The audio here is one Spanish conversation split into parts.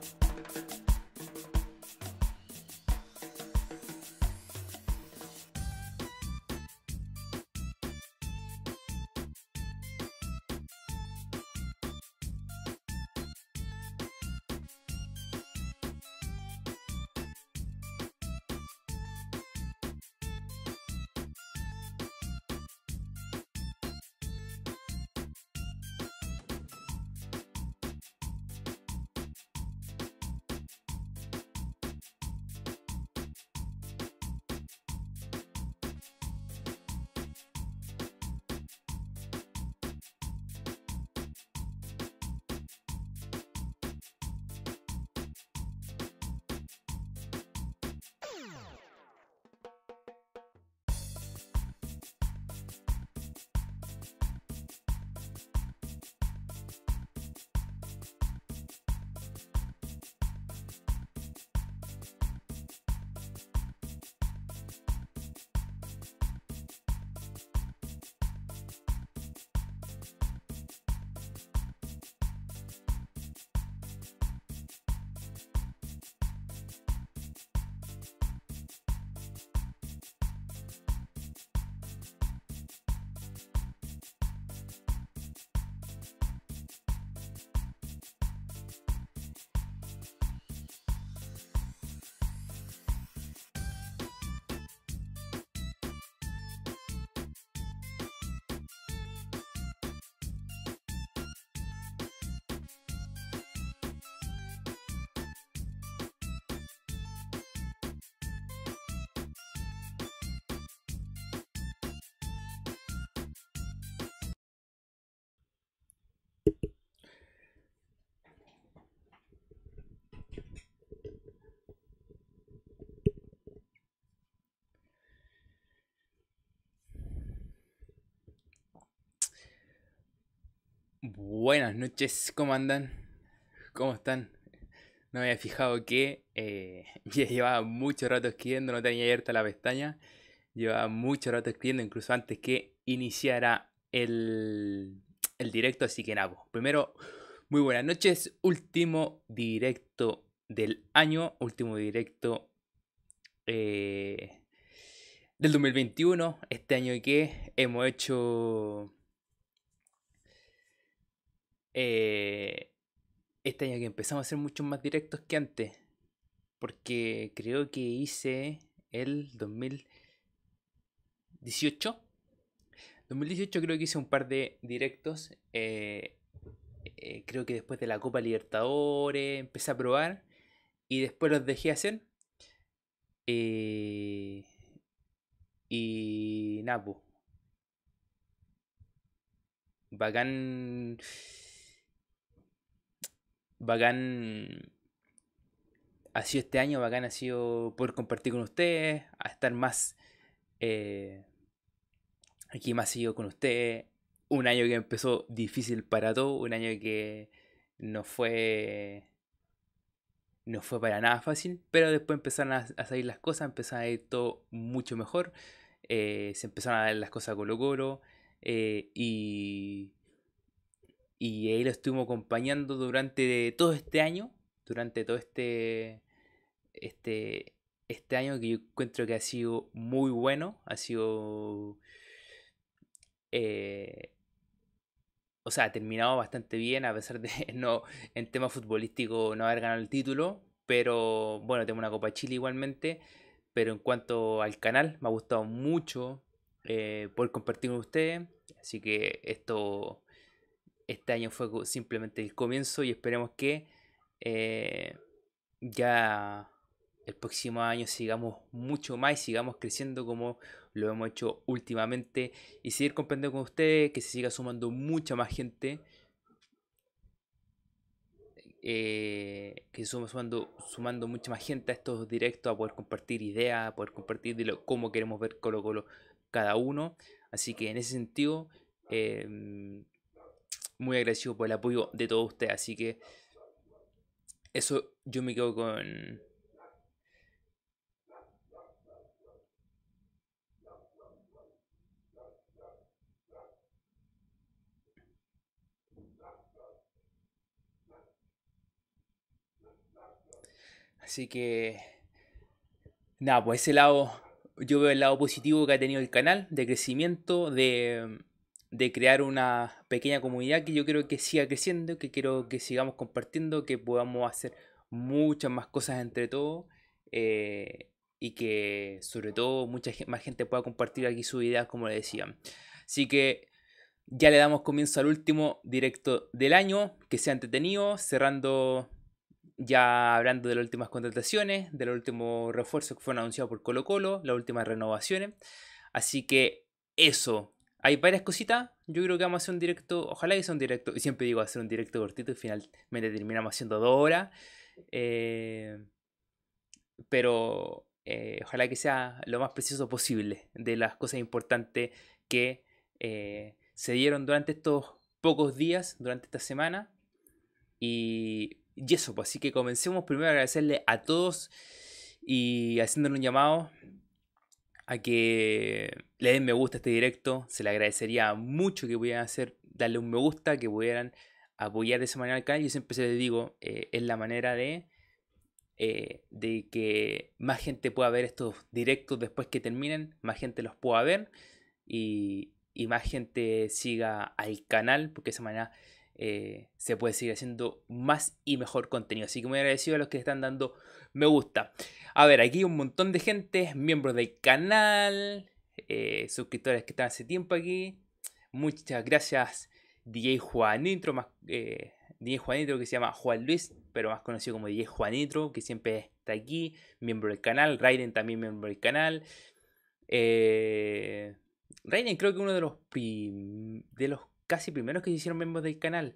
Thank you. Buenas noches, ¿cómo andan? ¿Cómo están? No me había fijado que eh, llevaba mucho rato escribiendo, no tenía abierta la pestaña. Llevaba mucho rato escribiendo, incluso antes que iniciara el, directo, así que nada. Pues, primero, muy buenas noches, último directo del año, último directo eh, del 2021, este año que hemos hecho eh, este año que empezamos a ser muchos más directos que antes. Porque creo que hice el 2018. 2018 creo que hice un par de directos. Eh, eh, creo que después de la Copa Libertadores empecé a probar. Y después los dejé hacer. y NAPU Bacán Bacán ha sido este año, bacán ha sido poder compartir con ustedes, a estar más eh, aquí más seguido con ustedes. Un año que empezó difícil para todos, un año que no fue no fue para nada fácil, pero después empezaron a, salir las cosas, empezaron a ir todo mucho mejor, eh, se empezaron a dar las cosas con lo Colo y y ahí lo estuvimos acompañando durante todo este año, durante todo este, este, este año que yo encuentro que ha sido muy bueno, ha sido... Eh, o sea, ha terminado bastante bien, a pesar de no en tema futbolístico no haber ganado el título, pero bueno, tengo una Copa Chile igualmente, pero en cuanto al canal, me ha gustado mucho eh, poder compartir con ustedes, así que esto este año fue simplemente el comienzo y esperemos que eh, ya el próximo año sigamos mucho más y sigamos creciendo como lo hemos hecho últimamente y seguir comprendiendo con ustedes, que se siga sumando mucha más gente. Eh, que se sumando, sumando mucha más gente a estos directos, a poder compartir ideas, a poder compartir de lo, cómo queremos ver Colo Colo cada uno. Así que en ese sentido, em, muy agresivo por el apoyo de todos ustedes. Así que eso yo me quedo con... Así que, nada, pues ese lado, yo veo el lado positivo que ha tenido el canal, de crecimiento, de, de crear una pequeña comunidad que yo creo que siga creciendo, que quiero que sigamos compartiendo, que podamos hacer muchas más cosas entre todos eh, y que sobre todo mucha más gente pueda compartir aquí sus ideas como le decían. Así que ya le damos comienzo al último directo del año, que sea entretenido, cerrando ya hablando de las últimas contrataciones, Del último refuerzo que fueron anunciados por Colo Colo, las últimas renovaciones. Así que eso, hay varias cositas. Yo creo que vamos a hacer un directo. Ojalá que sea un directo. Y siempre digo hacer un directo cortito y finalmente terminamos haciendo dos horas. Eh, pero eh, ojalá que sea lo más preciso posible de las cosas importantes que eh, se dieron durante estos pocos días, durante esta semana. Y, eso, pues así que comencemos primero agradecerle a todos y haciéndole un llamado a que le den me gusta este directo. Se le agradecería mucho que pudieran hacer, darle un me gusta, que pudieran apoyar de esa manera al canal. Yo siempre se les digo, eh, es la manera de, eh, de que más gente pueda ver estos directos después que terminen, más gente los pueda ver y, y más gente siga al canal, porque de esa manera eh, se puede seguir haciendo más y mejor contenido. Así que muy agradecido a los que están dando me gusta. A ver, aquí hay un montón de gente, miembros del canal, eh, suscriptores que están hace tiempo aquí. Muchas gracias DJ Juanitro, más, eh, DJ Juanitro que se llama Juan Luis, pero más conocido como DJ Juanitro, que siempre está aquí, miembro del canal. Raiden también miembro del canal. Raiden creo que uno de los, de los casi primeros que se hicieron miembros del canal.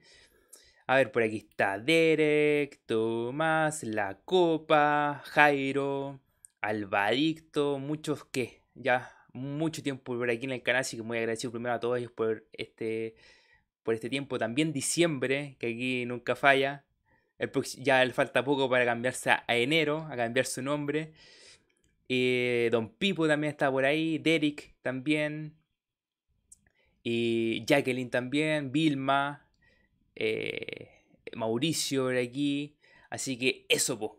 A ver, por aquí está Derek, Tomás, La Copa, Jairo, Albadicto, muchos que ya mucho tiempo por aquí en el canal, así que muy agradecido primero a todos ellos por este, por este tiempo. También diciembre, que aquí nunca falla. ya le falta poco para cambiarse a, enero, a cambiar su nombre. Eh, Don Pipo también está por ahí, Derek también, y Jacqueline también, Vilma, eh, Mauricio por aquí. Así que eso, po.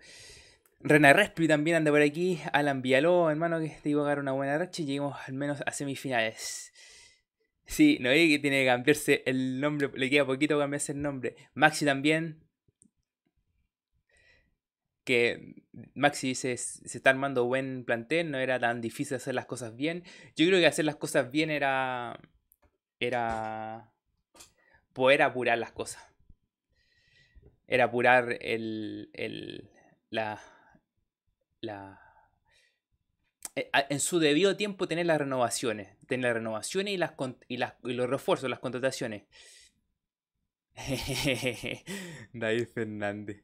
Rena Respi también anda por aquí. Alan Vialó, hermano, que te iba a dar una buena racha y lleguemos al menos a semifinales. Sí, no que tiene que cambiarse el nombre, le queda poquito cambiarse el nombre. Maxi también. Que Maxi dice se está armando buen plantel, no era tan difícil hacer las cosas bien. Yo creo que hacer las cosas bien era era poder apurar las cosas. Era apurar el, el la, la, eh, en su debido tiempo tener las renovaciones, tener las renovaciones y, las, y, los refuerzos, las contrataciones. David Fernández.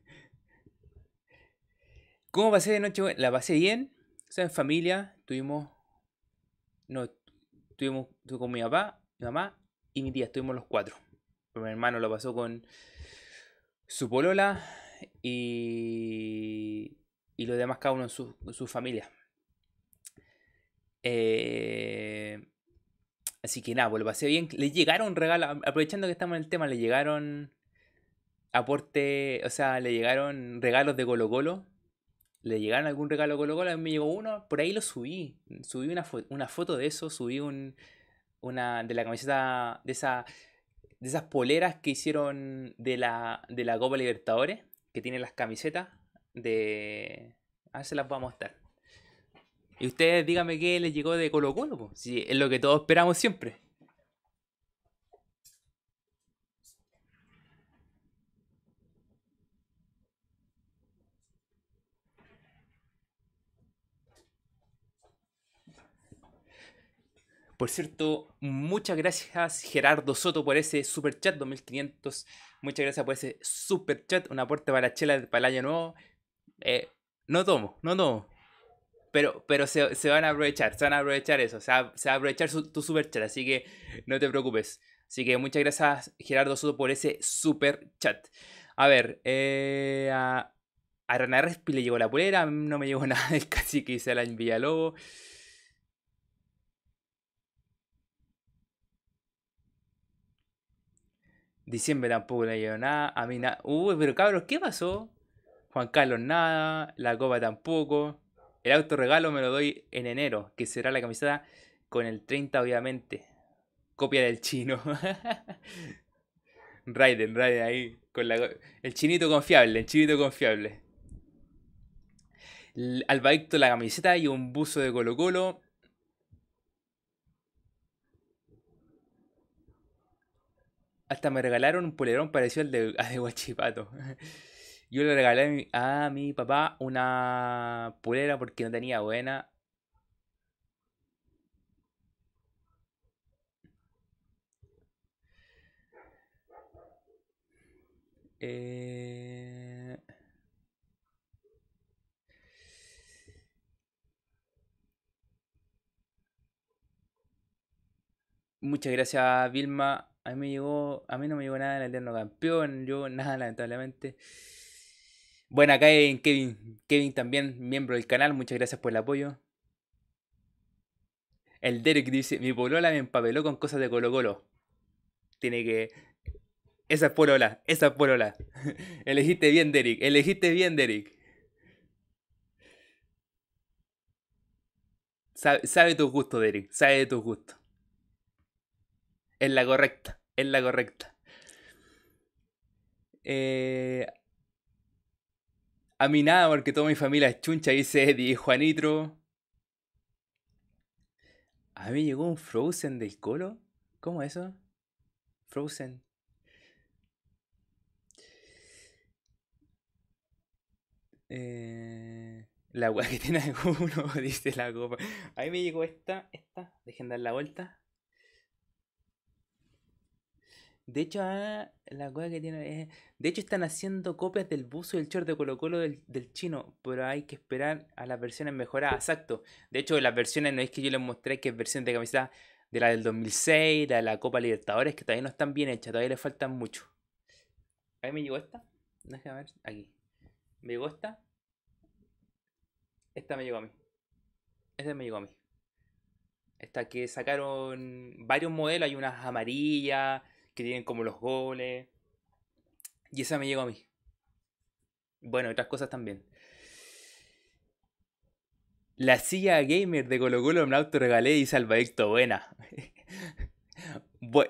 ¿Cómo pasé de noche? La pasé bien, o en familia, tuvimos, no, tuvimos, con mi papá, mi mamá y mi tía, estuvimos los cuatro. Pues mi hermano lo pasó con su polola y, y los demás cada uno en su, familia. Eh, así que nada, pues lo pasé bien. Le llegaron regalos, aprovechando que estamos en el tema, le llegaron aporte, o sea, le llegaron regalos de Colo Colo. Le llegaron algún regalo de Colo Colo, a mí me llegó uno, por ahí lo subí. Subí una, una foto de eso, subí un, una, de la camiseta, de, esa, de esas poleras que hicieron de la, de la Copa Libertadores, que tienen las camisetas de... A se las voy a mostrar. Y ustedes díganme qué les llegó de Colo Colo, si es lo que todos esperamos siempre. Por cierto, muchas gracias Gerardo Soto por ese super chat 2500. Muchas gracias por ese super chat, un aporte para la chela del el año nuevo. Eh, no tomo, no tomo. Pero, pero se, van a aprovechar, se van a aprovechar eso, se va, se a aprovechar tu super chat, así que no te preocupes. Así que muchas gracias Gerardo Soto por ese super chat. A ver, eh, a, a Rana le llegó la pulera, no me llegó nada del cacique la envía Lobo. Diciembre tampoco le llegó nada. A mí nada. Uy, pero cabros, ¿qué pasó? Juan Carlos nada. La copa tampoco. El autorregalo me lo doy en enero, que será la camiseta con el 30, obviamente. Copia del chino. Raiden, Raiden ahí. Con El chinito confiable, el chinito confiable. Hicto, la camiseta y un buzo de Colo Colo. Hasta me regalaron un polerón parecido al de, Guachipato. Yo le regalé a mi, papá una pulera porque no tenía buena. Eh, muchas gracias Vilma a mí me llegó, a mí no me llegó nada el eterno campeón, yo nada lamentablemente. Bueno, acá hay Kevin, Kevin también, miembro del canal, muchas gracias por el apoyo. El Derek dice, mi polola me empapeló con cosas de Colo Colo. Tiene que... Esa es polola, esa es polola. elegiste bien, Derek, elegiste bien, Derek. Sabe, sabe tu gusto, Derek, sabe de tus gustos. Es la correcta, es la correcta. Eh, a mí nada, porque toda mi familia es chuncha, dice Eddie Juanitro. A mí llegó un Frozen del colo. ¿Cómo eso? Frozen. Eh, la agua que tiene alguno, dice la copa. A mí me llegó esta, esta. Dejen dar la vuelta. De hecho, ah, la cosa que tiene es. Eh, de hecho, están haciendo copias del buzo y el short de Colo Colo del, chino, pero hay que esperar a las versiones mejoradas, exacto. De hecho, las versiones no es que yo les mostré que es versión de camiseta de la del 2006, la de la Copa Libertadores, que todavía no están bien hechas, todavía le faltan mucho. Ahí me llegó esta. Déjame ver, aquí. Me llegó esta. Esta me llegó a mí. Esta me llegó a mí. Esta que sacaron varios modelos, hay unas amarillas que tienen como los goles. Y esa me llegó a mí. Bueno, otras cosas también. La silla gamer de Colo Colo me regalé y salvadicto buena. Bu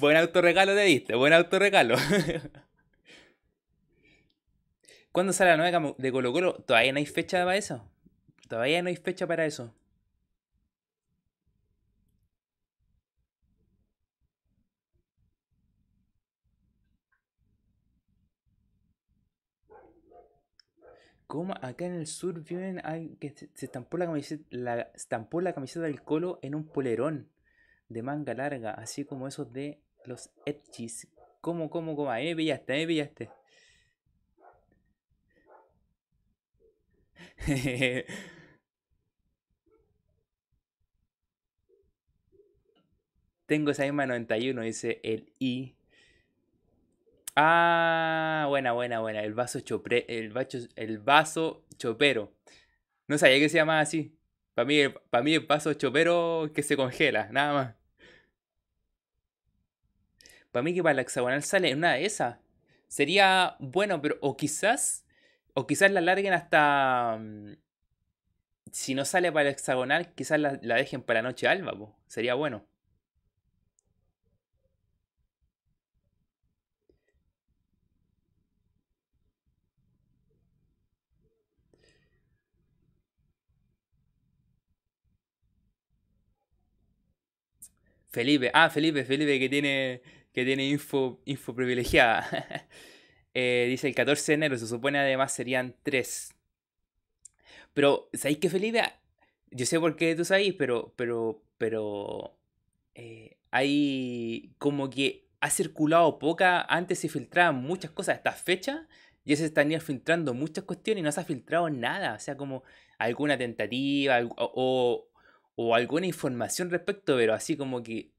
buen autorregalo te diste, buen autorregalo. ¿Cuándo sale la nueva de Colo Colo? Todavía no hay fecha para eso. Todavía no hay fecha para eso. ¿Cómo? Acá en el sur viven hay que se, estampó la camiseta, la, estampó la camiseta del colo en un polerón de manga larga, así como esos de los etchis. ¿Cómo, cómo, cómo? Ahí eh, pillaste, ahí me pillaste. Tengo esa misma 91, dice el I. Ah, buena, buena, buena. El vaso chopre, el vaso, el vaso chopero. No sabía que se llamaba así. Para mí, mí el vaso chopero que se congela, nada más. Para mí que para la hexagonal sale una de esas. Sería bueno, pero o quizás o quizás la larguen hasta mm, si no sale para la hexagonal, quizás la, dejen para la noche alba, sería bueno. Felipe, ah, Felipe, Felipe que tiene, que tiene info, info privilegiada. Eh, dice el 14 de enero, se supone además serían tres, Pero, ¿sabéis que Felipe? Yo sé por qué tú sabéis, pero, pero, pero eh, hay como que ha circulado poca, antes se filtraban muchas cosas a esta fecha, y se están filtrando muchas cuestiones y no se ha filtrado nada, o sea, como alguna tentativa o o alguna información respecto, pero así como que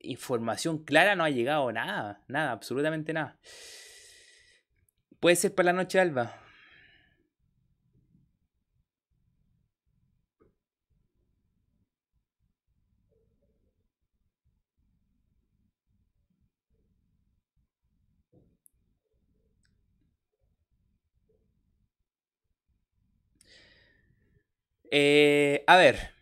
información clara no ha llegado nada, nada, absolutamente nada. Puede ser para la noche alba. Eh, a ver.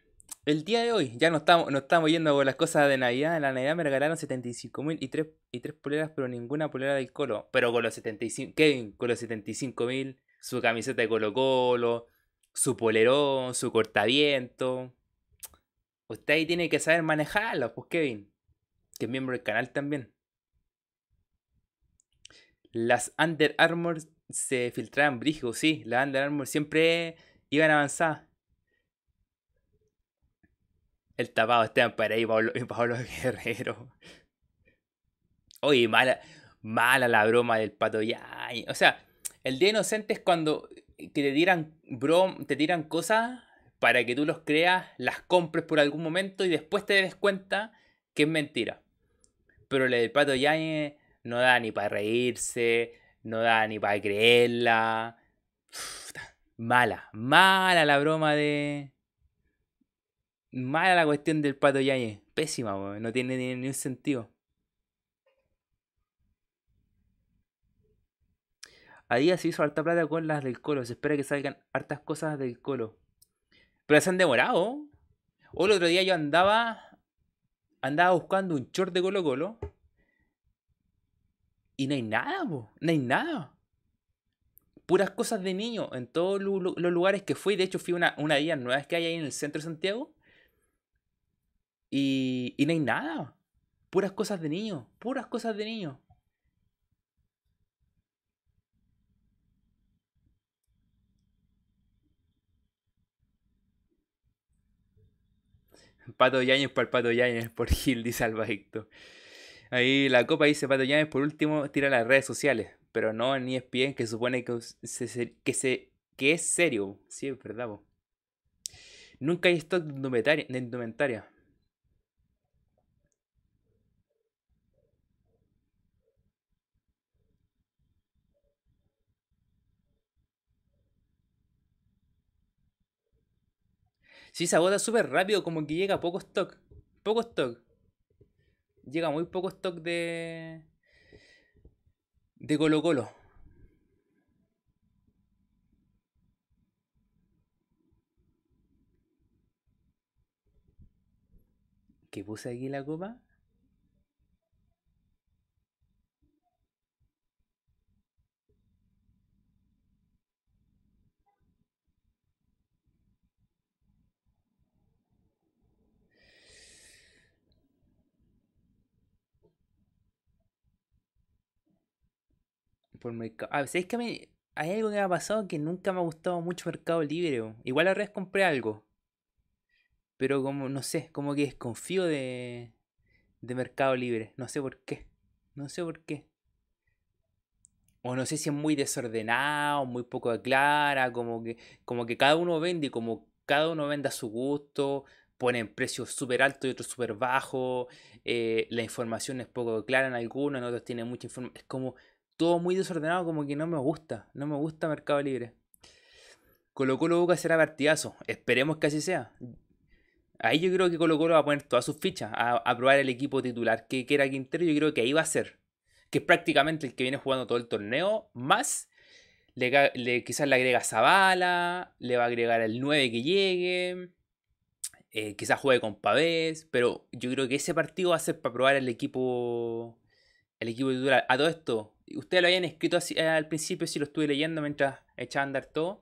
El día de hoy, ya no estamos, no estamos yendo con las cosas de Navidad. En la Navidad me regalaron 75.000 y 3, y tres poleras, pero ninguna polera del Colo. Pero con los 75, Kevin, con los 75.000, su camiseta de Colo Colo, su polerón, su cortaviento. Usted ahí tiene que saber manejarlo, pues Kevin, que es miembro del canal también. Las Under Armour se filtraban brígidos, sí, las Under Armour siempre iban avanzadas. El tapado Esteban para y Pablo, Guerrero. Oye, mala, mala la broma del pato ya. O sea, el día inocente es cuando eh, te tiran te tiran cosas para que tú los creas, las compres por algún momento y después te des cuenta que es mentira. Pero la del pato ya no da ni para reírse, no da ni para creerla. mala, mala la broma de, Mala la cuestión del Pato yaye, Pésima, No tiene ni, un sentido. A día se hizo harta plata con las del Colo. Se espera que salgan hartas cosas del Colo. Pero se han demorado. O el otro día yo andaba. Andaba buscando un short de Colo Colo. Y no hay nada, No hay nada. Puras cosas de niño en todos los lugares que fui. De hecho, fui una, una de nuevas que hay ahí en el centro de Santiago. Y, y no hay nada. Puras cosas de niño Puras cosas de niño Pato Yáñez para el Pato Yáñez por Gil, dice Alba Ahí la copa dice Pato Yáñez, por último, tira las redes sociales, pero no en ESPN, que supone que, se, que, que es serio. Sí, es verdad. Nunca hay stock de indumentaria. Sí, se agota súper rápido, como que llega poco stock. Poco stock. Llega muy poco stock de. de Colo Colo. ¿Qué puse aquí la copa. Por mercado. A ah, veces que a mí hay algo que me ha pasado que nunca me ha gustado mucho Mercado Libre. Igual a vez compré algo. Pero como, no sé, como que desconfío de, de Mercado Libre. No sé por qué. No sé por qué. O no sé si es muy desordenado, muy poco clara, como que, como que cada uno vende y como cada uno vende a su gusto, ponen precios súper altos y otros súper bajos, eh, la información es poco clara en algunos, en otros tiene mucha información. Es como, todo muy desordenado, como que no me gusta, no me gusta Mercado Libre. Colo Colo hacer será partidazo, esperemos que así sea. Ahí yo creo que Colo Colo va a poner todas sus fichas a, probar el equipo titular que, que, era Quintero, yo creo que ahí va a ser. Que es prácticamente el que viene jugando todo el torneo, más le, quizás le agrega Zabala. le va a agregar el 9 que llegue, eh, quizás juegue con Pavés, pero yo creo que ese partido va a ser para probar el equipo el equipo titular. A todo esto, ustedes lo habían escrito eh, al principio, si lo estuve leyendo mientras echaba a todo.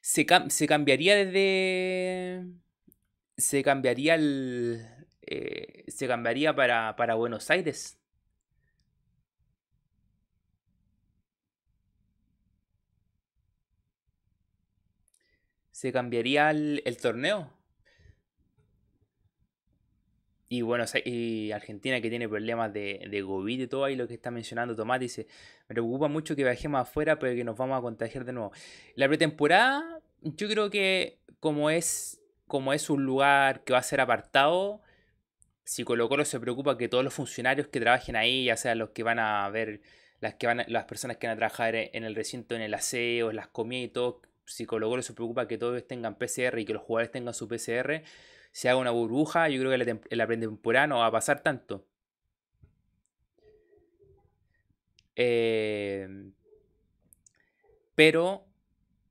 Se, se cambiaría desde. Se cambiaría el. Eh, se cambiaría para, para Buenos Aires. Se cambiaría el, el torneo. Y bueno, y Argentina que tiene problemas de, de COVID y todo ahí lo que está mencionando Tomás dice, me preocupa mucho que viajemos afuera pero que nos vamos a contagiar de nuevo. La pretemporada, yo creo que como es, como es un lugar que va a ser apartado, si Colo se preocupa que todos los funcionarios que trabajen ahí, ya sea los que van a ver, las, que van las personas que van a trabajar e-, en el recinto, en el aseo, en las comidas y todo, si Colo se preocupa que todos tengan PCR y que los jugadores tengan su PCR, se haga una burbuja, yo creo que la, aprendiz temporada no va a pasar tanto. Em, pero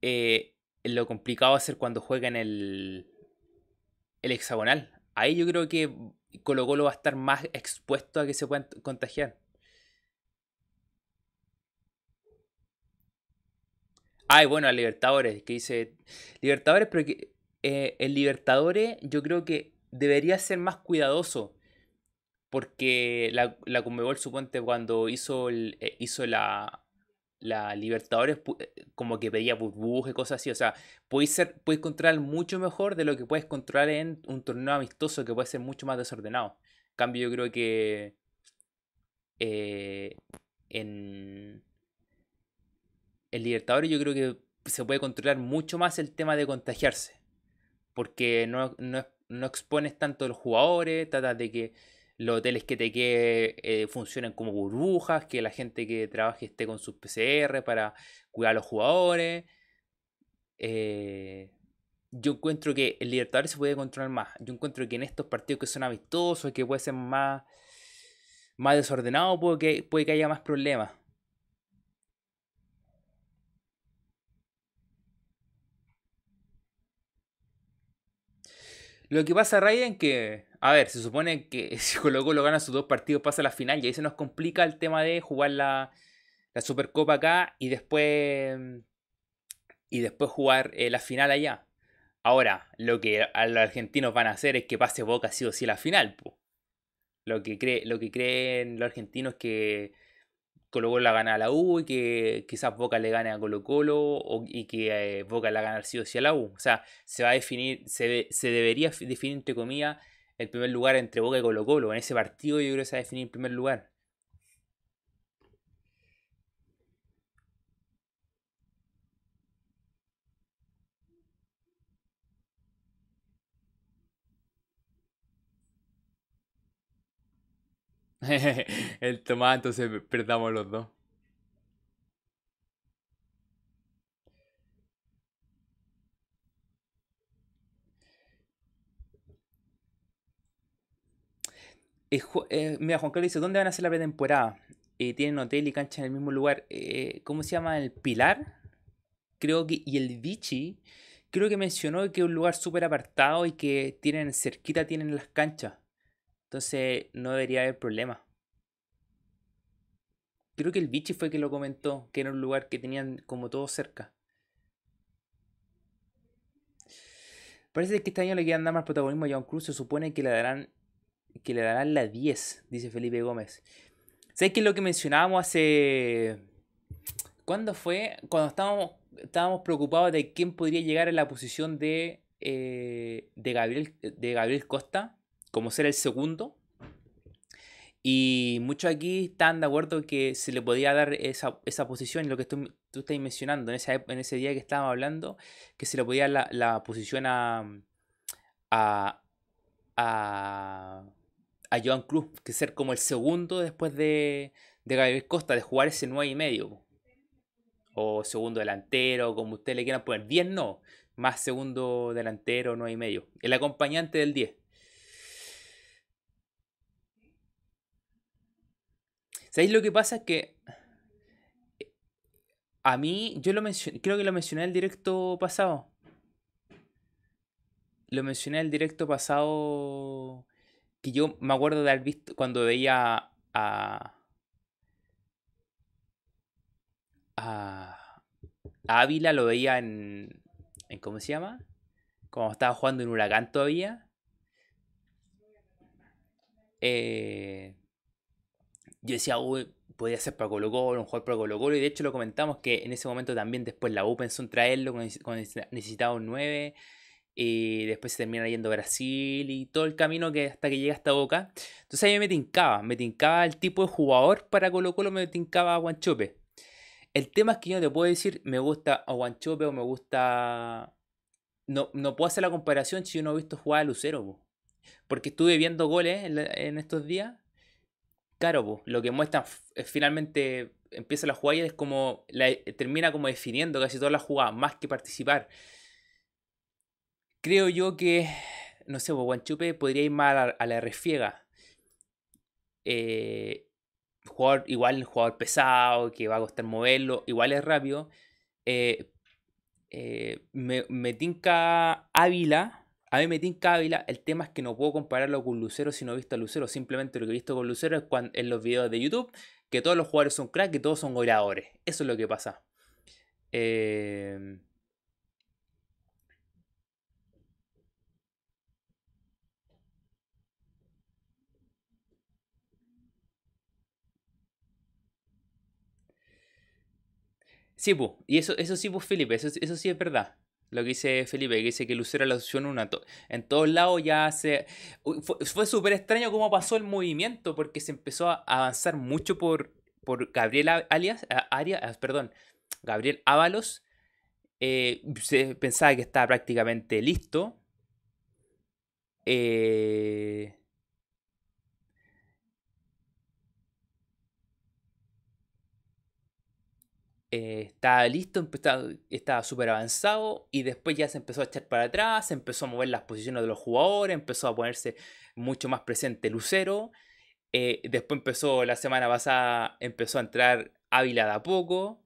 eh, lo complicado va a ser cuando en el, el hexagonal. Ahí yo creo que Colo Colo va a estar más expuesto a que se puedan contagiar. Ay, ah, bueno, a Libertadores, que dice Libertadores, pero que eh, el Libertadores yo creo que debería ser más cuidadoso. Porque la, la Conmebol, suponte, cuando hizo, eh, hizo la, Libertadores, eh, como que pedía burbujas y cosas así. O sea, puedes ser, puedes controlar mucho mejor de lo que puedes controlar en un torneo amistoso que puede ser mucho más desordenado. En cambio, yo creo que en el Libertadores yo creo que se puede controlar mucho más el tema de contagiarse porque no, expones tanto a los jugadores, tratas de que los hoteles que te quede eh, funcionen como burbujas, que la gente que trabaje esté con sus PCR para cuidar a los jugadores. Eh, yo encuentro que el Libertadores se puede controlar más. Yo encuentro que en estos partidos que son amistosos, que puede ser más, más desordenado, puede que haya más problemas. Lo que pasa, Raiden, que. A ver, se supone que si Colo lo gana sus dos partidos, pasa a la final. Y ahí se nos complica el tema de jugar la, Supercopa acá y después. Y después jugar eh, la final allá. Ahora, lo que los argentinos van a hacer es que pase Boca sí o sí la final. Lo, que cree, lo que creen los argentinos es que Colo Colo la gana a la U y que quizás Boca le gane a Colo Colo o, y que eh, Boca la gana sí o a la U. O sea, se va a definir, se, se debería definir entre comillas el primer lugar entre Boca y Colo Colo. En ese partido yo creo que se va a definir el primer lugar. el tomate, entonces perdamos los dos. Eh, eh, mira, Juan Carlos dice, ¿dónde van a hacer la pretemporada? Eh, tienen hotel y cancha en el mismo lugar. ¿Cómo se llama? El Pilar. Creo que... Y el Vichy. Creo que mencionó que es un lugar súper apartado y que tienen cerquita, tienen las canchas. Entonces no debería haber problema. Creo que el bichi fue que lo comentó, que era un lugar que tenían como todo cerca. Parece que este año le quedan dar más protagonismo a John Cruz. Se supone que le darán, que le darán la 10, dice Felipe Gómez. ¿Sabes qué es lo que mencionábamos hace. ¿Cuándo fue? Cuando estábamos, preocupados de quién podría llegar a la posición de, eh, de, Gabriel, de Gabriel Costa como ser el segundo. Y muchos aquí están de acuerdo que se le podía dar esa, esa posición, lo que tú, estás mencionando, en, ese día que estábamos hablando, que se le podía dar la, posición a, a, a, Joan Cruz, que ser como el segundo después de, de Gabriel Costa, de jugar ese 9 y medio. O segundo delantero, como usted le quieran poner. 10 no, más segundo delantero, 9 y medio. El acompañante del 10. ¿Sabéis lo que pasa? que eh, a mí, yo lo mencioné, creo que lo mencioné el directo pasado. Lo mencioné en el directo pasado que yo me acuerdo de haber visto cuando veía a... a A Ávila lo veía en, en ¿cómo se llama? Como estaba jugando en Huracán todavía. Eh, yo decía, uy, podía ser para Colo Colo, un jugador para Colo Colo, y de hecho lo comentamos que en ese momento también después la U pensó en traerlo cuando necesitaba un 9, y después se termina yendo a Brasil y todo el camino que hasta que llega hasta Boca. Entonces a mí me tincaba, me tincaba el tipo de jugador para Colo Colo, me tincaba a Guanchope. El tema es que yo no te puedo decir, me gusta a Guanchope o me gusta... No, no puedo hacer la comparación si yo no he visto jugar a Lucero, porque estuve viendo goles en estos días Claro, lo que muestra eh, finalmente empieza la jugada y es como eh, termina como definiendo casi toda la jugada, más que participar. Creo yo que, no sé, Guanchupe podría ir más a la, a Eh, jugador, igual el jugador pesado, que va a costar moverlo, igual es rápido. Eh, me, me tinca Ávila a mí me tinca Ávila, el tema es que no puedo compararlo con Lucero si no he visto a Lucero. Simplemente lo que he visto con Lucero es cuando, en los videos de YouTube, que todos los jugadores son crack que todos son goleadores. Eso es lo que pasa. Em, sí, pues, y eso, eso sí, pues, Felipe, eso sí es verdad. Lo que dice Felipe, que dice que Lucero la opción una en todos lados ya se... Fue, súper extraño cómo pasó el movimiento, porque se empezó a avanzar mucho por, por Gabriel alias, ah, perdón, Gabriel Ábalos. Eh, se pensaba que estaba prácticamente listo. Eh, está eh, estaba listo, estaba, súper avanzado y después ya se empezó a echar para atrás, empezó a mover las posiciones de los jugadores, empezó a ponerse mucho más presente Lucero. Eh, después empezó la semana pasada, empezó a entrar Ávila de a poco.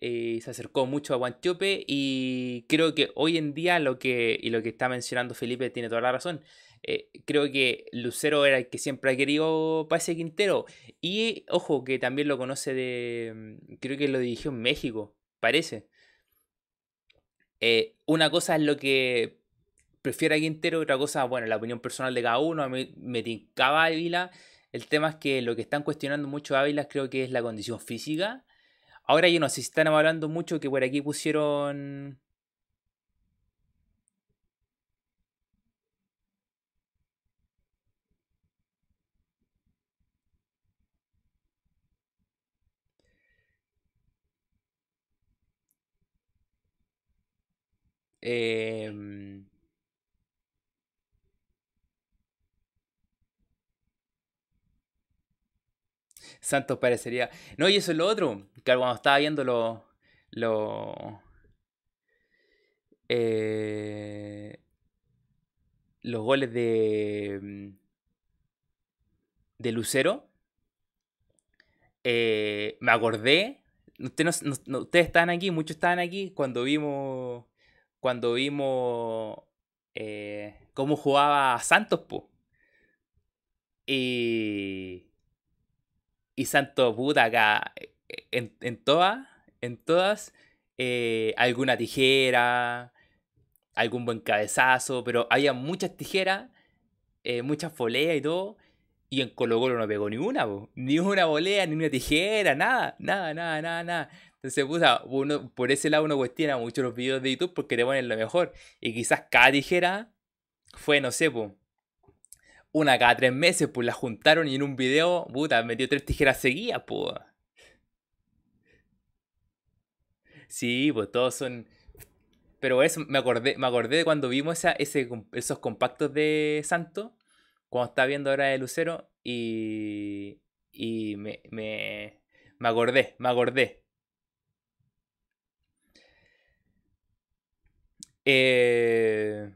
y eh, se acercó mucho a Guanchope, y creo que hoy en día lo que, y lo que está mencionando Felipe tiene toda la razón. Eh, creo que Lucero era el que siempre ha querido para ese Quintero. Y ojo, que también lo conoce de. Mm, creo que lo dirigió en México, parece. Eh, una cosa es lo que prefiere Quintero, otra cosa, bueno, la opinión personal de cada uno. A mí me tincaba Ávila. El tema es que lo que están cuestionando mucho Ávila creo que es la condición física. Ahora yo no sé si están hablando mucho que por aquí pusieron Eh, em, Santos parecería. No, y eso es lo otro. Que cuando estaba viendo los... Eh, los goles de. Mm, de Lucero. Eh, me acordé. ustedes estaban aquí, muchos estaban aquí cuando vimos cuando vimos eh, cómo jugaba Santos, po. Y. Y Santos, puta, acá. Eh, eh, en, todas, en todas, alguna tijera, algún buen cabezazo, pero había muchas tijeras, muchas voleas y todo. Y en Colo Colo no pegó ninguna, ni una volea, ni una tijera, nada, nada, nada, nada, nada. Entonces, puta, uno, por ese lado uno cuestiona mucho los videos de YouTube porque te ponen lo mejor. Y quizás cada tijera fue, no sé, pues, una cada tres meses, pues la juntaron y en un video, puta, metió tres tijeras seguidas, pues. Sí, pues todos son. Pero eso, me acordé, me acordé de cuando vimos esa, ese, esos compactos de Santo, cuando estaba viendo ahora el Lucero, y. Y me, me, me acordé, me acordé. Eh,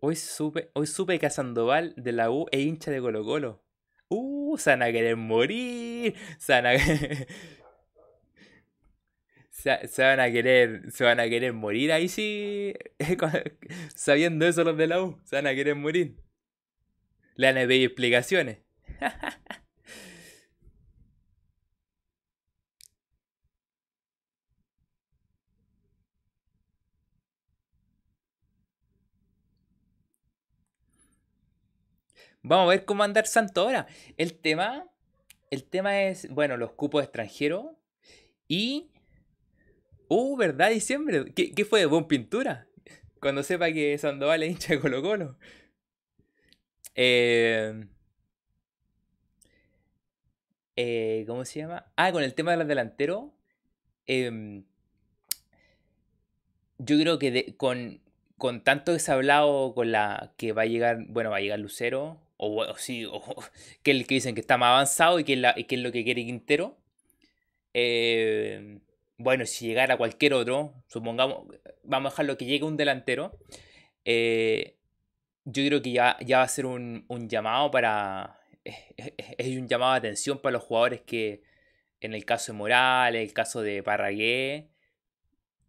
hoy supe, hoy supe que Sandoval de la U e hincha de Colo Colo. ¡Uh! ¡Sana querer morir. sana se, van a querer, se van a querer morir ahí sí. Sabiendo eso los de la U, se van a querer morir. Le han a explicaciones. Vamos a ver cómo andar Santo ahora. El tema, el tema es, bueno, los cupos extranjeros y Uh, ¿verdad? Diciembre. ¿Qué, fue de ¿Buen pintura? Cuando sepa que Sandoval es hincha de Colo Colo. Eh, eh, ¿Cómo se llama? Ah, con el tema de los delanteros. Em, yo creo que con, tanto que se ha hablado con la que va a llegar, bueno, va a llegar Lucero, o, sí, o, que, el, que dicen que está más avanzado y que, que es lo que quiere Quintero. Eh, bueno, si llegara cualquier otro, supongamos, vamos a dejarlo que llegue un delantero, eh, yo creo que ya, ya va a ser un, llamado para. Es, un llamado de atención para los jugadores que, en el caso de Morales, el caso de Parragué,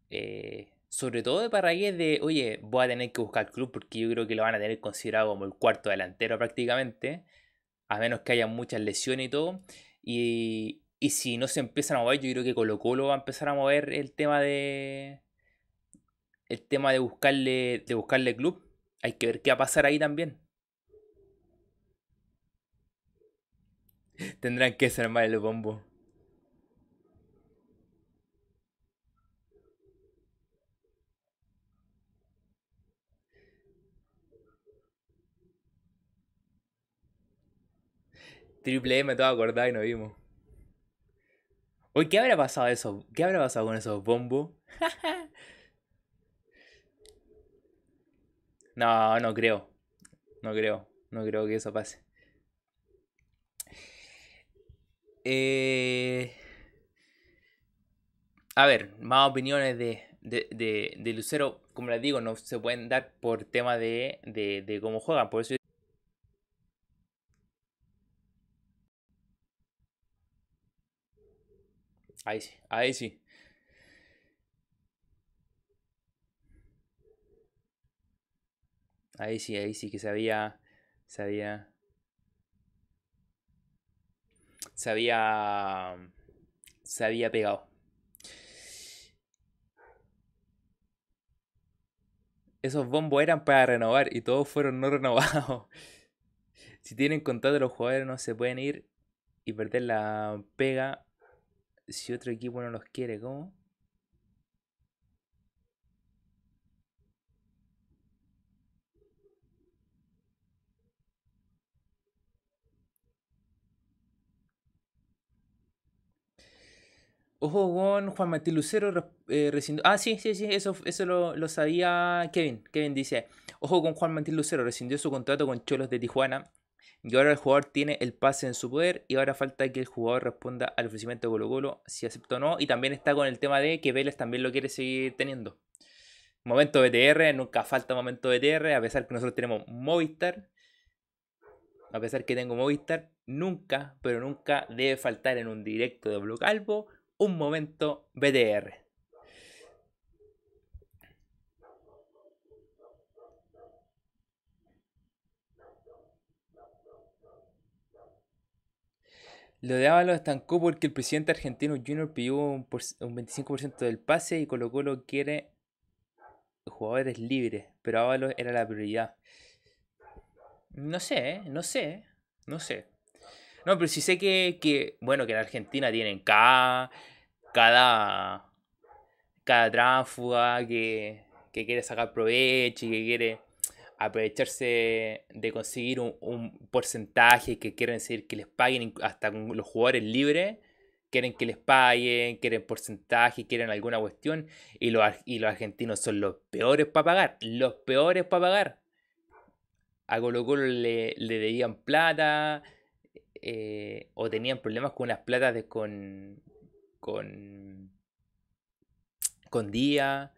eh, sobre todo de Parragué, de oye, voy a tener que buscar club porque yo creo que lo van a tener considerado como el cuarto delantero prácticamente, a menos que haya muchas lesiones y todo. Y, y si no se empiezan a mover, yo creo que Colo Colo va a empezar a mover el tema de. El tema de buscarle. de buscarle club. Hay que ver qué va a pasar ahí también. Tendrán que ser más el bombo. Triple M, me acordar y nos vimos. Oye, ¿qué habrá pasado eso? ¿Qué habrá pasado con esos bombos? no, no creo. No creo. No creo que eso pase. Eh, a ver, más opiniones de, Lucero. Como les digo, no se pueden dar por tema de, de cómo juegan. Por eso Ahí sí, ahí sí. Ahí sí, ahí sí que sabía. Sabía. Sabía. Se había pegado. Esos bombos eran para renovar y todos fueron no renovados. Si tienen contrato los jugadores no se pueden ir y perder la pega si otro equipo no los quiere, ¿cómo? Ojo con Juan Martín Lucero eh, Ah, sí, sí, sí, eso, eso lo, lo, sabía Kevin. Kevin dice: Ojo con Juan Martín Lucero, rescindió su contrato con Cholos de Tijuana y ahora el jugador tiene el pase en su poder y ahora falta que el jugador responda al ofrecimiento de Colo Colo, si acepta o no. Y también está con el tema de que Vélez también lo quiere seguir teniendo. Momento BTR, nunca falta momento BTR, a pesar que nosotros tenemos Movistar. A pesar que tengo Movistar, nunca, pero nunca debe faltar en un directo de Blue Calvo un momento BTR. Lo de Ábalos estancó porque el presidente argentino Junior pidió un, 25% del pase y Colo Colo quiere jugadores libres, pero Ábalos era la prioridad. No sé, no sé, no sé. No, pero sí sé que, bueno, que en Argentina tienen cada, cada, cada que, que quiere sacar provecho y que quiere aprovecharse de conseguir un, porcentaje que quieren decir que les paguen hasta los jugadores libres. Quieren que les paguen, quieren porcentaje, quieren alguna cuestión. Y los, y los argentinos son los peores para pagar. Los peores para pagar. A Colo Colo le, le debían plata. Eh, o tenían problemas con las platas de, con, con, con día.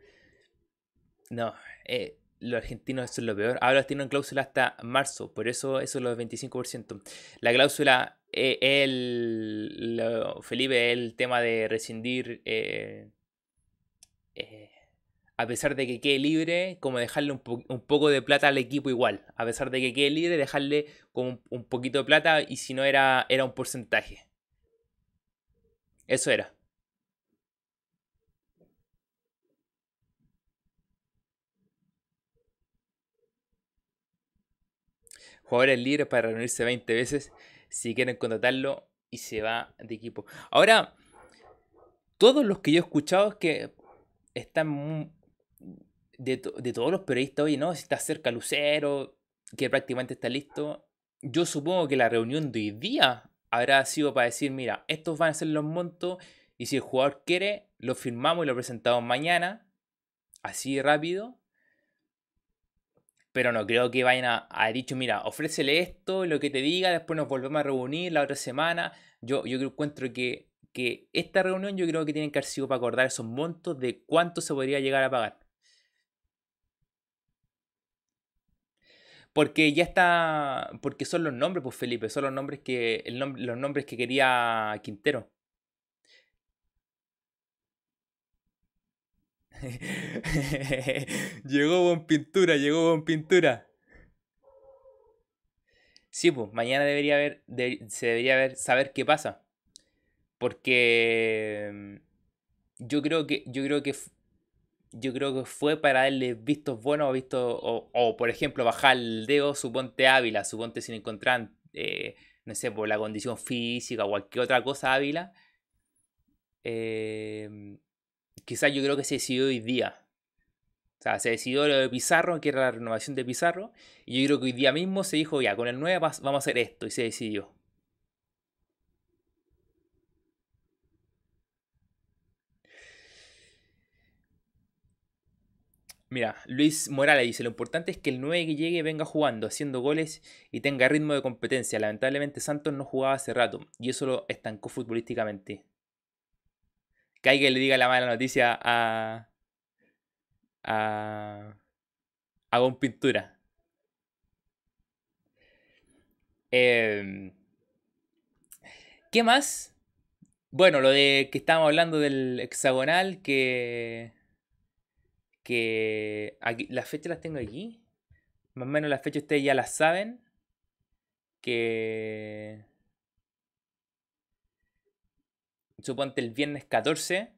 No, eh, los argentinos eso es lo peor. Ahora tienen cláusula hasta marzo, por eso eso es los 25%. La cláusula, eh, el, Felipe, el tema de rescindir, eh, eh, a pesar de que quede libre, como dejarle un, poco de plata al equipo igual. A pesar de que quede libre, dejarle como un, un poquito de plata y si no era, era un porcentaje. Eso era. jugadores libres para reunirse 20 veces si quieren contratarlo y se va de equipo. Ahora, todos los que yo he escuchado es que están de, todos los periodistas hoy, ¿no? Si está cerca Lucero, que prácticamente está listo. Yo supongo que la reunión de hoy día habrá sido para decir, mira, estos van a ser los montos y si el jugador quiere, lo firmamos y lo presentamos mañana, así rápido, pero no creo que vayan a, dicho, mira, ofrécele esto, lo que te diga, después nos volvemos a reunir la otra semana. Yo, yo encuentro que, que esta reunión yo creo que tienen que haber sido para acordar esos montos de cuánto se podría llegar a pagar. Porque ya está. Porque son los nombres, pues Felipe, son los nombres que. El los nombres que quería Quintero. llegó con Pintura, llegó con Pintura. Sí, pues mañana debería haber, se debería ver, saber qué pasa. Porque mm, yo creo que, yo creo que, yo creo que fue para darle vistos buenos o o, por ejemplo bajar el dedo, suponte Ávila, suponte sin encontrar, eh, no sé, por la condición física o cualquier otra cosa Ávila. Eh, quizás yo creo que se decidió hoy día. O sea, se decidió lo de Pizarro, que era la renovación de Pizarro, y yo creo que hoy día mismo se dijo, ya, con el 9 vamos a hacer esto, y se decidió. Mira, Luis Morales dice, lo importante es que el 9 que llegue venga jugando, haciendo goles y tenga ritmo de competencia. Lamentablemente Santos no jugaba hace rato y eso lo estancó futbolísticamente que que le diga la mala noticia a. a. a Gon Pintura. Em, ¿Qué más? Bueno, lo de que estábamos hablando del hexagonal, que. que. las fechas las tengo aquí. Más o menos las fechas ustedes ya las saben. Que. suponte el viernes 14.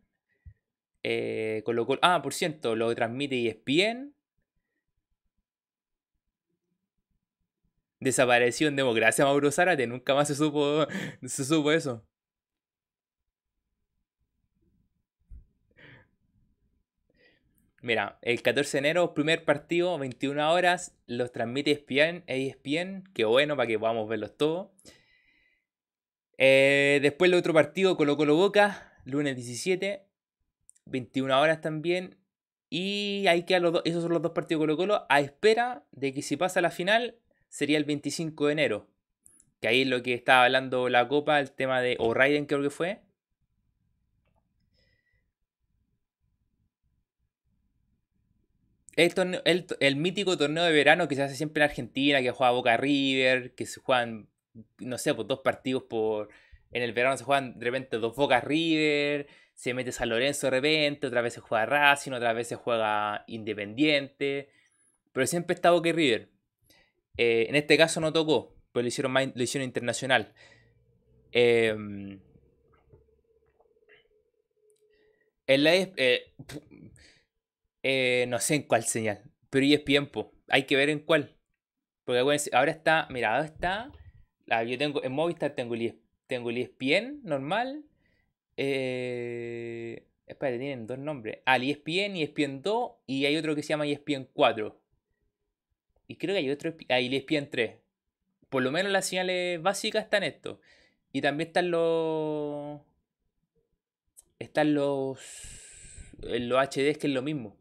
Eh, ah, por cierto, lo transmite y e ESPN. Desapareció en democracia Mauro Zárate, nunca más se supo, se supo eso. Mira, el 14 de enero, primer partido, 21 horas, los transmite ESPN, ESPN, qué bueno para que podamos verlos todos. Eh, después el otro partido, Colo Colo Boca, lunes 17, 21 horas también. Y ahí quedan los dos, esos son los dos partidos Colo Colo, a espera de que si pasa la final sería el 25 de enero. Que ahí es lo que estaba hablando la Copa, el tema de Raiden creo que fue. El, el, el, mítico torneo de verano que se hace siempre en Argentina, que juega Boca River, que se juegan no sé, pues dos partidos por. En el verano se juegan de repente dos Boca River, se mete San Lorenzo de repente, otra vez se juega Racing, otra vez se juega Independiente. Pero siempre está Boca River. Eh, en este caso no tocó, Pero lo hicieron, hicieron internacional. Eh, en la, e eh, eh, no sé en cuál señal, pero y e es tiempo. Hay que ver en cuál. Porque ahora está, mira, ahora está Ah, yo tengo, en Movistar tengo el, e tengo el ESPN normal. Eh, espérate, tienen dos nombres. al ah, el ESPN, ESPN 2 y hay otro que se llama ESPN 4. Y creo que hay otro, hay ah, ESPN e 3. Por lo menos las señales básicas están esto Y también están los... Están los... Los HDs que es lo mismo.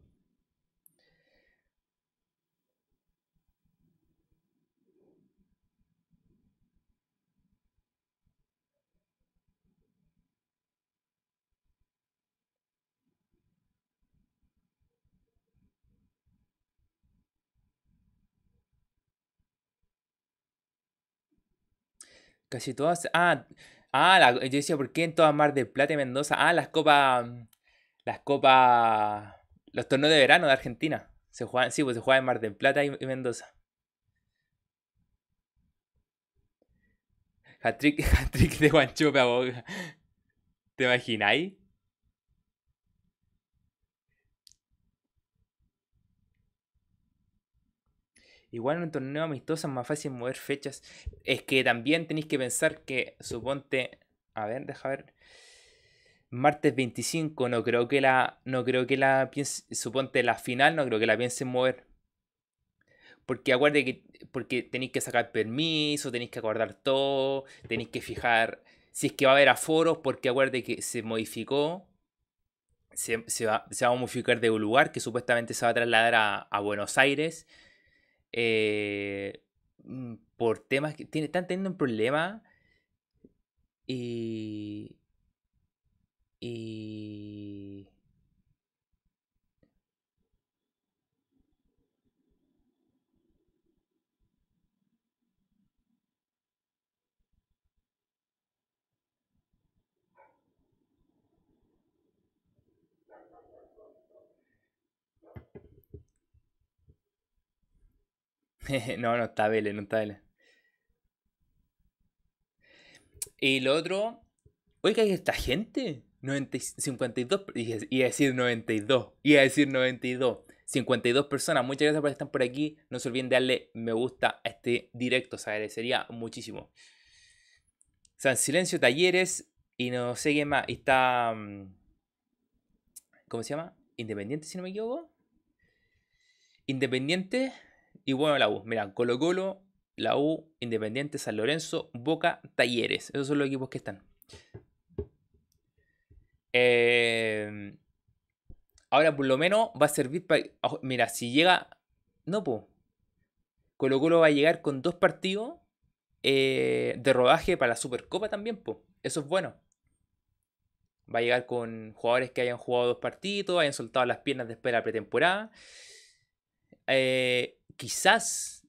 Casi todas. Ah, ah yo decía, ¿por qué en toda Mar del Plata y Mendoza? Ah, las copas. Las copas. Los torneos de verano de Argentina. Se juegan, sí, pues se juega en Mar del Plata y, Mendoza. Hat-trick, de Guanchope, ¿Te imagináis? Igual en un torneo amistoso es más fácil mover fechas. Es que también tenéis que pensar que, suponte, a ver, deja ver. Martes 25, no creo que la. No creo que la Suponte la final, no creo que la piensen mover. Porque acuerde que. Porque tenéis que sacar permiso, tenéis que acordar todo, tenéis que fijar si es que va a haber aforos, porque acuerde que se modificó. Se, va, a modificar de un lugar que supuestamente se va a trasladar a Buenos Aires eh, mm, por temas que tiene, están teniendo un problema y, y no, no está vele, no está vele. Y lo otro, oiga, hay esta gente? 52, iba a decir 92, iba a decir 92. 52 personas, muchas gracias por estar por aquí. No se olviden de darle me gusta a este directo, se agradecería muchísimo. San Silencio Talleres y no sé qué más. está. Mm, ¿Cómo se llama? Independiente, si no me equivoco. Independiente y bueno, la U. Mira, Colo Colo, la U, Independiente, San Lorenzo, Boca, Talleres. Esos son los equipos que están. Em, ahora por lo menos va a servir para... Mira, si llega... No, po. Colo Colo va a llegar con dos partidos eh, de rodaje para la Supercopa también, po. Eso es bueno. Va a llegar con jugadores que hayan jugado dos partidos, hayan soltado las piernas después de la pretemporada eh, quizás,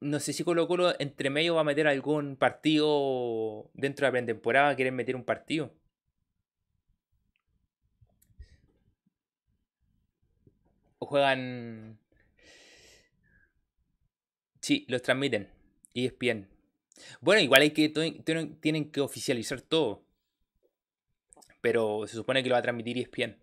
no sé si Colo Colo entre medio va a meter algún partido dentro de la pretemporada, quieren meter un partido. O juegan... Sí, los transmiten. Y e es bien. Bueno, igual hay que tienen que oficializar todo. Pero se supone que lo va a transmitir y e bien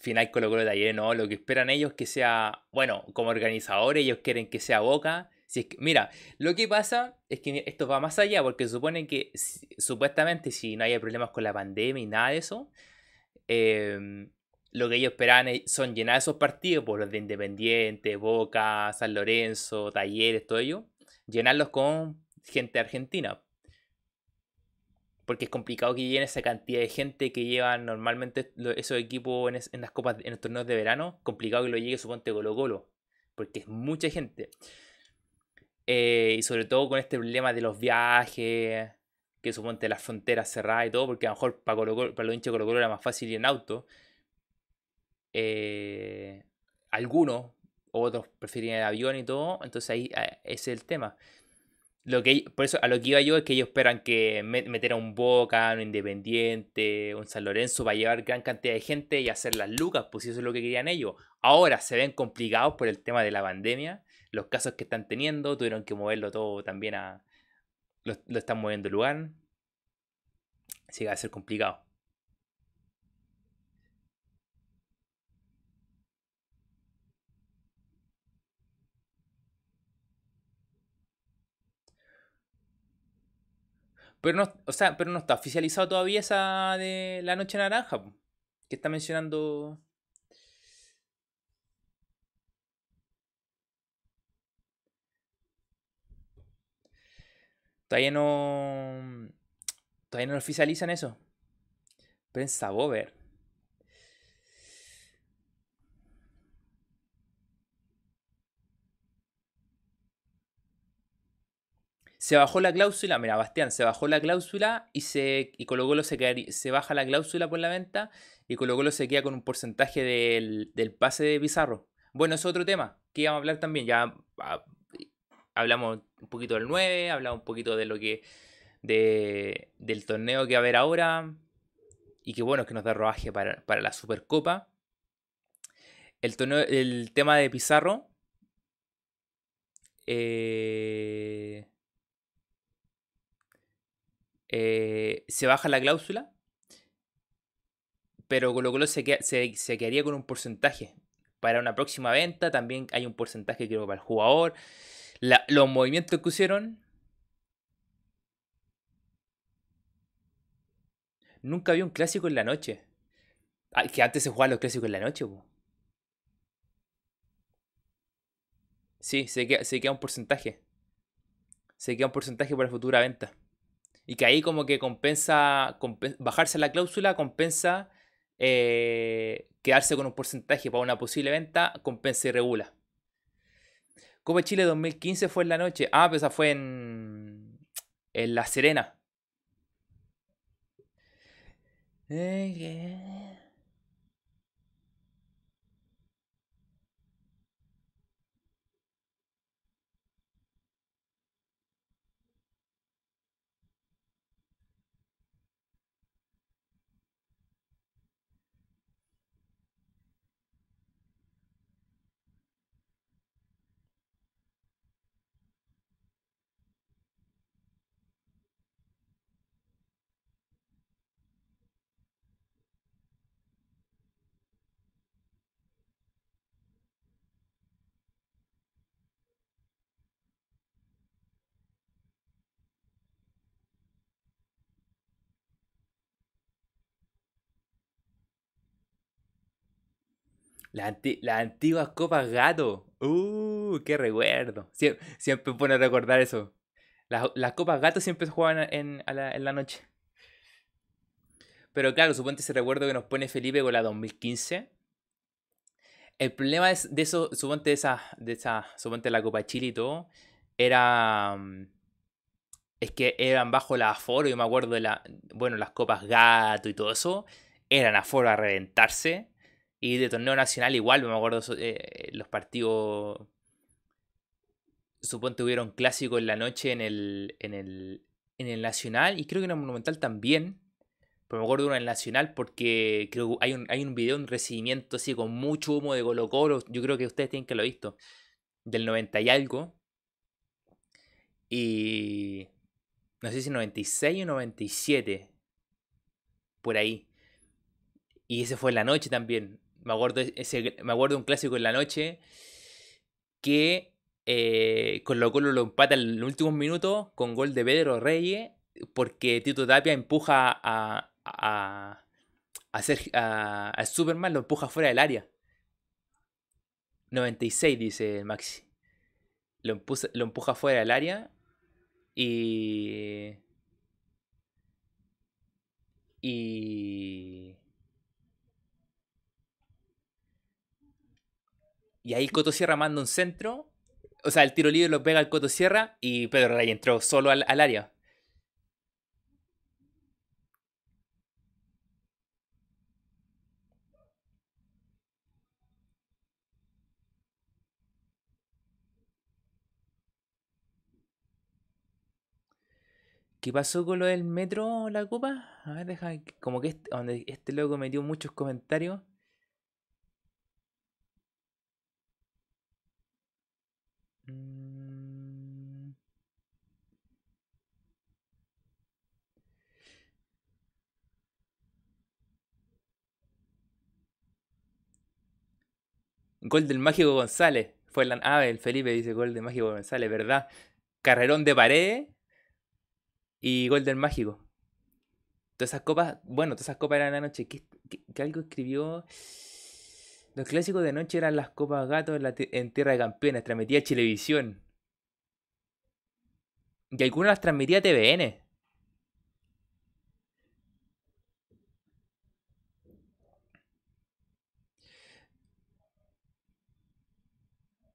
final Colo Colo taller, no, lo que esperan ellos que sea, bueno, como organizadores ellos quieren que sea Boca. Si mira, lo que pasa es que esto va más allá porque suponen que supuestamente si no hay problemas con la pandemia y nada de eso, em, lo que ellos esperan son llenar esos partidos por pues, los de Independiente, Boca, San Lorenzo, Talleres, todo ello, llenarlos con gente argentina porque es complicado que lleguen esa cantidad de gente que llevan normalmente esos equipos en, las copas, en los torneos de verano, complicado que lo llegue suponte Colo Colo, porque es mucha gente. Eh, y sobre todo con este problema de los viajes, que suponte las fronteras cerradas y todo, porque a lo mejor para, Colo -Colo, para los hinchas de Colo Colo era más fácil ir en auto. Eh, algunos, otros prefieren el avión y todo, entonces ahí eh, es el tema. Lo que, por eso a lo que iba yo es que ellos esperan que meter a un Boca, un Independiente, un San Lorenzo va a llevar gran cantidad de gente y hacer las lucas, pues eso es lo que querían ellos. Ahora se ven complicados por el tema de la pandemia, los casos que están teniendo, tuvieron que moverlo todo también a... Lo, lo están moviendo el lugar. Así va a ser complicado. Pero no, o sea, pero no está oficializado todavía esa de la noche naranja que está mencionando. Todavía no. Todavía no oficializan eso. Prensa Bober. se bajó la cláusula, mira, Bastián, se bajó la cláusula y, se, y colocó lo se, se baja la cláusula por la venta y colocó lo se queda con un porcentaje del, pase de Pizarro. Bueno, es otro tema que íbamos a hablar también. Ya ah, hablamos un poquito del 9, hablamos un poquito de lo que del torneo que va a haber ahora y que bueno, que nos da rodaje para, la Supercopa. El, el tema de Pizarro. Eh, eh, se baja la cláusula, pero con lo se, se, quedaría con un porcentaje. Para una próxima venta también hay un porcentaje creo para el jugador. los movimientos que hicieron... Nunca había un clásico en la noche. Ah, que antes se jugaban los clásicos en la noche. Sí, se queda, se queda un porcentaje. Se queda un porcentaje para futura venta. Y que ahí como que compensa, bajarse la cláusula, compensa eh, quedarse con un porcentaje para una posible venta, compensa y regula. Copa Chile 2015 fue en la noche. Ah, pero esa fue en, en La Serena. Eh, Las, antiguas copas gato. ¡Uh! ¡Qué recuerdo! siempre pone a recordar eso. Las, copas gato siempre se jugaban en, la, noche. Pero claro, suponte ese recuerdo que nos pone Felipe con la 2015. El problema es de eso, suponte de esa, de esa, suponte la Copa Chile y todo, era... Mm, es que eran bajo la aforo, yo me acuerdo de la... Bueno, las copas gato y todo eso, eran aforo a reventarse y de torneo nacional igual, me acuerdo eh, los partidos. supongo que hubieron clásico en la noche en el, en el, en el Nacional y creo que en el Monumental también. Pero me acuerdo uno en el Nacional porque creo que hay un, hay un video, un recibimiento así con mucho humo de Colo Yo creo que ustedes tienen que lo visto. Del 90 y algo. Y. No sé si 96 o 97. Por ahí. Y ese fue en la noche también. Me acuerdo, ese, me acuerdo un clásico en la noche que eh, con Colo Colo lo empata en los últimos minutos con gol de Pedro Reyes porque Tito Tapia empuja a, a, a, Superman, lo empuja fuera del área. 96 dice Maxi. Lo, empuja, lo empuja fuera del área y... Y... Y ahí Coto Sierra manda un centro. O sea, el tiro libre lo pega al Coto Sierra y Pedro Rey entró solo al, área. ¿Qué pasó con lo del metro, la copa? A ver, deja, como que este, donde este loco metió muchos comentarios. Mm. Gol del Mágico González. Fue la ah, el Felipe dice gol del Mágico González, ¿verdad? Carrerón de pared y gol del Mágico. Todas esas copas, bueno, todas esas copas eran anoche qué algo escribió? Los clásicos de noche eran las Copas Gatos en, Tierra de Campeones, transmitía Televisión. Y algunas las transmitía TVN.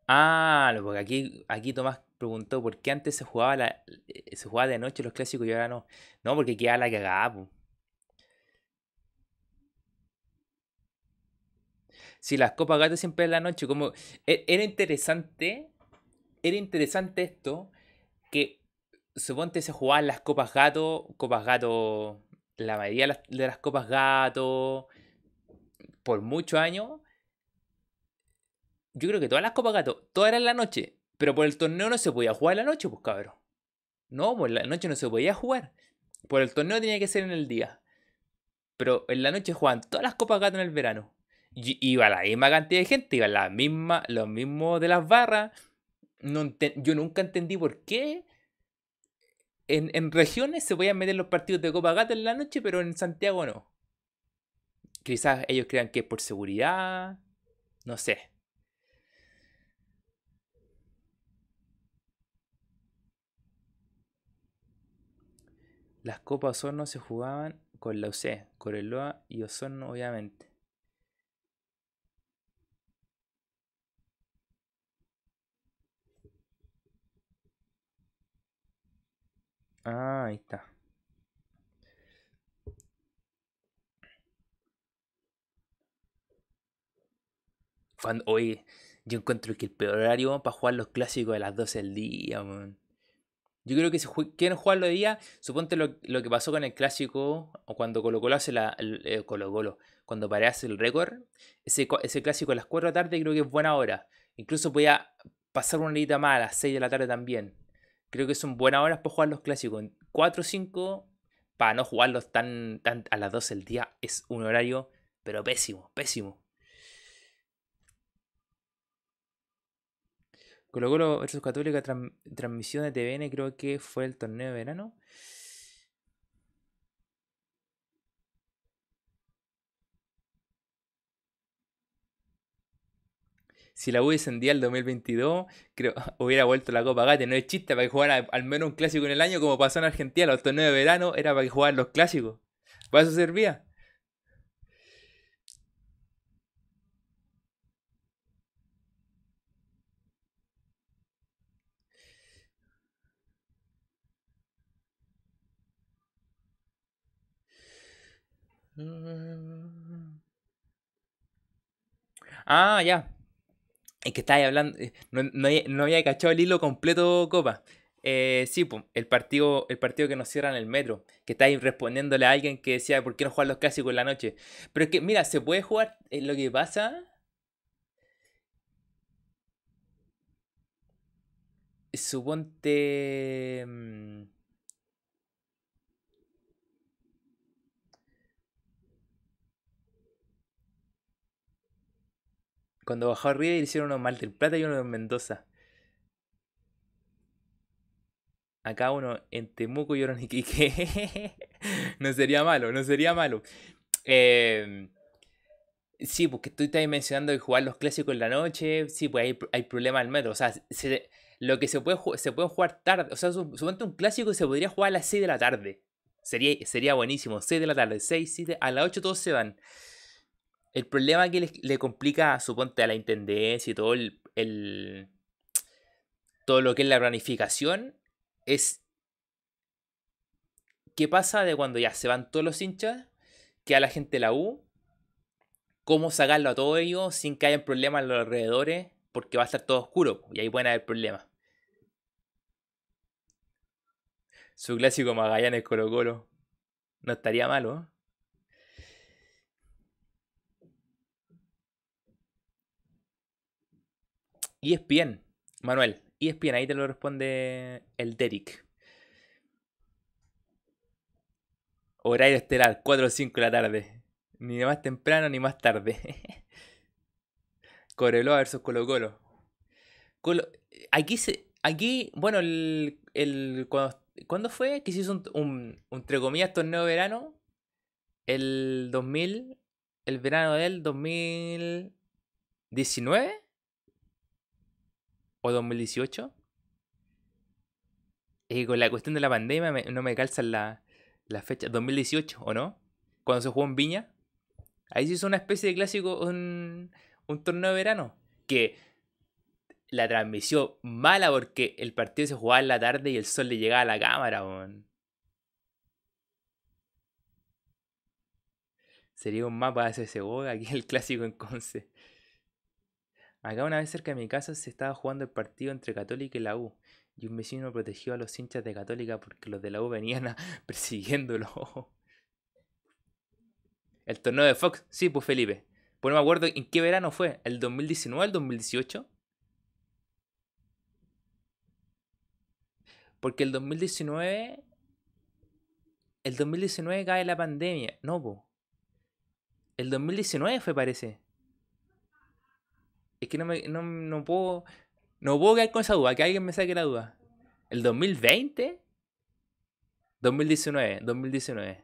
Ah, porque aquí, aquí Tomás preguntó por qué antes se jugaba la, eh, se jugaba de noche los clásicos y ahora no. No, porque queda la cagada, Si las copas gato siempre en la noche, como e, era interesante, era interesante esto, que suponte se jugaban las copas gato, copas gato, la mayoría de las copas gato, por muchos años, yo creo que todas las copas gato, todas eran en la noche, pero por el torneo no se podía jugar en la noche, pues cabrón. No, por pues, la noche no se podía jugar. Por el torneo tenía que ser en el día. Pero en la noche jugaban todas las copas gato en el verano iba la misma cantidad de gente, Iba la misma, los mismos de las barras. yo nunca entendí por qué en, regiones se podían meter los partidos de Copa Gata en la noche, pero en Santiago no. Quizás ellos crean que es por seguridad, no sé. Las copas Osorno se jugaban con la UC, Coreloa y Osorno, obviamente. Ah, ahí está. Cuando, oye, yo encuentro que el peor horario para jugar los clásicos de las 12 del día, Yo creo que si quieren jugarlo de día, suponte lo, que pasó con el clásico, o cuando Colo Colo hace la. El, eh, cuando Paré el récord, ese, ese clásico a las 4 de la tarde creo que es buena hora. Incluso podía pasar una horita más a las 6 de la tarde también creo que son buenas horas para jugar los clásicos. 4 o 5, para no jugarlos tan, tan a las 12 del día, es un horario, pero pésimo, pésimo. Colo Colo versus Católica, transmisión de TVN, creo que fue el torneo de verano. si la U descendía el 2022, creo hubiera vuelto la Copa Gate. No es chiste para que jugara al menos un clásico en el año, como pasó en Argentina, los torneos de verano era para que jugaran los clásicos. Para eso servía. Mm. Ah, ya que estáis hablando. Eh, no, había cachado el hilo completo, Copa. Eh, sí, el partido, el partido que nos cierra en el metro. Que estáis respondiéndole a alguien que decía, ¿por qué no jugar los clásicos en la noche? Pero es que, mira, se puede jugar. Eh, lo que pasa. Suponte. Mm, Cuando bajó a River hicieron uno en Mar del Plata y uno en Mendoza. Acá uno en Temuco y uno en Iquique. no sería malo, no sería malo. Em, sí, porque pues, tú estás mencionando de jugar los clásicos en la noche. Sí, pues hay, hay problemas al metro. O sea, lo que se puede, se puede jugar tarde. O sea, suponte un clásico se podría jugar a las 6 de la tarde. Sería, sería buenísimo. 6 de la tarde, 6, 7. A las 8 todos se van. El problema que le, complica, suponte, a la intendencia y todo el, todo lo que es la planificación es qué pasa de cuando ya se van todos los hinchas, a la gente la U, cómo sacarlo a todos ellos sin que haya problemas en los alrededores, porque va a estar todo oscuro y ahí pueden haber problemas. Su clásico Magallanes Colo Colo. No estaría malo. es bien Manuel, y e ESPN, ahí te lo responde el Derek. Horario estelar, 4 o 5 de la tarde. Ni más temprano ni más tarde. Coreloa versus Colo Colo. aquí, se, aquí, bueno, el, cuando, ¿cuándo fue que hizo un, entre comillas, torneo de verano? El 2000, el verano del 2019 o 2018. y con la cuestión de la pandemia no me calzan la, la, fecha. 2018, ¿o no? Cuando se jugó en Viña. Ahí se hizo una especie de clásico, un, un torneo de verano. Que la transmisión mala porque el partido se jugaba en la tarde y el sol le llegaba a la cámara, Sería un mapa de ese aquí el clásico en Conce. Acá una vez cerca de mi casa se estaba jugando el partido entre Católica y la U. Y un vecino protegió a los hinchas de Católica porque los de la U venían persiguiéndolo. El torneo de Fox, sí, pues Felipe. Pues no me acuerdo en qué verano fue, el 2019, el 2018. Porque el 2019... El 2019 cae la pandemia. No, pues. El 2019 fue, parece. Es que no, no, puedo. No puedo quedar con esa duda, que alguien me saque la duda. ¿El 2020? 2019, 2019.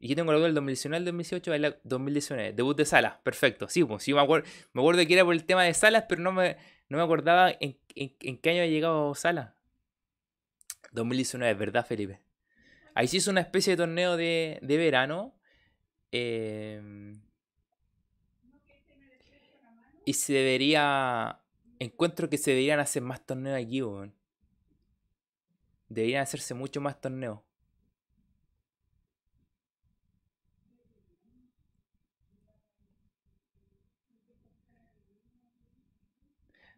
Y yo tengo la duda 2019 el 2018, el 2019. Debut de Salas, perfecto. Sí, pues, sí me, acuerdo, que era por el tema de Salas, pero no me, no me acordaba en, qué año ha llegado Salas. 2019, ¿verdad, Felipe? Ahí sí hizo una especie de torneo de, de verano. Eh, y se debería. Encuentro que se deberían hacer más torneos aquí, weón. Deberían hacerse mucho más torneos.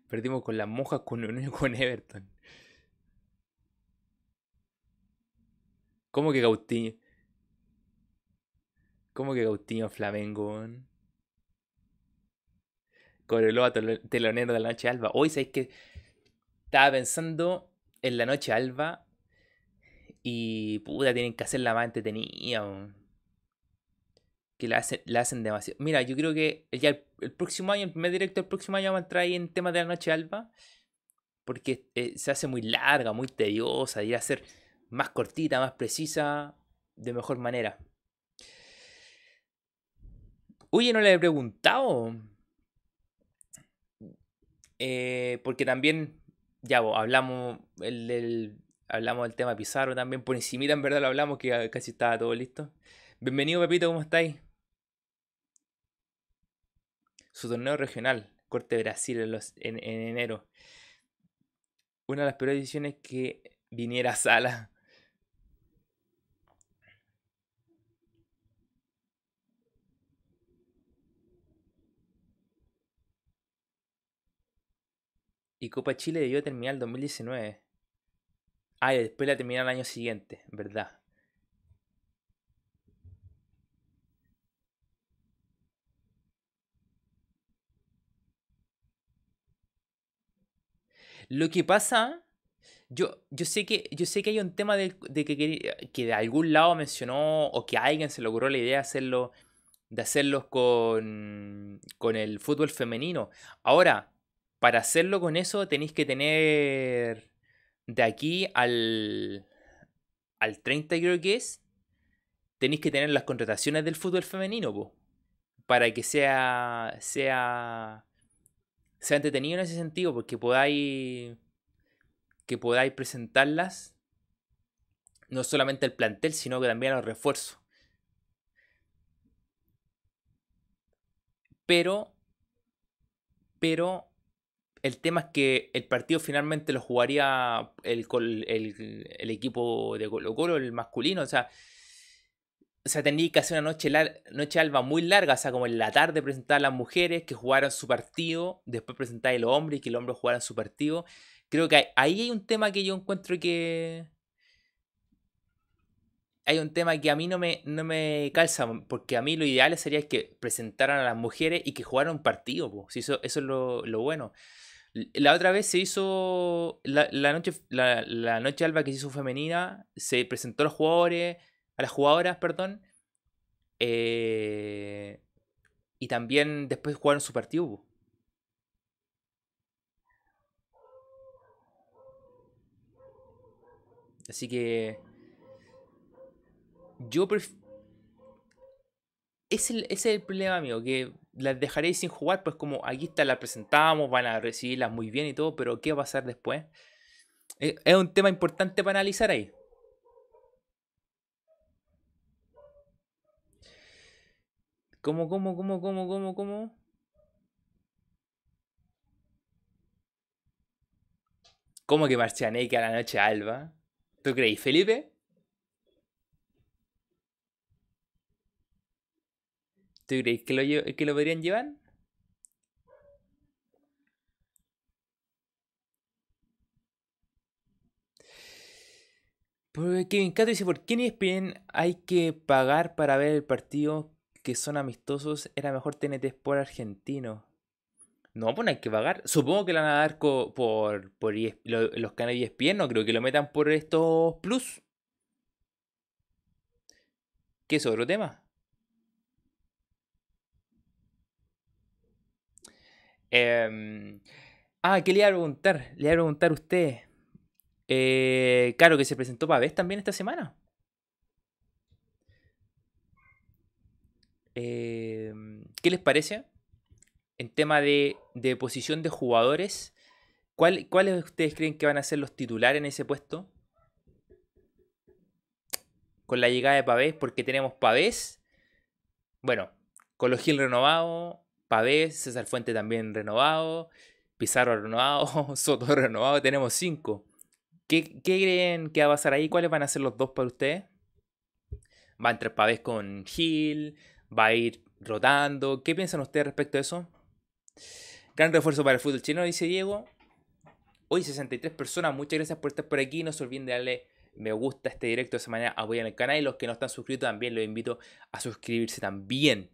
Perdimos con las mojas con con Everton. ¿Cómo que Gautiño? ¿Cómo que o Flamengo? Weón? a telonero de la noche alba. Hoy sabéis que estaba pensando en la noche alba y puta, tienen que hacerla más entretenida. Que la hacen, la hacen demasiado. Mira, yo creo que ya el, próximo año, el primer directo del próximo año, vamos a entrar ahí en temas de la noche alba. Porque eh, se hace muy larga, muy tediosa. Y a ser más cortita, más precisa, de mejor manera. Oye, no le he preguntado. Eh, porque también, ya hablamos del, hablamos del tema Pizarro también, por encimita en verdad lo hablamos, que casi estaba todo listo. Bienvenido Pepito, ¿cómo estáis? Su torneo regional, Corte Brasil en, enero. Una de las peores decisiones que viniera a Sala. Y Copa Chile debió terminar el 2019. Ah, y después la terminaron el año siguiente, ¿verdad? Lo que pasa, yo, yo, sé, que, yo sé que hay un tema de, que, que, de algún lado mencionó o que alguien se le ocurrió la idea de hacerlo de hacerlos con, con el fútbol femenino. Ahora, para hacerlo con eso tenéis que tener de aquí al, al 30 creo que es, tenéis que tener las contrataciones del fútbol femenino, para que sea, sea, sea entretenido en ese sentido, porque podáis, que podáis presentarlas, no solamente al plantel, sino que también a los refuerzos. Pero, pero el tema es que el partido finalmente lo jugaría el, el, equipo de Colo Colo, el masculino, o sea, o tenía que hacer una noche, noche alba muy larga, o sea, como en la tarde presentar a las mujeres que jugaran su partido, después presentar a los hombres y que los hombres jugaran su partido. Creo que ahí hay un tema que yo encuentro que... Hay un tema que a mí no me, me calza, porque a mí lo ideal sería que presentaran a las mujeres y que jugaran un partido, eso, eso es lo, lo bueno. La otra vez se hizo. La, noche, la, noche alba que se hizo femenina, se presentó a los jugadores, a las jugadoras, perdón. Eh, y también después jugaron super partido. Así que. Yo prefiero. Ese es el problema, amigo, que las dejaréis sin jugar, pues como aquí está, las presentamos, van a recibirlas muy bien y todo, pero ¿qué va a pasar después? Eh, es un tema importante para analizar ahí. ¿Cómo, cómo, cómo, cómo, cómo, cómo? ¿Cómo que que a la noche alba? ¿Tú crees, Felipe? ¿Qué que lo, que lo podrían llevar? Kevin Cato dice, ¿por qué en ESPN hay que pagar para ver el partido que son amistosos? Era mejor TNT por argentino. No, pues no hay que pagar. Supongo que lo van a dar por, por e los canales ESPN, e no creo que lo metan por estos plus. ¿Qué es otro tema? Em, ah, ¿qué le iba a preguntar? Le iba a preguntar a usted. Eh, claro, que se presentó Pavés también esta semana. Em, ¿Qué les parece? En tema de, posición de jugadores, ¿cuáles ustedes creen que van a ser los titulares en ese puesto? Con la llegada de Pavés, porque tenemos Pavés, bueno, con los Gil renovado, Pavés, César Fuente también renovado, Pizarro renovado, Soto renovado, tenemos cinco. ¿Qué, creen que va a pasar ahí? ¿Cuáles van a ser los dos para ustedes? ¿Va a entrar Pavés con Gil? ¿Va a ir rotando? ¿Qué piensan ustedes respecto a eso? Gran refuerzo para el fútbol chino, dice Diego. Hoy 63 personas, muchas gracias por estar por aquí. No se olviden de darle me gusta este directo de esa manera, apoyan el canal y los que no están suscritos también los invito a suscribirse también.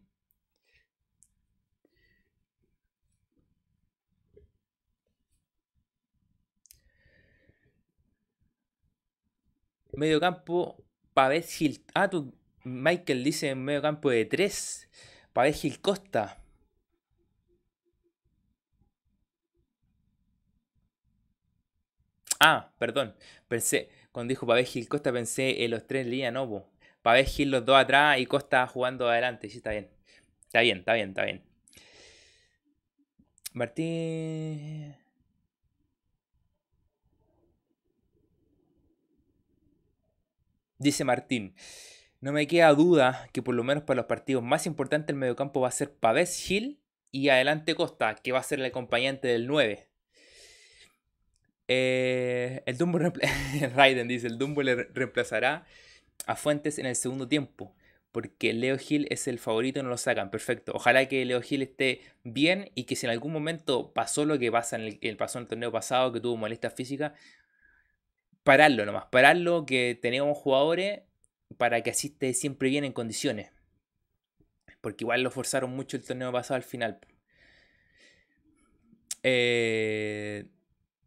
medio campo, Pabez Gil. Ah, tú, Michael dice en medio campo de tres. Pavez Gil Costa. Ah, perdón. Pensé, cuando dijo Pavez Gil Costa, pensé en los tres líneas, no, po. Gil los dos atrás y Costa jugando adelante. Sí, está bien. Está bien, está bien, está bien. Martín. Dice Martín, no me queda duda que por lo menos para los partidos más importantes el mediocampo va a ser Pavés Gil y adelante Costa, que va a ser el acompañante del 9. Eh, el Dumbo Raiden dice, el Dumbo le reemplazará a Fuentes en el segundo tiempo, porque Leo Gil es el favorito y no lo sacan. Perfecto. Ojalá que Leo Gil esté bien y que si en algún momento pasó lo que pasa en el, pasó en el torneo pasado, que tuvo molestia física pararlo nomás, pararlo que tenemos jugadores para que así esté siempre bien en condiciones. Porque igual lo forzaron mucho el torneo pasado al final. Eh,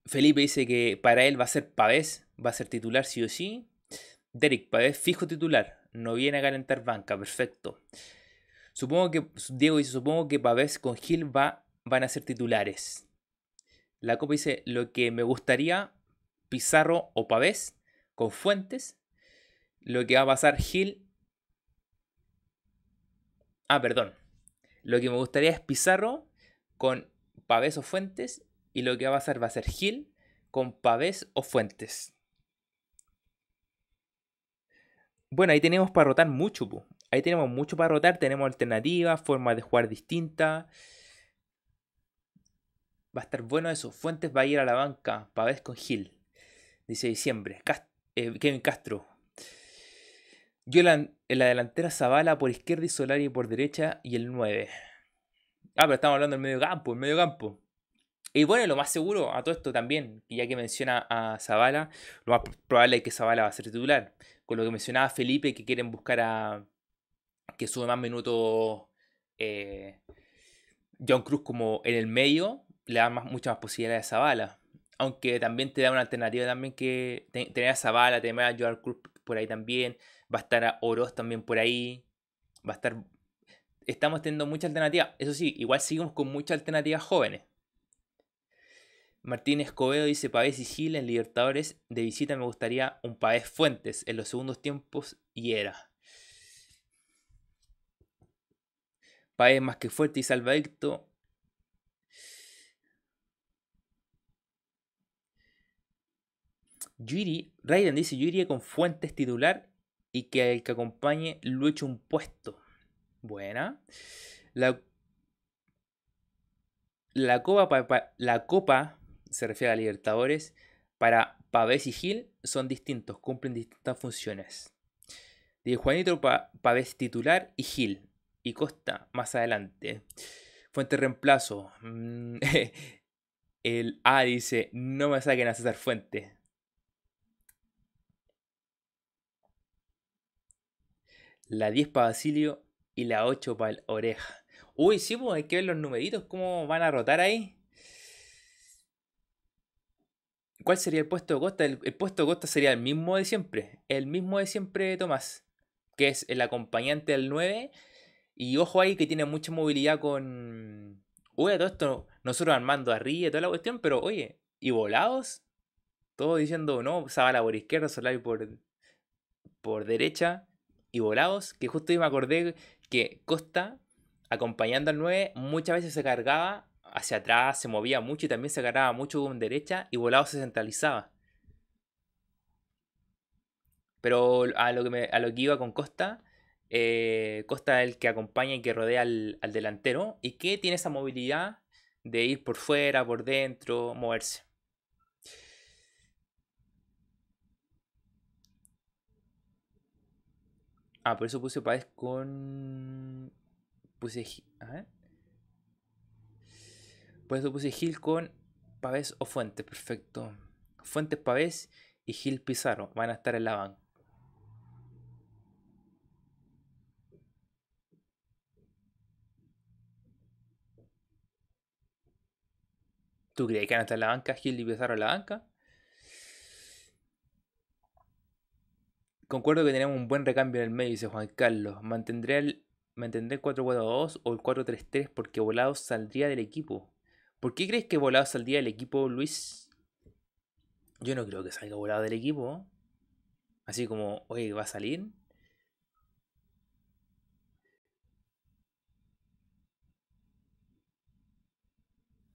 Felipe dice que para él va a ser Pavés, va a ser titular sí o sí. Derek Pavés, fijo titular, no viene a calentar banca, perfecto. Supongo que, Diego dice, supongo que Pavés con Gil va, van a ser titulares. La Copa dice, lo que me gustaría Pizarro o Pavés con Fuentes. Lo que va a pasar Gil. Ah, perdón. Lo que me gustaría es Pizarro con Pavés o Fuentes. Y lo que va a pasar va a ser Gil con Pavés o Fuentes. Bueno, ahí tenemos para rotar mucho. Ahí tenemos mucho para rotar. Tenemos alternativas, formas de jugar distintas. Va a estar bueno eso. Fuentes va a ir a la banca. Pavés con Gil dice diciembre. Eh, Kevin Castro. Yo en eh, la delantera Zavala por izquierda y Solari por derecha y el 9. Ah, pero estamos hablando del medio campo, el medio campo. Y bueno, lo más seguro a todo esto también, ya que menciona a Zavala, lo más probable es que Zavala va a ser titular. Con lo que mencionaba Felipe, que quieren buscar a que sube más minutos eh, John Cruz como en el medio, le da más, muchas más posibilidades a Zavala. Aunque también te da una alternativa también que tener a Zavala, tener a Joel Cruz por ahí también. Va a estar a Oroz también por ahí. Va a estar. Estamos teniendo mucha alternativa. Eso sí, igual seguimos con muchas alternativas jóvenes. Martín Escobedo dice Pavés y Gil en Libertadores. De visita me gustaría un Pavés Fuentes en los segundos tiempos y era. Pavés más que fuerte y salvadicto. Yuri, Raiden dice, yo con Fuentes titular y que el que acompañe luche un puesto. Buena. La, copa, se refiere a Libertadores, para Pavés y Gil son distintos, cumplen distintas funciones. Dice Juanito Pavés titular y Gil. Y Costa más adelante. Fuente reemplazo. Mm, el A dice, no me saquen a César Fuentes la 10 para Basilio y la 8 para el Oreja. Uy, sí, pues, hay que ver los numeritos, cómo van a rotar ahí. ¿Cuál sería el puesto de Costa? El, puesto de Costa sería el mismo de siempre. El mismo de siempre, Tomás. Que es el acompañante del 9. Y ojo ahí que tiene mucha movilidad con. Uy, todo esto, nosotros armando arriba, toda la cuestión, pero oye, ¿y volados? todo diciendo, no, la por izquierda, Solari por, por derecha y volados, que justo yo me acordé que Costa, acompañando al 9, muchas veces se cargaba hacia atrás, se movía mucho y también se cargaba mucho con derecha y volados se centralizaba. Pero a lo que, a lo que iba con Costa, eh, Costa es el que acompaña y que rodea al delantero y que tiene esa movilidad de ir por fuera, por dentro, moverse. Ah, por eso puse pavés con. Puse. ver. Por eso puse Gil con Pavés o Fuentes, perfecto. Fuentes Pavés y Gil Pizarro van a estar en la banca. ¿Tú crees que van a estar en la banca? Gil y Pizarro en la banca. Concuerdo que tenemos un buen recambio en el medio, dice Juan Carlos. Mantendré el, mantendré 4-4-2 o el 4-3-3 porque Volado saldría del equipo. ¿Por qué crees que Volado saldría del equipo, Luis? Yo no creo que salga Volado del equipo. Así como, hoy va a salir.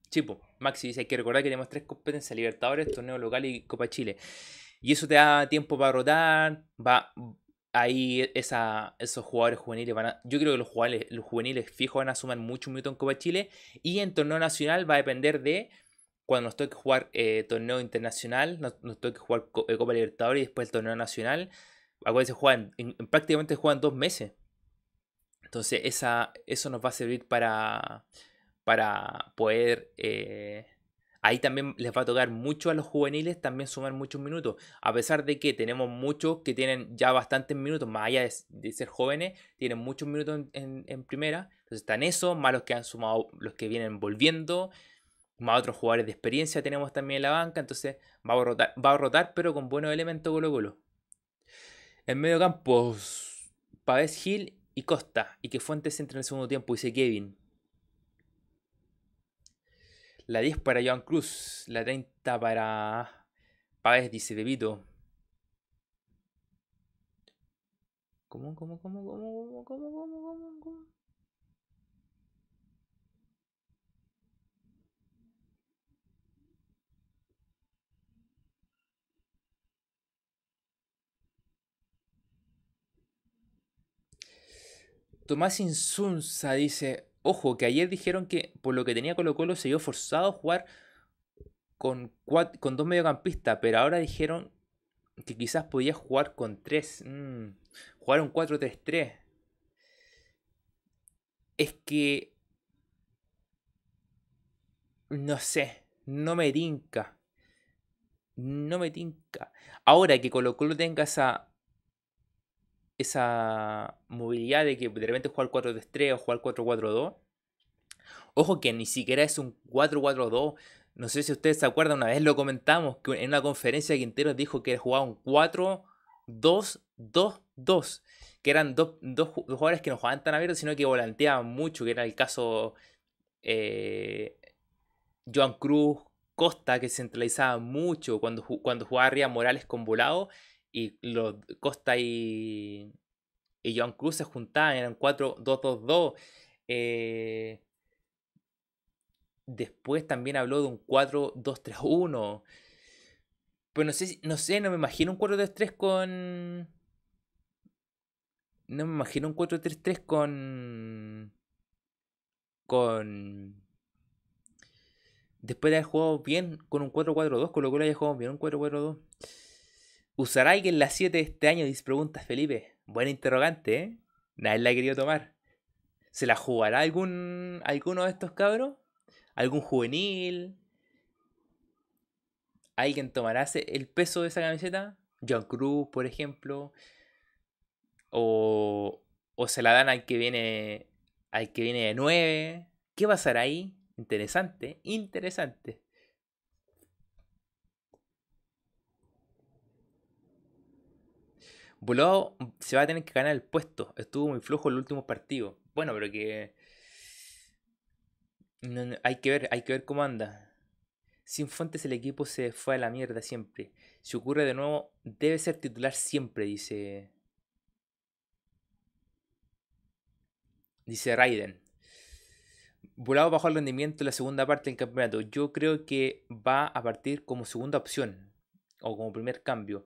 Chipo, Maxi dice, hay que recordar que tenemos tres competencias, Libertadores, Torneo Local y Copa Chile. Y eso te da tiempo para rotar, va ahí e, esa, esos jugadores juveniles van a, yo creo que los jugadores, juveniles fijos van a sumar mucho minutos en Copa Chile y en torneo nacional va a depender de cuando nos toque jugar eh, torneo internacional, nos, toque jugar eh, Copa Libertadores y después el torneo nacional, acuérdense, juegan, prácticamente juegan dos meses. Entonces esa, eso nos va a servir para, para poder eh, Ahí también les va a tocar mucho a los juveniles también sumar muchos minutos. A pesar de que tenemos muchos que tienen ya bastantes minutos, más allá de, ser jóvenes, tienen muchos minutos en, primera. Entonces están esos, más los que han sumado, los que vienen volviendo, más otros jugadores de experiencia tenemos también en la banca. Entonces va a rotar, va a rotar pero con buenos elementos golo Colo. En medio campo, Pavés Gil y Costa. Y que Fuentes entre en el segundo tiempo, dice Kevin. La 10 para Joan Cruz. La 30 para Páez, dice Debito. ¿Cómo, cómo, cómo, cómo, cómo, cómo, Tomás Insunza dice, Ojo, que ayer dijeron que por lo que tenía Colo Colo se vio forzado a jugar con, con dos mediocampistas, pero ahora dijeron que quizás podía jugar con tres. Mm, jugar un 4-3-3. Es que... No sé, no me tinca. No me tinca. Ahora que Colo Colo tenga esa esa movilidad de que de repente jugar 4 3 o jugar 4-4-2. Ojo que ni siquiera es un 4-4-2. No sé si ustedes se acuerdan, una vez lo comentamos, que en una conferencia Quintero dijo que jugaba un 4-2-2-2. Que eran dos, jugadores que no jugaban tan abiertos, sino que volanteaban mucho, que era el caso eh, Joan Cruz, Costa, que centralizaba mucho cuando, cuando jugaba arriba Morales con volado y los Costa y, y John Cruz se juntaban, eran 4-2-2-2. Eh, después también habló de un 4-2-3-1. Pues no sé, no sé, no me imagino un 4-3-3 con... No me imagino un 4-3-3 con... Con... Después de haber jugado bien con un 4-4-2, con lo cual haya jugado bien un 4-4-2. ¿Usará alguien las 7 de este año? Dice preguntas Felipe. Buena interrogante, ¿eh? Nadie la ha querido tomar. ¿Se la jugará algún, alguno de estos cabros? ¿Algún juvenil? ¿Alguien tomará el peso de esa camiseta? John Cruz, por ejemplo. O, o se la dan al que viene al que viene de 9. ¿Qué pasará ahí? Interesante, interesante. Volado se va a tener que ganar el puesto. Estuvo muy flojo el último partido. Bueno, pero que. hay que ver, hay que ver cómo anda. Sin Fuentes el equipo se fue a la mierda siempre. Si ocurre de nuevo, debe ser titular siempre, dice. Dice Raiden. Volado bajó el rendimiento en la segunda parte del campeonato. Yo creo que va a partir como segunda opción o como primer cambio.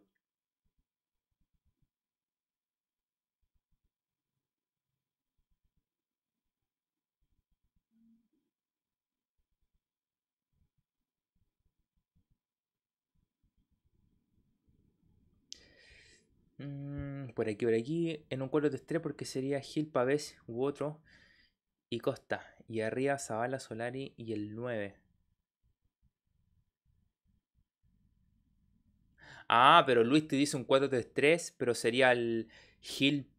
Mm, por aquí, por aquí. En un 4-3-3 porque sería Gil Pavés u otro. Y Costa. Y arriba Zavala, Solari y el 9. Ah, pero Luis te dice un 4-3-3, pero sería el Gil,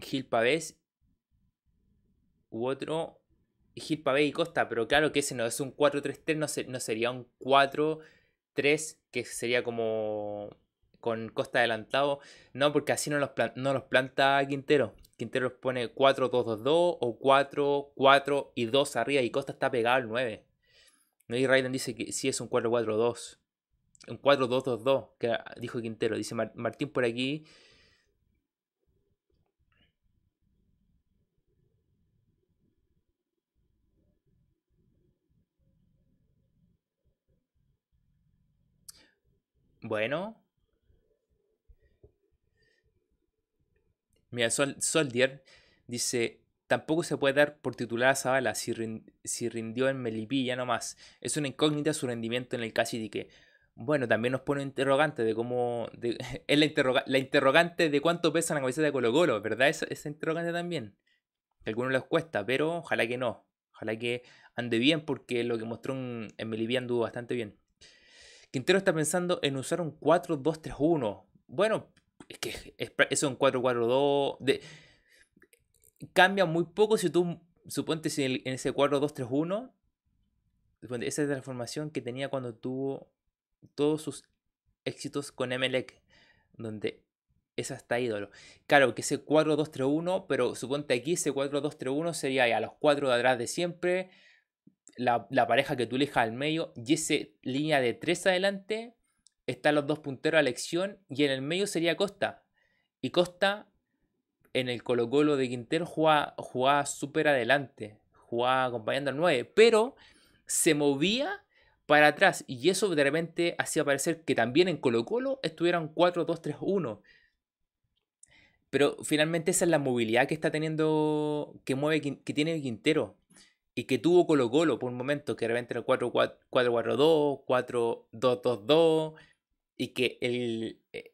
Gil Pavés u otro. Gil Pavés y Costa, pero claro que ese no es un 4-3-3, no sería un 4-3, que sería como con Costa adelantado. No, porque así no los, no los planta Quintero. Quintero los pone 4, 2, 2, 2 o 4, 4 y 2 arriba y Costa está pegado al 9. No, y Raiden dice que sí es un 4, 4, 2. Un 4, 2, 2, 2, que dijo Quintero. Dice Martín por aquí. Bueno, Mira, Soldier dice, tampoco se puede dar por titular a Zabala si, rindió en Melipilla nomás. Es una incógnita su rendimiento en el casi que Bueno, también nos pone interrogante de cómo... es la, interrogante de cuánto pesa la cabeza de Colo Colo, ¿verdad? Esa, interrogante también. Que a algunos les cuesta, pero ojalá que no. Ojalá que ande bien porque lo que mostró en, en Melipilla anduvo bastante bien. Quintero está pensando en usar un 4-2-3-1. Bueno, es que es, es un 4-4-2. De, cambia muy poco si tú, suponte, si en, ese 4-2-3-1, esa transformación que tenía cuando tuvo todos sus éxitos con Emelec, donde es hasta ídolo. Claro, que ese 4-2-3-1, pero suponte aquí ese 4-2-3-1 sería ya los 4 de atrás de siempre, la, la pareja que tú elijas al medio y esa línea de 3 adelante están los dos punteros a elección y en el medio sería Costa. Y Costa en el Colo Colo de Quintero jugaba, súper adelante, jugaba acompañando al 9, pero se movía para atrás y eso de repente hacía parecer que también en Colo Colo estuvieran 4-2-3-1. Pero finalmente esa es la movilidad que está teniendo, que, mueve, que tiene Quintero y que tuvo Colo Colo por un momento, que de repente era 4-4-2, 4-2-2-2, y que el, eh,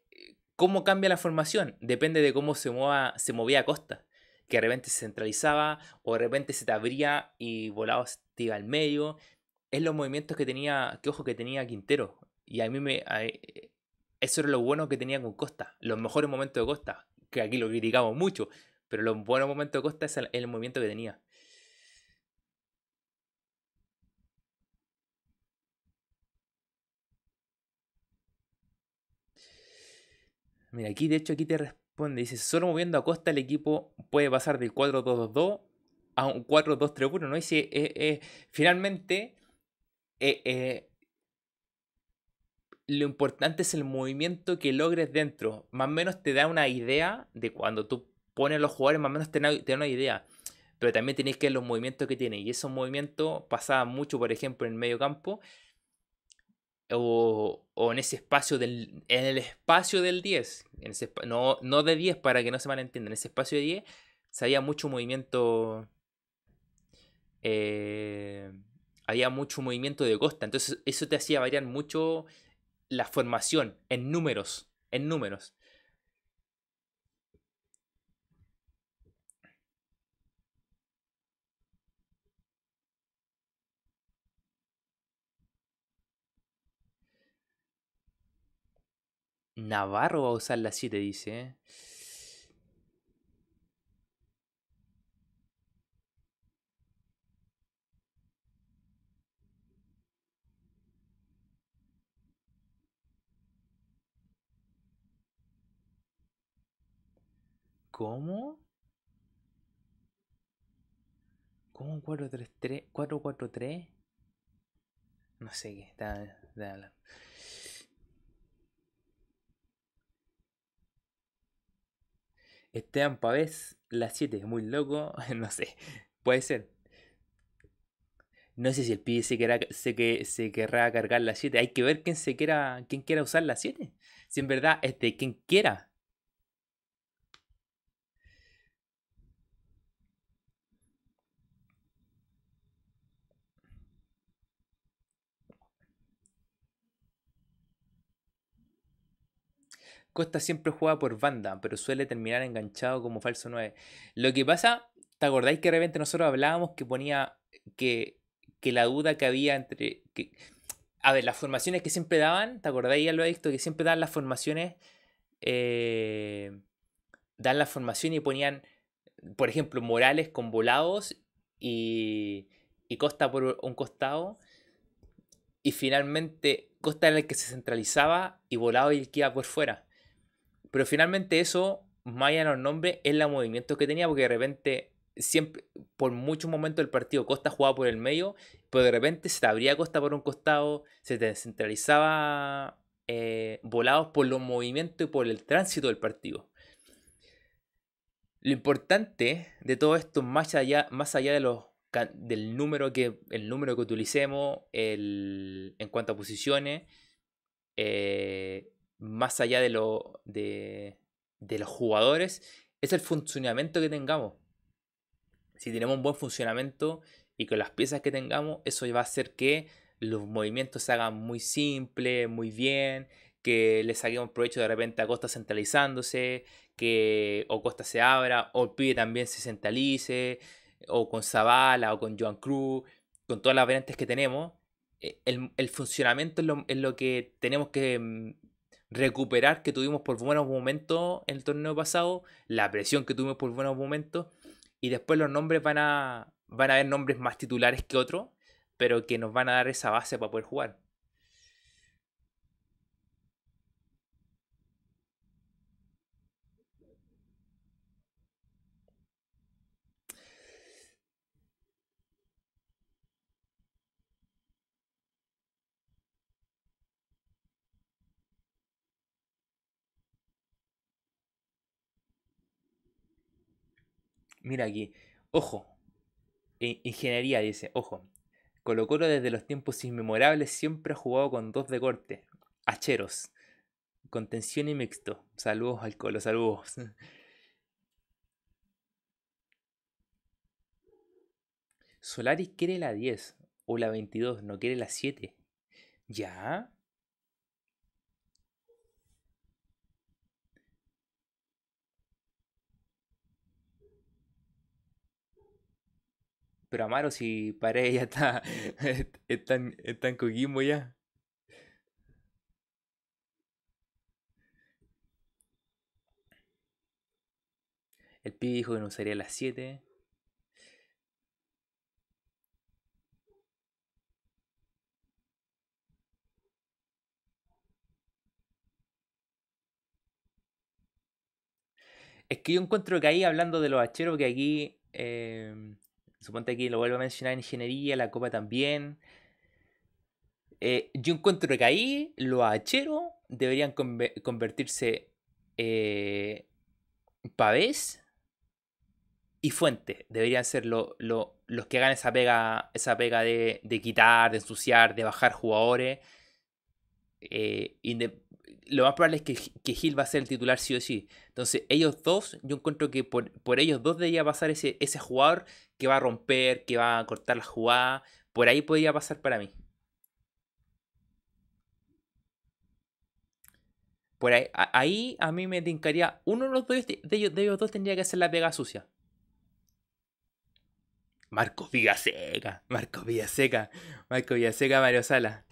cómo cambia la formación depende de cómo se, mueva, se movía Costa. Que de repente se centralizaba o de repente se te abría y volaba iba al medio. Es los movimientos que tenía, que ojo que tenía Quintero. Y a mí me. Eh, eh, eso era lo bueno que tenía con Costa. Los mejores momentos de Costa, que aquí lo criticamos mucho, pero los buenos momentos de Costa es el movimiento que tenía. Mira, aquí de hecho aquí te responde, dice, solo moviendo a Costa el equipo puede pasar del 4-2-2-2 a un 4-2-3-1, ¿no? Dice, eh, eh, finalmente, eh, lo importante es el movimiento que logres dentro. Más o menos te da una idea de cuando tú pones los jugadores, más o menos te da, una idea. Pero también tienes que ver los movimientos que tiene. Y esos movimientos pasaban mucho, por ejemplo, en el medio campo. O, o en ese espacio del, en el espacio del 10, no, de 10 para que no se malentienda, en ese espacio de 10 había mucho movimiento, eh, había mucho movimiento de costa, entonces eso te hacía variar mucho la formación en números, en números. Navarro va a usar la 7, dice. ¿Cómo? ¿Cómo 4-3-3? ¿4-4-3? No sé qué, está, está hablando. Esteban Pavés, la 7, muy loco, no sé, puede ser. No sé si el pibe se, que, se querrá cargar la 7, hay que ver quién se quiera, quién quiera usar las 7. Si en verdad este de quien quiera, Costa siempre juega por banda, pero suele terminar enganchado como falso 9. Lo que pasa, ¿te acordáis que de repente nosotros hablábamos que ponía que, la duda que había entre... Que, a ver, las formaciones que siempre daban, ¿te acordáis ya lo he visto? Que siempre dan las formaciones... Eh, dan la formación y ponían, por ejemplo, Morales con volados y, y Costa por un costado. Y finalmente Costa era el que se centralizaba y volado y el que iba por fuera. Pero finalmente eso, más allá de los nombres, es la movimiento que tenía, porque de repente, siempre, por muchos momentos del partido, Costa jugaba por el medio, pero de repente se abría Costa por un costado, se descentralizaba eh, volados por los movimientos y por el tránsito del partido. Lo importante de todo esto, más allá, más allá de los del número que el número que utilicemos el, en cuanto a posiciones eh, más allá de, lo, de, los jugadores, es el funcionamiento que tengamos. Si tenemos un buen funcionamiento y con las piezas que tengamos, eso va a hacer que los movimientos se hagan muy simple muy bien, que le saquemos provecho de repente a Costa centralizándose, que o Costa se abra, o el pibe también se centralice, o con Zavala, o con Joan Cruz, con todas las variantes que tenemos. Eh, el, funcionamiento es lo, que tenemos que mm, recuperar que tuvimos por buenos momentos el torneo pasado, la presión que tuvimos por buenos momentos, y después los nombres van a, van a haber nombres más titulares que otros, pero que nos van a dar esa base para poder jugar. mira aquí, ojo, ingeniería dice, ojo, Colo desde los tiempos inmemorables siempre ha jugado con dos de corte, acheros, contención y mixto. Saludos al Colo, saludos. Solaris quiere la 10 o la 22, no quiere la 7. ¿Ya? Pero Amaro, si para ya está, en Coquimbo ya. El pibe dijo que no sería las 7. Es que yo encuentro que ahí, hablando de los hacheros, que aquí em, Suponte que lo vuelvo a mencionar, ingeniería, la copa también. Eh, yo encuentro que ahí los hacheros deberían convertirse eh, pavés y fuentes. Deberían ser los que hagan esa pega, esa pega de, quitar, de ensuciar, de bajar jugadores. Eh, lo más probable es que, que Hill va a ser el titular sí o sí. Entonces, ellos dos, yo encuentro que por, ellos dos debería pasar ese, ese jugador que va a romper, que va a cortar la jugada. Por ahí podría pasar para mí. Por ahí, a, ahí a mí me tincaría. Uno de los dos de, ellos, de ellos dos tendría que hacer la pega sucia. Marcos Villaseca, Marcos Villaseca, Marcos Villaseca, Mario Sala.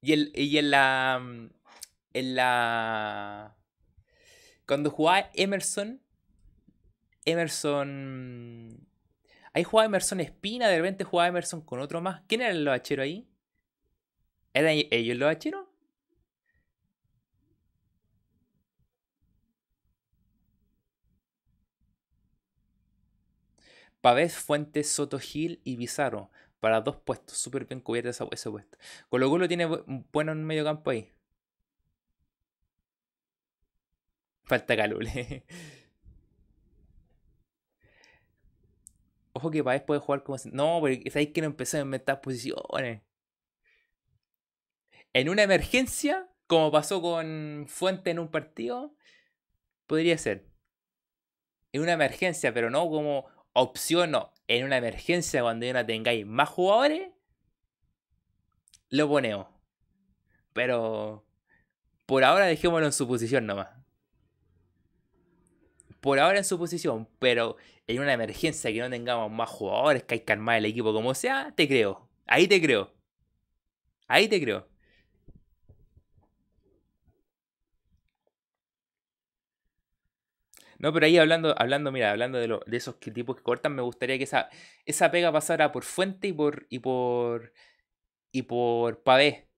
Y, el, en la. Mm, en la. Cuando jugaba Emerson. Emerson. Ahí jugaba Emerson Espina, de repente jugaba Emerson con otro más. ¿Quién era el lobachero ahí? ¿Eran e-, ellos los lovachero? Pavés, Fuentes, Soto Gil y Bizarro para dos puestos. Súper bien cubierta esa, ese puesto. Colo Colo tiene bueno en medio campo ahí. Falta Calule. Ojo que Paez puede jugar como... No, porque sabéis que no empezó a inventar posiciones. En una emergencia, como pasó con Fuente en un partido, podría ser. En una emergencia, pero no como opción, no en una emergencia cuando ya no tengáis más jugadores, lo ponemos. Pero por ahora dejémoslo en su posición nomás. Por ahora en su posición, pero en una emergencia que no tengamos más jugadores, que hay que el equipo como sea, te creo. Ahí te creo. Ahí te creo. No, pero ahí hablando, hablando mira, hablando de, de esos tipos que cortan, me gustaría que esa, esa pega pasara por Fuente y por, y por, y por Pavé.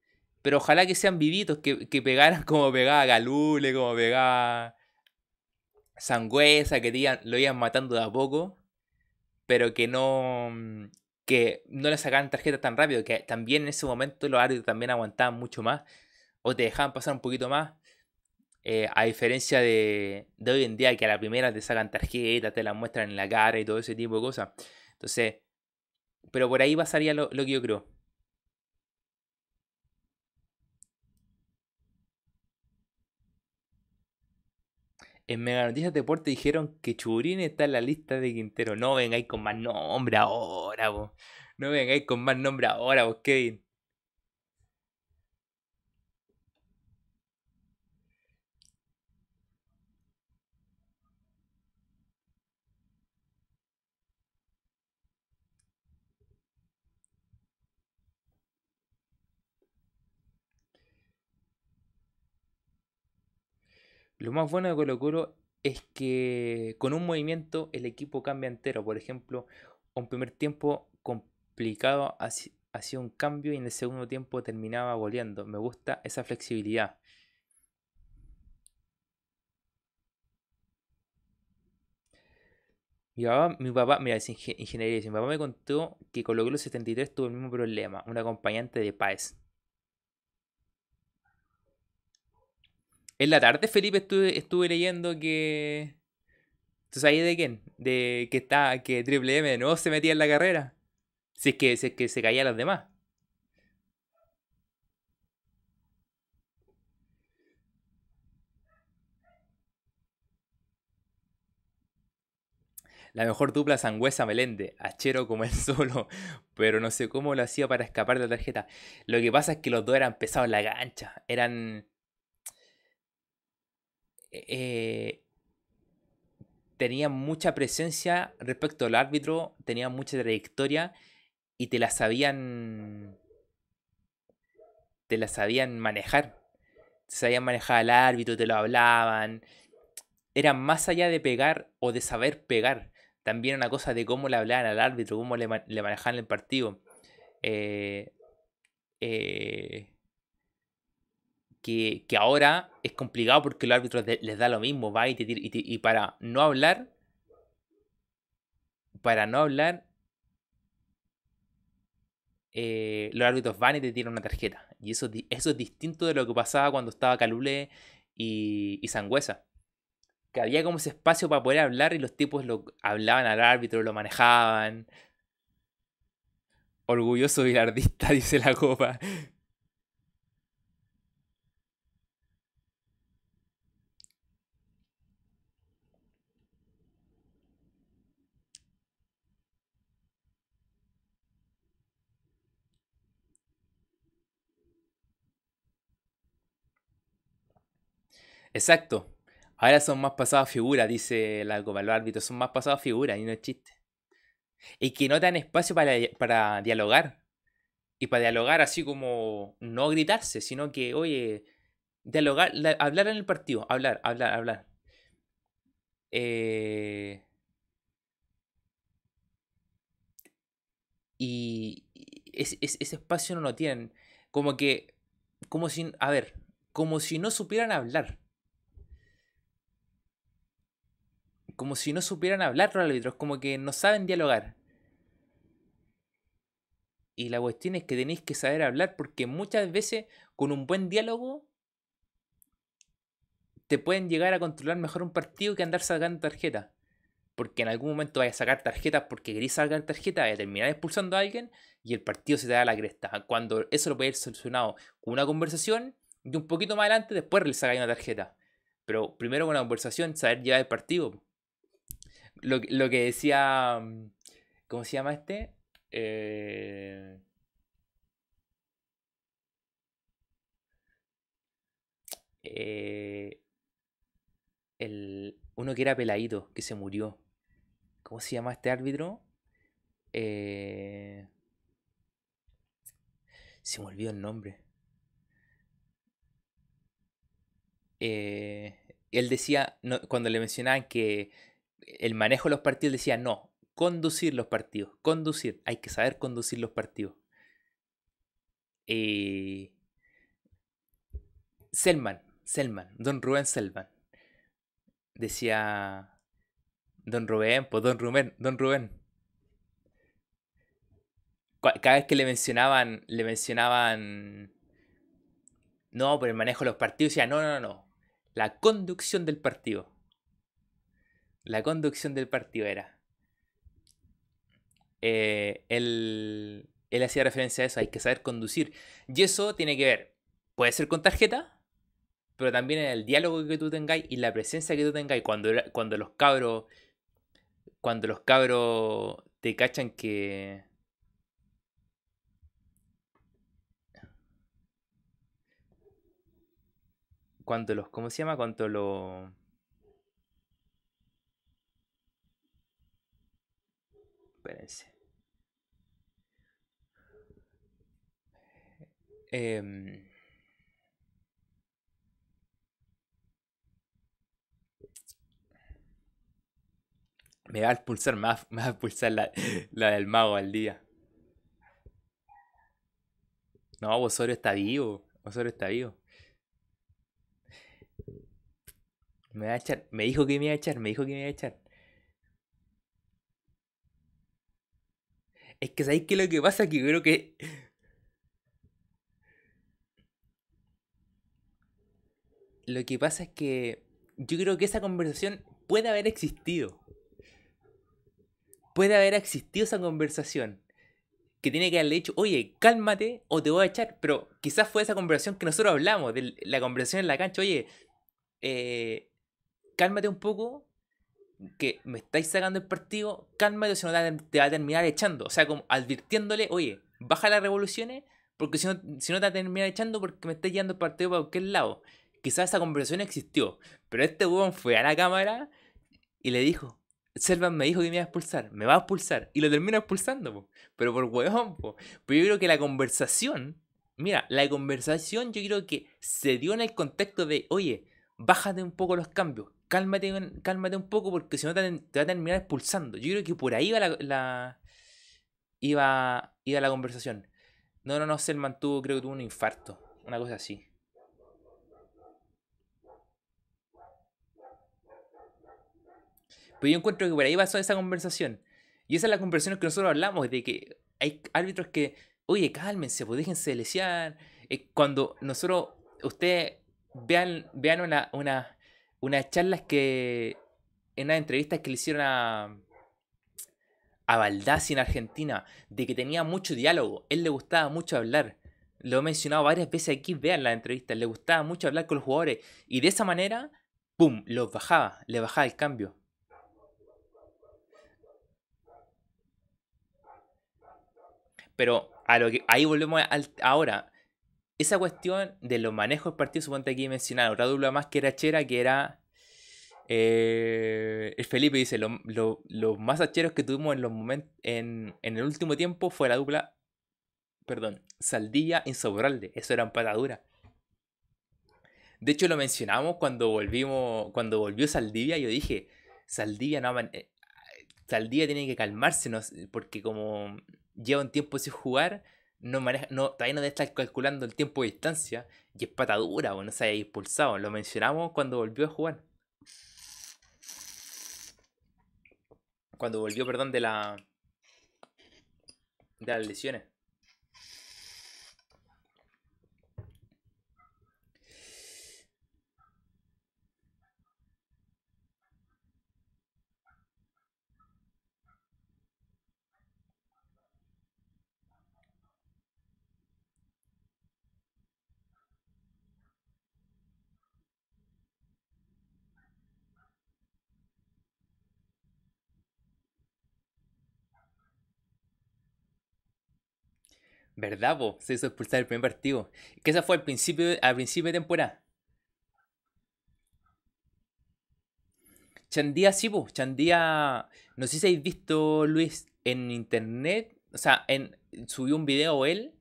Pero ojalá que sean vivitos, que, que pegaran como pegaba Galule, como pegaba Sangüesa, que lo iban matando de a poco, pero que no mm, que no le sacaban tarjeta tan rápido, que también en ese momento los árbitros también aguantaban mucho más, o te dejaban pasar un poquito más, eh, a diferencia de, hoy en día que a la primera te sacan tarjetas, te las muestran en la cara y todo ese tipo de cosas. Entonces, pero por ahí pasaría lo, que yo creo. En Mega Noticias Deporte dijeron que Churín está en la lista de Quintero. No vengáis con más nombre ahora, vos. No vengáis con más nombre ahora, vos, Kevin. Lo más bueno de Colo Colo es que con un movimiento el equipo cambia entero. Por ejemplo, un primer tiempo complicado hacía un cambio y en el segundo tiempo terminaba goleando. Me gusta esa flexibilidad. Mi papá, mi papá, mira, ingeniería, mi papá me contó que Colo Colo 73 tuvo el mismo problema, un acompañante de Paez. En la tarde, Felipe, estuve, leyendo que. ¿Tú sabías de quién? De que está, que Triple M no se metía en la carrera. Si es que, que se caían los demás. La mejor dupla sangüesa Melende, achero como el solo, pero no sé cómo lo hacía para escapar de la tarjeta. Lo que pasa es que los dos eran pesados en la gancha. eran eh, tenía mucha presencia respecto al árbitro, tenía mucha trayectoria y te la sabían. Te la sabían manejar. Te sabían manejar al árbitro, te lo hablaban. Era más allá de pegar o de saber pegar. También una cosa de cómo le hablaban al árbitro, cómo le, le manejaban el partido. eh, eh que, ahora es complicado porque los árbitros les da lo mismo, va y te, tira, y, para no hablar, para no hablar, eh, los árbitros van y te tiran una tarjeta. Y eso, eso es distinto de lo que pasaba cuando estaba Calule y, Sangüesa. Que había como ese espacio para poder hablar y los tipos lo hablaban al árbitro, lo manejaban. Orgulloso y bilardista, dice la copa. Exacto. Ahora son más pasadas figuras, dice la árbitro Son más pasadas figuras y no es chiste. Y que no dan espacio para, para dialogar. Y para dialogar así como no gritarse, sino que, oye, dialogar, hablar en el partido, hablar, hablar, hablar. Eh, y ese espacio no lo tienen. Como que, como si, a ver, como si no supieran hablar. como si no supieran hablar los árbitros, como que no saben dialogar. Y la cuestión es que tenéis que saber hablar porque muchas veces con un buen diálogo te pueden llegar a controlar mejor un partido que andar sacando tarjeta Porque en algún momento vais a sacar tarjetas porque querés sacar tarjeta Y terminar expulsando a alguien y el partido se te da la cresta. Cuando eso lo puede solucionar solucionado con una conversación y un poquito más adelante después le sacáis una tarjeta. Pero primero con la conversación, saber llevar el partido lo, que decía. Mm, ¿Cómo se llama este? Eh, el... Uno que era peladito, que se murió. ¿Cómo se llama este árbitro? Eh... Se me olvidó el nombre. Eh, él decía, cuando le mencionaban que el manejo de los partidos decía, no, conducir los partidos, conducir, hay que saber conducir los partidos. Eh, Selman, Selman, don Rubén Selman, decía, don Rubén, pues don Rubén, don Rubén. Cada vez que le mencionaban, le mencionaban, no, por el manejo de los partidos, decía, no, no, no, la conducción del partido la conducción del partido era. Eh, él, hacía referencia a eso, hay que saber conducir. Y eso tiene que ver, puede ser con tarjeta, pero también en el diálogo que tú tengáis y la presencia que tú tengáis cuando, cuando los cabros cuando los cabros te cachan que cuando los ¿cómo se llama? cuando los Espérense. Em, me va a pulsar me va, me a expulsar la, la, del mago al día. No, Osorio está vivo. Osorio está vivo. Me, va a echar, me dijo que me iba a echar, me dijo que me iba a echar. Es que sabéis que lo que pasa que creo que. Lo que pasa es que yo creo que esa conversación puede haber existido. Puede haber existido esa conversación. Que tiene que haberle dicho, oye, cálmate o te voy a echar. Pero quizás fue esa conversación que nosotros hablamos, de la conversación en la cancha, oye, eh, cálmate un poco, que me estáis sacando el partido, cálmate o si te va a terminar echando. O sea, como advirtiéndole, oye, baja las revoluciones, porque si no, si no te va a terminar echando porque me estáis llevando el partido para cualquier lado. Quizás esa conversación existió, pero este huevón fue a la cámara y le dijo, Selvan me dijo que me iba a expulsar, me va a expulsar, y lo termina expulsando, pero por huevón, Pero yo creo que la conversación, mira, la conversación yo creo que se dio en el contexto de, oye, bájate un poco los cambios, cálmate, cálmate un poco porque si no te, va a terminar expulsando. Yo creo que por ahí va la, iba, iba la conversación. No, no, no, Se mantuvo, creo que tuvo un infarto, una cosa así. Pero yo encuentro que por ahí pasó esa conversación. Y esa es la conversación que nosotros hablamos, de que hay árbitros que, oye, cálmense, pues déjense lesear. Eh, cuando nosotros, ustedes vean, vean una unas charlas que, en una entrevista que le hicieron a, a Baldassi en Argentina, de que tenía mucho diálogo, él le gustaba mucho hablar. Lo he mencionado varias veces aquí, vean la entrevista le gustaba mucho hablar con los jugadores y de esa manera, ¡pum!, los bajaba, le bajaba el cambio. Pero a lo que, ahí volvemos ahora, esa cuestión de los manejos del partido, suponte aquí mencionado otra dupla más que era Chera, que era. Eh, Felipe dice: los más acheros que tuvimos en los momentos en, el último tiempo fue la dupla. Perdón, Saldilla Insoborralde. Eso era empatadura. De hecho, lo mencionamos cuando volvimos. Cuando volvió Saldivia, yo dije: Saldivia no. Eh, Saldivia tiene que calmarse, porque como lleva un tiempo sin jugar no no, todavía no debe estar calculando el tiempo de distancia y es patadura, o no se haya expulsado. Lo mencionamos cuando volvió a jugar. Cuando volvió, perdón, de la. de las lesiones. ¿Verdad, po? Se hizo expulsar el primer partido. Que esa fue al principio, al principio de temporada. Chandía, sí, po. Chandía. No sé si habéis visto, Luis, en internet. O sea, subió un video él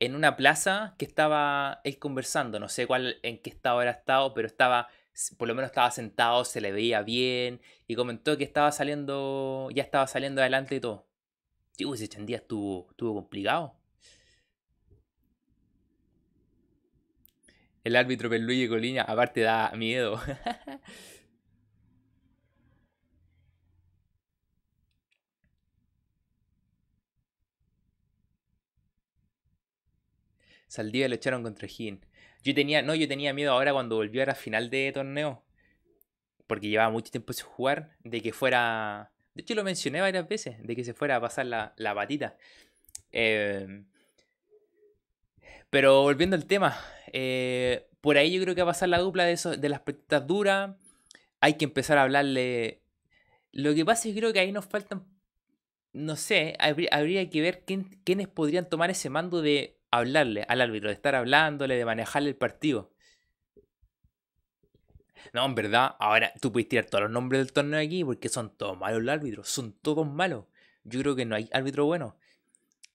en una plaza que estaba él conversando. No sé cuál, en qué estado era estado, pero estaba. Por lo menos estaba sentado, se le veía bien. Y comentó que estaba saliendo. Ya estaba saliendo adelante y todo. Digo, pues, ese Chandía estuvo, estuvo complicado. El árbitro Perluigi Coliña aparte da miedo. Saldía lo echaron contra Gin. Yo tenía, no, yo tenía miedo ahora cuando volvió a la final de torneo. Porque llevaba mucho tiempo sin jugar. De que fuera. De hecho lo mencioné varias veces. De que se fuera a pasar la, la patita. Eh, pero volviendo al tema. Eh, por ahí yo creo que va a pasar la dupla de, eso, de las duras. Hay que empezar a hablarle. Lo que pasa es que creo que ahí nos faltan. No sé, habría, que ver quiénes podrían tomar ese mando de hablarle al árbitro, de estar hablándole, de manejarle el partido. No, en verdad, ahora tú puedes tirar todos los nombres del torneo aquí porque son todos malos los árbitros, son todos malos. Yo creo que no hay árbitro bueno.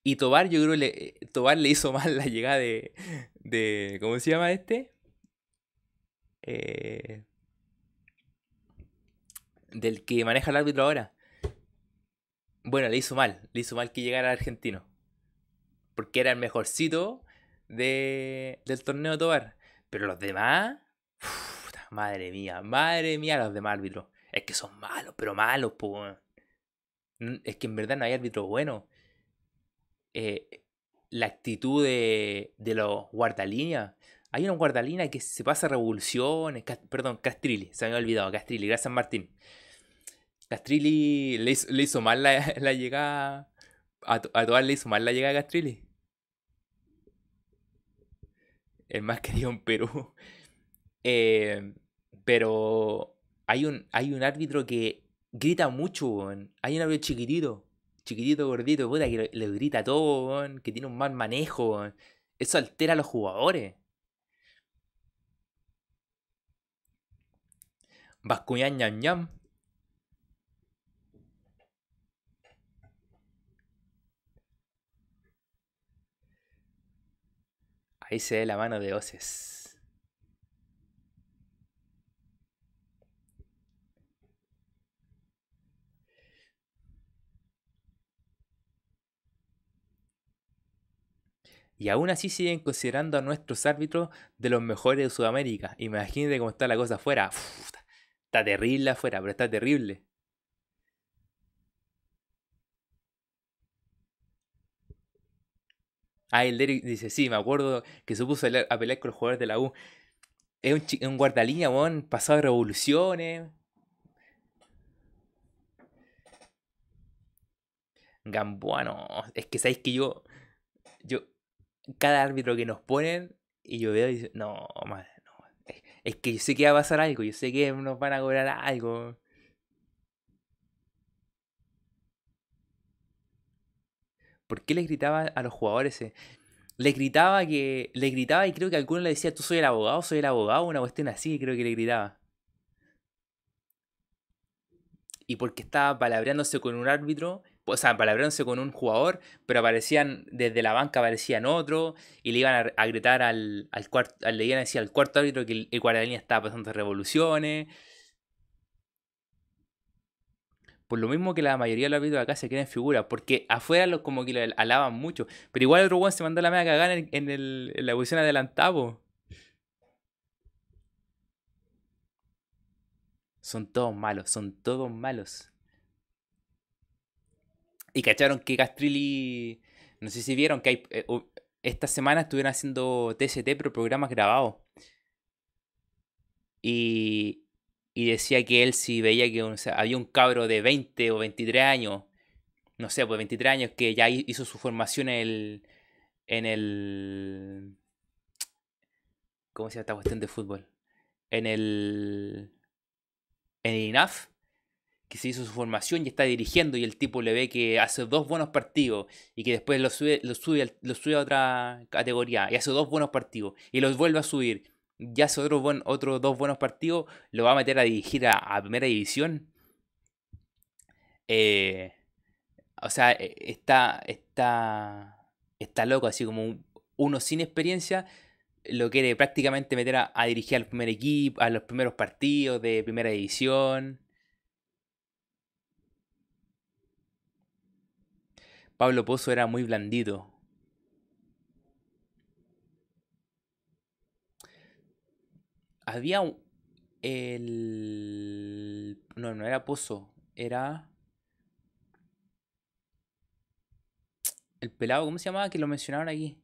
Y Tobar, yo creo que Tobar le hizo mal la llegada de, de ¿Cómo se llama este? Eh, del que maneja el árbitro ahora. Bueno, le hizo mal. Le hizo mal que llegara argentino. Porque era el mejorcito del torneo Tobar. Pero los demás. madre mía, madre mía, los demás árbitros. Es que son malos, pero malos, pues. Es que en verdad no hay árbitro bueno. Eh, la actitud de, de los guardalíneas. Hay una guardalina que se pasa revoluciones. perdón, Castrilli, se me había olvidado. Castrilli, gracias Martín. Castrilli le hizo, mal la, llegada. A, todas le hizo mal la llegada a Castrilli. es más querido en Perú. Eh, pero hay un, hay un árbitro que grita mucho. Hay un árbitro chiquitito chiquitito, gordito, puta, que le grita todo, que tiene un mal manejo, Eso altera a los jugadores. Bascuñán ñam ñam. Ahí se ve la mano de Oces. Y aún así siguen considerando a nuestros árbitros de los mejores de Sudamérica. Imagínate cómo está la cosa afuera. está terrible afuera, pero está terrible. Ah, el Derek dice, sí, me acuerdo que se puso a pelear con los jugadores de la U. Es un, un guardalínea, weón, pasado de revoluciones. Gambuano. Es que sabéis que yo. Yo cada árbitro que nos ponen, y yo veo y dice, no, no, es que yo sé que va a pasar algo, yo sé que nos van a cobrar algo. ¿Por qué le gritaba a los jugadores? Le gritaba que. Le gritaba y creo que alguno le decía, tú soy el abogado, soy el abogado, una cuestión así, creo que le gritaba. Y porque estaba palabreándose con un árbitro o sea, palabrándose con un jugador, pero aparecían, desde la banca aparecían otro, y le iban a, gritar al, cuarto, le iban al cuarto árbitro que el, el estaba pasando revoluciones. Por lo mismo que la mayoría de los árbitros acá se creen figuras, porque afuera los como que lo alaban mucho. Pero igual el weón se mandó la mega cagada en, el, la posición adelantado. Son todos malos, son todos malos. Y cacharon que Castrilli, no sé si vieron que eh, esta semana estuvieron haciendo TST, pero programas grabados. Y, y decía que él si veía que había un cabro de 20 o 23 años, no sé, pues 23 años, que ya hizo su formación en el... En el ¿Cómo se llama esta cuestión de fútbol? En el... En el INAF que se hizo su formación y está dirigiendo y el tipo le ve que hace dos buenos partidos y que después lo sube, lo sube, lo sube a otra categoría y hace dos buenos partidos y los vuelve a subir y hace otros dos buenos partidos, lo va a meter a dirigir a, primera división. Eh, o sea, e, está, está, está loco, así como uno sin experiencia lo quiere prácticamente meter a dirigir al primer equipo, a los primeros partidos de primera división. Pablo Pozo era muy blandito. Había el... No, no era Pozo, era... El pelado, ¿cómo se llamaba? Que lo mencionaron aquí.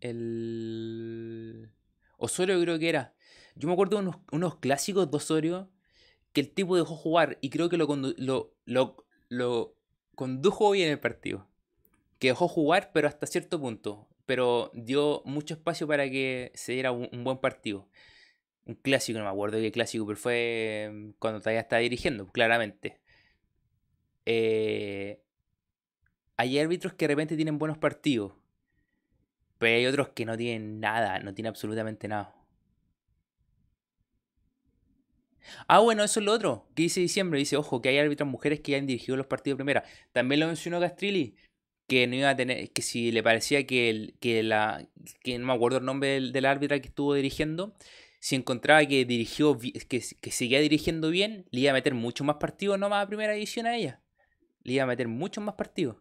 El... Osorio creo que era. Yo me acuerdo de unos, clásicos de Osorio que el tipo dejó jugar y creo que lo, lo, lo condujo bien el partido que dejó jugar, pero hasta cierto punto. Pero dio mucho espacio para que se diera un, buen partido. Un clásico, no me acuerdo qué clásico, pero fue mm, cuando todavía estaba dirigiendo, claramente. Eh, hay árbitros que de repente tienen buenos partidos, pero hay otros que no tienen nada, no tienen absolutamente nada. Ah, bueno, eso es lo otro que dice diciembre. Dice, ojo, que hay árbitros mujeres que ya han dirigido los partidos de primera. También lo mencionó Castrilli que no iba a tener, que si le parecía que, el, que la, que no me acuerdo el nombre del, árbitro que estuvo dirigiendo, si encontraba que dirigió, que, seguía dirigiendo bien, le iba a meter mucho más partidos nomás a primera edición a ella. Le iba a meter muchos más partidos.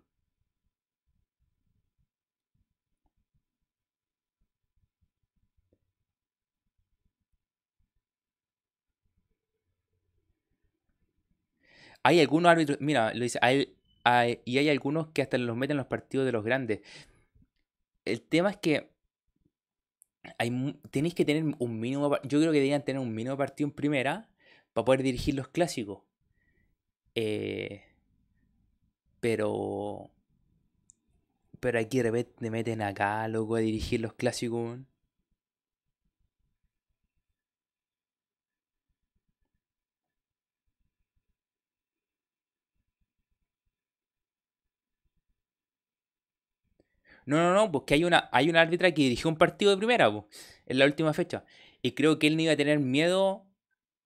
Hay algunos árbitros, mira, lo dice, hay, y hay algunos que hasta los meten en los partidos de los grandes. El tema es que tenéis que tener un mínimo. Yo creo que deberían tener un mínimo partido en primera para poder dirigir los clásicos. Eh, pero. Pero aquí de repente te meten acá, loco, a dirigir los clásicos. No, no, no, porque pues hay una, hay una árbitra que dirigió un partido de primera, pues, en la última fecha. Y creo que él no iba a tener miedo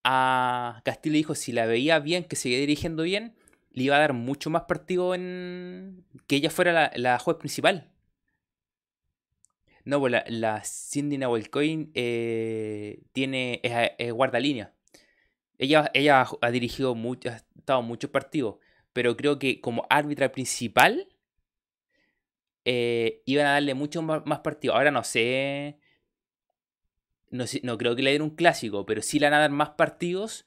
a Castillo. Dijo, si la veía bien, que seguía dirigiendo bien, le iba a dar mucho más partido en que ella fuera la, juez principal. No, pues la, Cindy Nahuelcoin eh, tiene, es, guardalínea. Ella, ella ha dirigido mucho, estado muchos partidos, pero creo que como árbitra principal eh, iban a darle mucho más partidos Ahora no sé, no creo que le den un clásico, pero sí le van a dar más partidos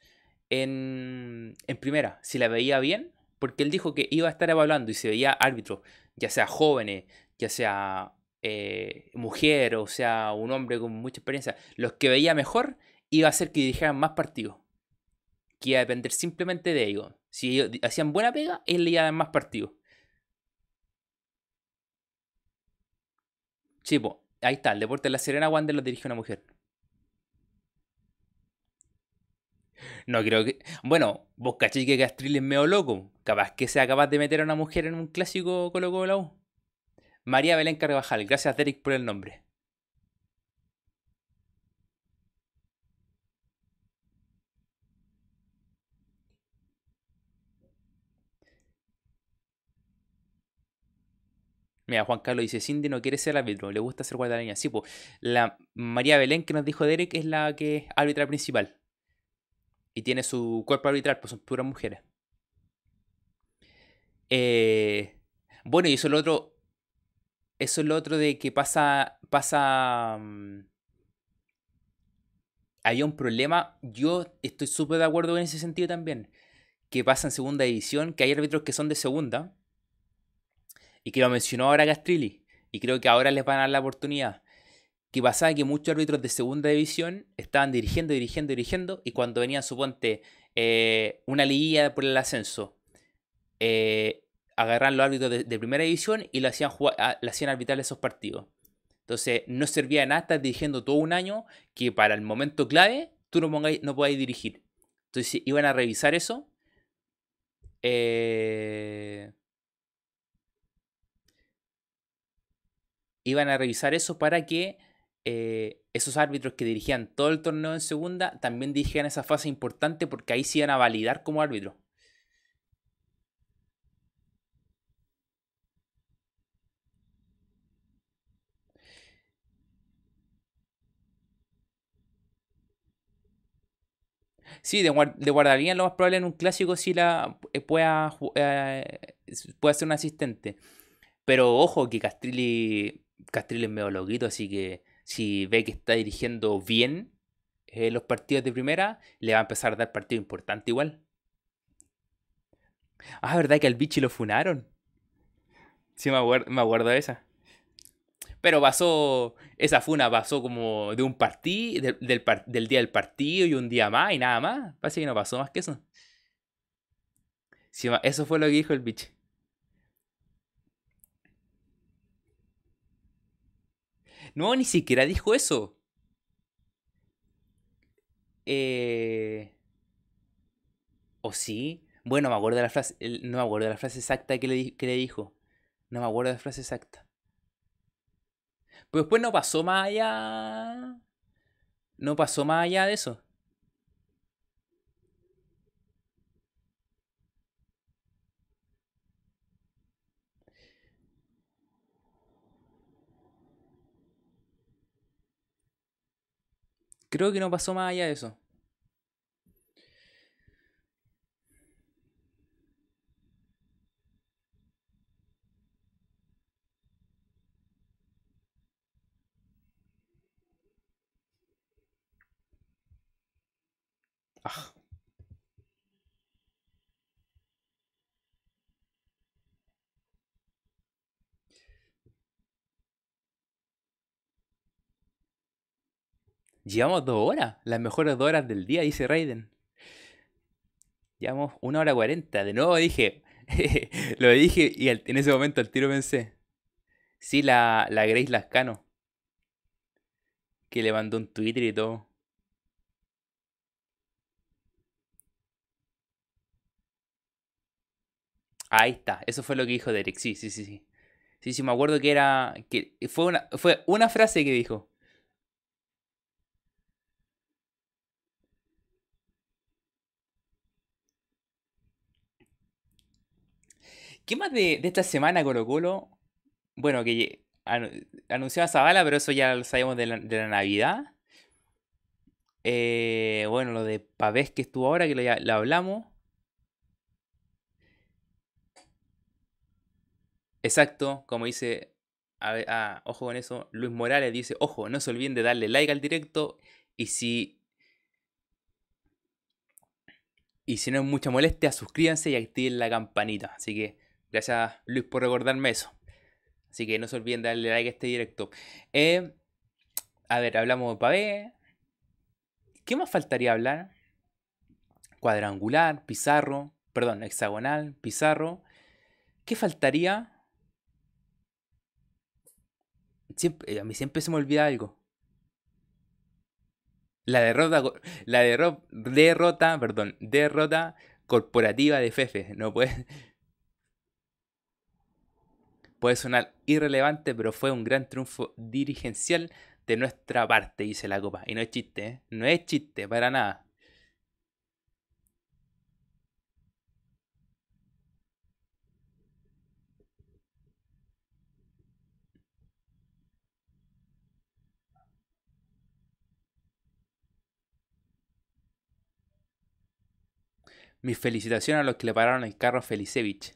en, primera. Si la veía bien, porque él dijo que iba a estar evaluando y se veía árbitro, ya sea jóvenes, ya sea eh, mujer o sea un hombre con mucha experiencia, los que veía mejor iba a ser que dirigieran más partidos. Que iba a depender simplemente de ellos. Si ellos hacían buena pega, él le iba a dar más partidos. Sí, ahí está, el deporte de la Serena Wander lo dirige una mujer. No creo que. Bueno, vos cachique que Castril es medio loco. Capaz que sea capaz de meter a una mujer en un clásico Colo Colo María Belén Carvajal, gracias Derek por el nombre. Juan Carlos dice, Cindy no quiere ser árbitro, le gusta ser guardaleña. Sí, pues, la María Belén que nos dijo Derek es la que es árbitra principal. Y tiene su cuerpo arbitral, pues son puras mujeres. Eh, bueno, y eso es lo otro. Eso es lo otro de que pasa. pasa. Mm, había un problema. Yo estoy súper de acuerdo en ese sentido también. Que pasa en segunda división, que hay árbitros que son de segunda y que lo mencionó ahora Castrilli, y creo que ahora les van a dar la oportunidad, que pasaba que muchos árbitros de segunda división estaban dirigiendo, dirigiendo, dirigiendo, y cuando venía, suponte, eh, una liguilla por el ascenso, eh, agarran los árbitros de, primera división y lo hacían, jugar, ah, hacían arbitrar esos partidos. Entonces, no servía de nada estar dirigiendo todo un año que para el momento clave tú no, pongáis, no podáis dirigir. Entonces, iban a revisar eso. Eh, iban a revisar eso para que eh, esos árbitros que dirigían todo el torneo en segunda también dirigían esa fase importante porque ahí se iban a validar como árbitro. Sí, de, de lo más probable en un clásico si la eh, pueda, eh, puede ser un asistente. Pero ojo que Castrilli Castril es medio loquito, así que si ve que está dirigiendo bien eh, los partidos de primera, le va a empezar a dar partido importante igual. Ah, ¿verdad que al bichi lo funaron? Sí, me acuerdo, de esa. Pero pasó, esa funa pasó como de un partido, del, día del partido y un día más y nada más. Parece que no pasó más que eso. Sí, eso fue lo que dijo el bichi. No, ni siquiera dijo eso. Eh... ¿O sí? Bueno, me acuerdo de la frase, no me acuerdo de la frase exacta que le, que le dijo. No me acuerdo de la frase exacta. Pues después no pasó más allá. No pasó más allá de eso. Creo que no pasó más allá de eso. Llevamos dos horas, las mejores dos horas del día, dice Raiden. Llevamos una hora cuarenta. De nuevo dije, lo dije y en ese momento al tiro pensé. Sí, la, la Grace Lascano. Que le mandó un Twitter y todo. Ahí está, eso fue lo que dijo Derek, sí, sí, sí, sí. Sí, sí, me acuerdo que era. que fue una, fue una frase que dijo. ¿Qué más de, esta semana Colo Colo? Bueno, que anunciaba Zabala, pero eso ya lo sabemos de la, Navidad. Eh, bueno, lo de Pavés que estuvo ahora, que lo, hablamos. Exacto, como dice, ah, ojo con eso, Luis Morales dice, ojo, no se olviden de darle like al directo y si... Y si no es mucha molestia, suscríbanse y activen la campanita. Así que Gracias Luis por recordarme eso. Así que no se olviden darle like a este directo. Eh, a ver, hablamos de Pavé. ¿Qué más faltaría hablar? Cuadrangular, pizarro, perdón, hexagonal, pizarro. ¿Qué faltaría? Siempre, eh, a mí siempre se me olvida algo. La derrota, la derrota, perdón, derrota corporativa de Fefe. No puede, Puede sonar irrelevante, pero fue un gran triunfo dirigencial de nuestra parte, dice la copa. Y no es chiste, ¿eh? no es chiste, para nada. Mis felicitaciones a los que le pararon el carro Felicevich.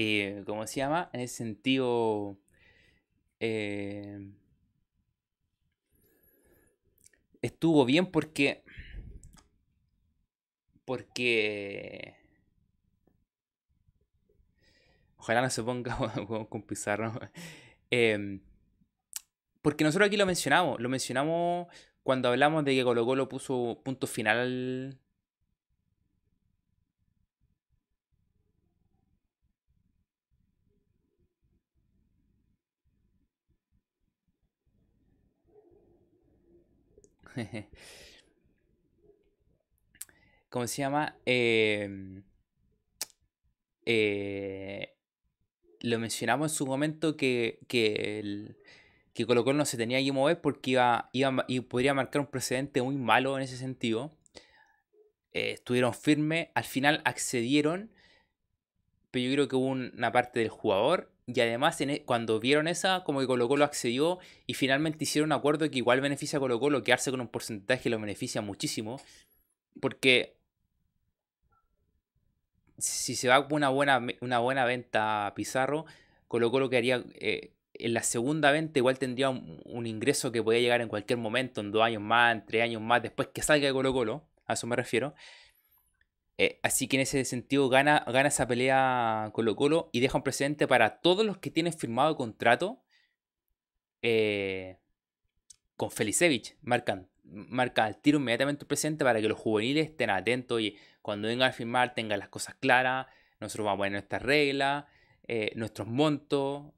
Como eh, ¿cómo se llama? En ese sentido... Eh, estuvo bien porque... Porque... Ojalá no se ponga con Pizarro. Em, porque nosotros aquí lo mencionamos. Lo mencionamos cuando hablamos de que Colo Colo puso punto final ¿Cómo se llama? Em, eh, lo mencionamos en su momento que, que, Colo no se tenía que mover porque iba, y podría marcar un precedente muy malo en ese sentido. Eh, estuvieron firmes, al final accedieron, pero yo creo que hubo una parte del jugador y además, e, cuando vieron esa, como que Colo Colo accedió y finalmente hicieron un acuerdo que igual beneficia a Colo Colo, quedarse con un porcentaje que lo beneficia muchísimo. Porque si se va una buena, una buena venta a Pizarro, Colo Colo quedaría eh, en la segunda venta, igual tendría un, ingreso que podía llegar en cualquier momento, en dos años más, en tres años más, después que salga de Colo Colo, a eso me refiero. Eh, así que en ese sentido gana, gana esa pelea Colo Colo y deja un presente para todos los que tienen firmado contrato eh, con Felicevich. Marcan, marca el tiro inmediatamente un presente para que los juveniles estén atentos y cuando vengan a firmar tengan las cosas claras. Nosotros vamos a poner nuestras reglas, eh, nuestros montos.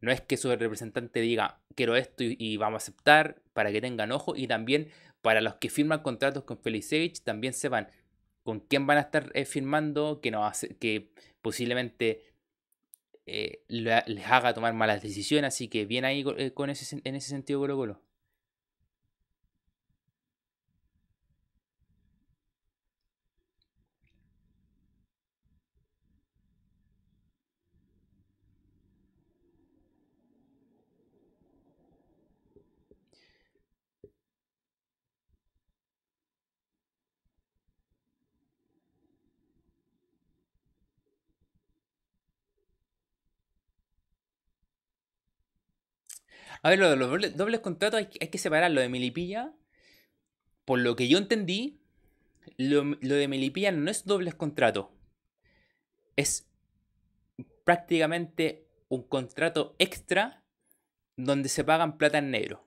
no es que su representante diga quiero esto y, y, vamos a aceptar para que tengan ojo y también para los que firman contratos con Felicevich también sepan con quién van a estar eh, firmando, que, no que posiblemente eh, les haga tomar malas decisiones. Así que bien ahí eh, con ese, en ese sentido Colo A ver, los, dobles, contratos hay, que separar lo de Melipilla. Por lo que yo entendí, lo, de Melipilla no es dobles contratos. Es prácticamente un contrato extra donde se pagan plata en negro.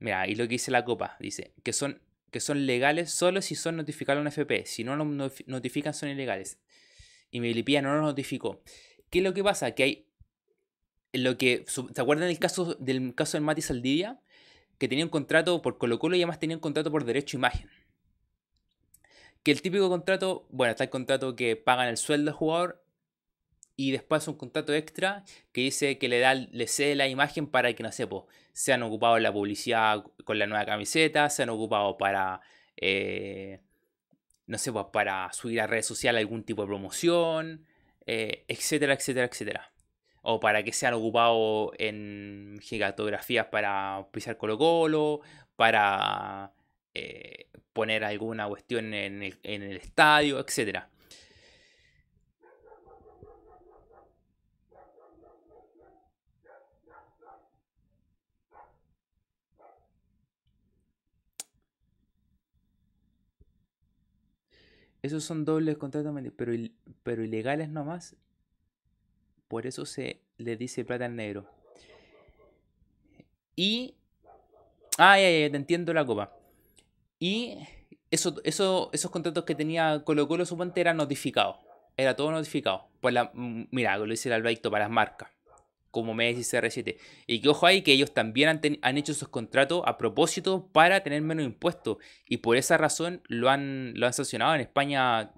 Mira, ahí lo que dice la copa, dice que son, que son legales solo si son notificados a un FP. Si no lo notifican son ilegales. Y Melipilla no los notificó. ¿Qué es lo que pasa? Que hay lo que. ¿Se acuerdan del caso del caso de Mati Saldivia? Que tenía un contrato por Colo Colo y además tenía un contrato por derecho imagen. Que el típico contrato, bueno, está el contrato que pagan el sueldo al jugador y después un contrato extra que dice que le da le cede la imagen para que no pues se han ocupado la publicidad con la nueva camiseta, se han ocupado para eh, no sé, para subir a redes sociales algún tipo de promoción, eh, etcétera, etcétera, etcétera o para que sean ocupados en gigatografías para pisar Colo Colo, para eh, poner alguna cuestión en el, estadio, etc. Esos son dobles contratos, pero, pero ilegales nomás. Por eso se le dice plata en negro. Y. Ah, ya, te entiendo la copa. Y eso, eso, esos contratos que tenía Colo Colo, suponte, eran notificados. Era todo notificado. Por pues la, mm, mira, lo dice el Albaicto para las marcas. Como Messi CR7. Y que ojo ahí que ellos también han, han hecho esos contratos a propósito para tener menos impuestos. Y por esa razón lo han, lo han sancionado en España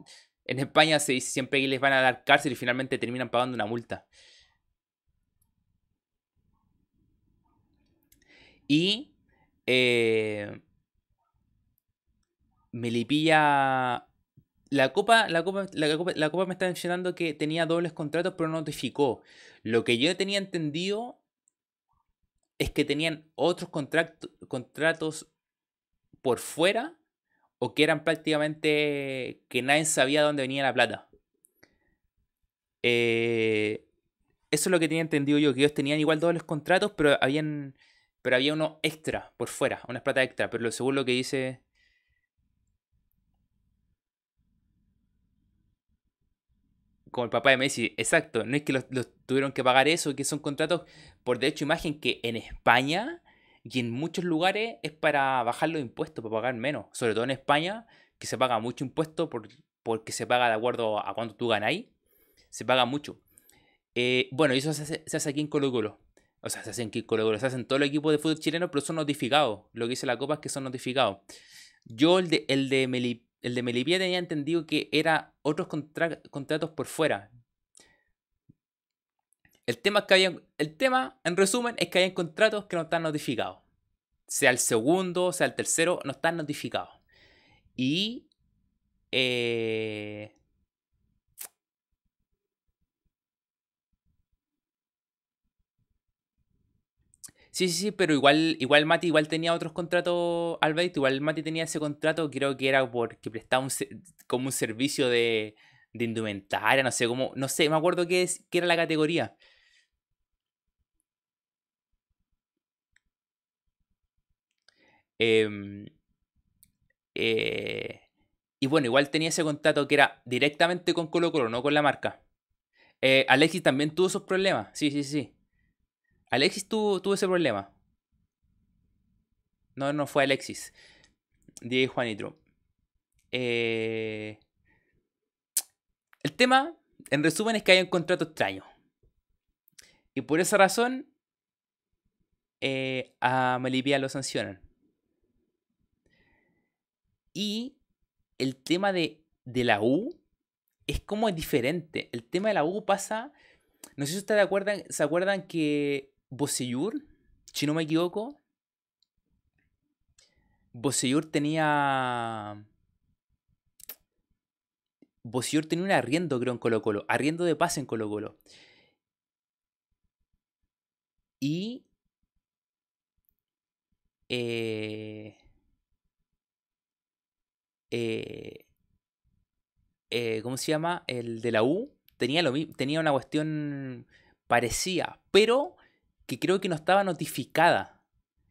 en España se dice siempre que les van a dar cárcel y finalmente terminan pagando una multa. Y eh, Me Melipilla. La copa, la, la, copa, me está mencionando que tenía dobles contratos, pero no notificó. Lo que yo tenía entendido es que tenían otros contratos por fuera o que eran prácticamente que nadie sabía dónde venía la plata. Eh, eso es lo que tenía entendido yo, que ellos tenían igual todos los contratos, pero habían pero había uno extra por fuera, unas plata extra, pero según lo que dice como el papá de Messi, exacto, no es que los, tuvieron que pagar eso, que son contratos por derecho hecho imagen que en España y en muchos lugares es para bajar los impuestos, para pagar menos. Sobre todo en España, que se paga mucho impuesto porque se paga de acuerdo a cuánto tú ganáis. Se paga mucho. Eh, bueno, bueno, eso se hace, aquí en Colo Colo. O sea, se hacen en Colo Colo. Se hacen todos los equipos de fútbol chileno, pero son notificados. Lo que dice la Copa es que son notificados. Yo el de, el de, el Melipía tenía entendido que eran otros contratos por fuera. El tema es que había el tema, en resumen, es que hay contratos que no están notificados. Sea el segundo, sea el tercero, no están notificados. Y. Eh, sí, sí, sí, pero igual, igual Mati igual tenía otros contratos al igual Mati tenía ese contrato, creo que era porque prestaba como un servicio de, indumentaria, no sé cómo, no sé, me acuerdo qué, es, qué era la categoría. Em, eh, y bueno, igual tenía ese contrato que era directamente con Colo Colo, no con la marca. Eh, Alexis también tuvo esos problemas. Sí, sí, sí. Alexis tuvo, ese problema. No, no fue Alexis. Diego juanito Eh, el tema, en resumen, es que hay un contrato extraño. Y por esa razón, eh, a Melipia lo sancionan. Y el tema de, la U es como es diferente. El tema de la U pasa. No sé si ustedes acuerdan, se acuerdan que Boseyur, si no me equivoco, Boseyur tenía. Boseyur tenía un arriendo, creo, en Colo Colo. Arriendo de pase en Colo Colo. Y. Eh, eh, eh, ¿Cómo se llama? El de la U. Tenía, lo, tenía una cuestión parecida, pero que creo que no estaba notificada.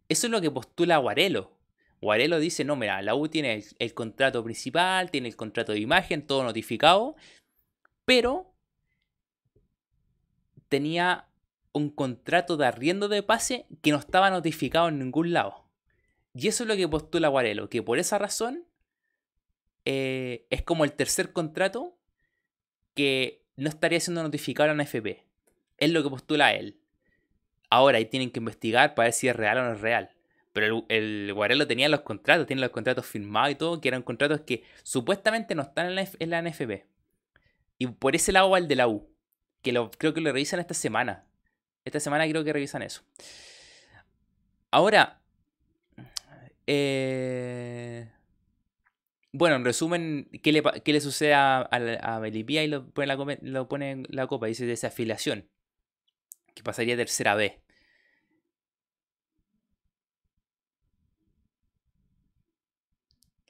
Eso es lo que postula Guarelo. Guarelo dice, no, mira, la U tiene el, el, contrato principal, tiene el contrato de imagen, todo notificado, pero tenía un contrato de arriendo de pase que no estaba notificado en ningún lado. Y eso es lo que postula Guarelo, que por esa razón eh, es como el tercer contrato que no estaría siendo notificado a la NFP. Es lo que postula él. Ahora ahí tienen que investigar para ver si es real o no es real. Pero el, Guarelo tenía los contratos, tiene los contratos firmados y todo, que eran contratos que supuestamente no están en la, NFP. Y por ese lado va el de la U, que lo, creo que lo revisan esta semana. Esta semana creo que revisan eso. Ahora, eh, bueno, en resumen, ¿qué le, qué le sucede a, a, Melipía y lo pone, en la copa? Dice desafilación que pasaría tercera B.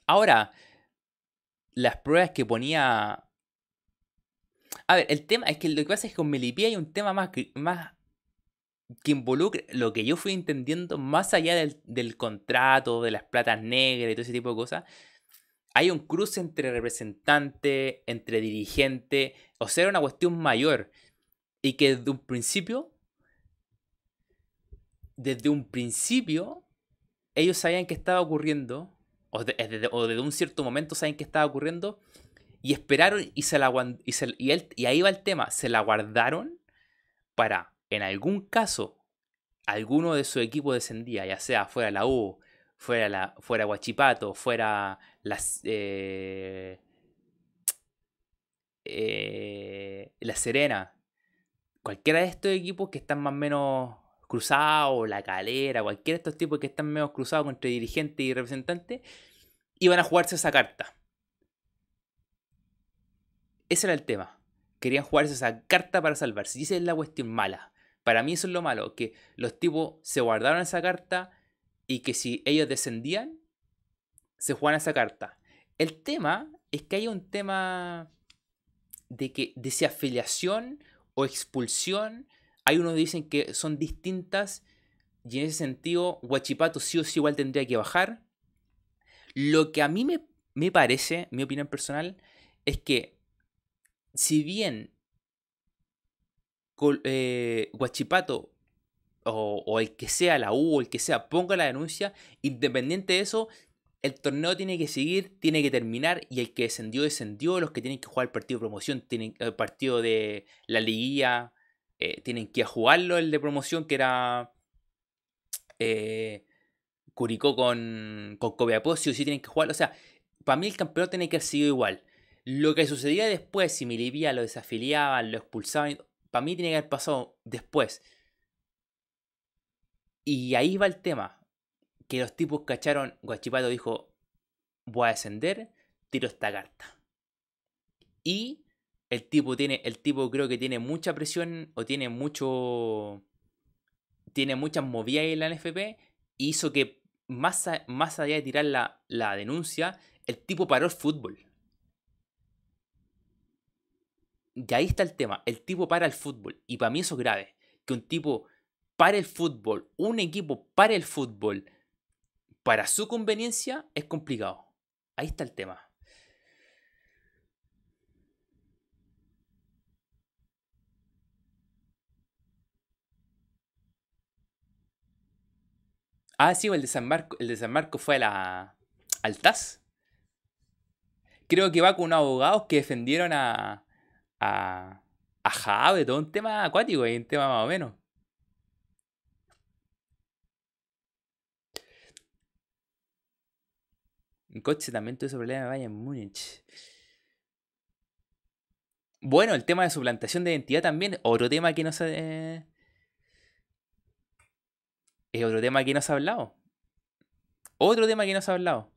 Ahora, las pruebas que ponía. A ver, el tema es que lo que pasa es que con Melipía hay un tema más, más que involucre lo que yo fui entendiendo más allá del, del contrato, de las platas negras y todo ese tipo de cosas hay un cruce entre representante, entre dirigente, o sea, era una cuestión mayor. Y que desde un principio, desde un principio, ellos sabían que estaba ocurriendo, o, desde un cierto momento sabían que estaba ocurriendo, y esperaron y se la y ahí va el tema, se la guardaron para, en algún caso, alguno de su equipo descendía, ya sea fuera la U, fuera, la, fuera Guachipato, fuera las, eh, eh, La Serena, cualquiera de estos equipos que están más o menos cruzados, La Calera, cualquiera de estos tipos que están menos cruzados entre dirigente y representante, iban a jugarse esa carta. Ese era el tema. Querían jugarse esa carta para salvarse. Y esa es la cuestión mala. Para mí eso es lo malo, que los tipos se guardaron esa carta, y que si ellos descendían, se a esa carta. El tema es que hay un tema de que afiliación o expulsión, hay unos que dicen que son distintas y en ese sentido Guachipato sí o sí igual tendría que bajar. Lo que a mí me, parece, mi opinión personal, es que si bien eh, Huachipato o, el que sea, la U, o el que sea, ponga la denuncia, independiente de eso, el torneo tiene que seguir, tiene que terminar, y el que descendió, descendió, los que tienen que jugar el partido de promoción, tienen, el partido de la liguilla, eh, tienen que jugarlo, el de promoción, que era eh, Curicó con, con Copiapó, sí tienen que jugarlo, o sea, para mí el campeón... tiene que haber sido igual. Lo que sucedía después, si Milipia lo desafiliaban, lo expulsaban, para mí tiene que haber pasado después. Y ahí va el tema, que los tipos cacharon, Guachipato dijo, voy a descender, tiro esta carta. Y el tipo tiene, el tipo creo que tiene mucha presión o tiene mucho, tiene muchas movidas en la NFP, hizo que más, más allá de tirar la, la denuncia, el tipo paró el fútbol. Y ahí está el tema, el tipo para el fútbol. Y para mí eso es grave, que un tipo para el fútbol, un equipo para el fútbol, para su conveniencia, es complicado. Ahí está el tema. Ah, sí, el de San Marco, el de San Marco fue a la, al TAS. Creo que va con unos abogados que defendieron a, a, a todo un tema acuático y un tema más o menos. coche también tuve ese problema de Bayern Múnich. Bueno, el tema de suplantación de identidad también. Otro tema que no se. Eh, es otro tema que no se ha hablado. Otro tema que no se ha hablado.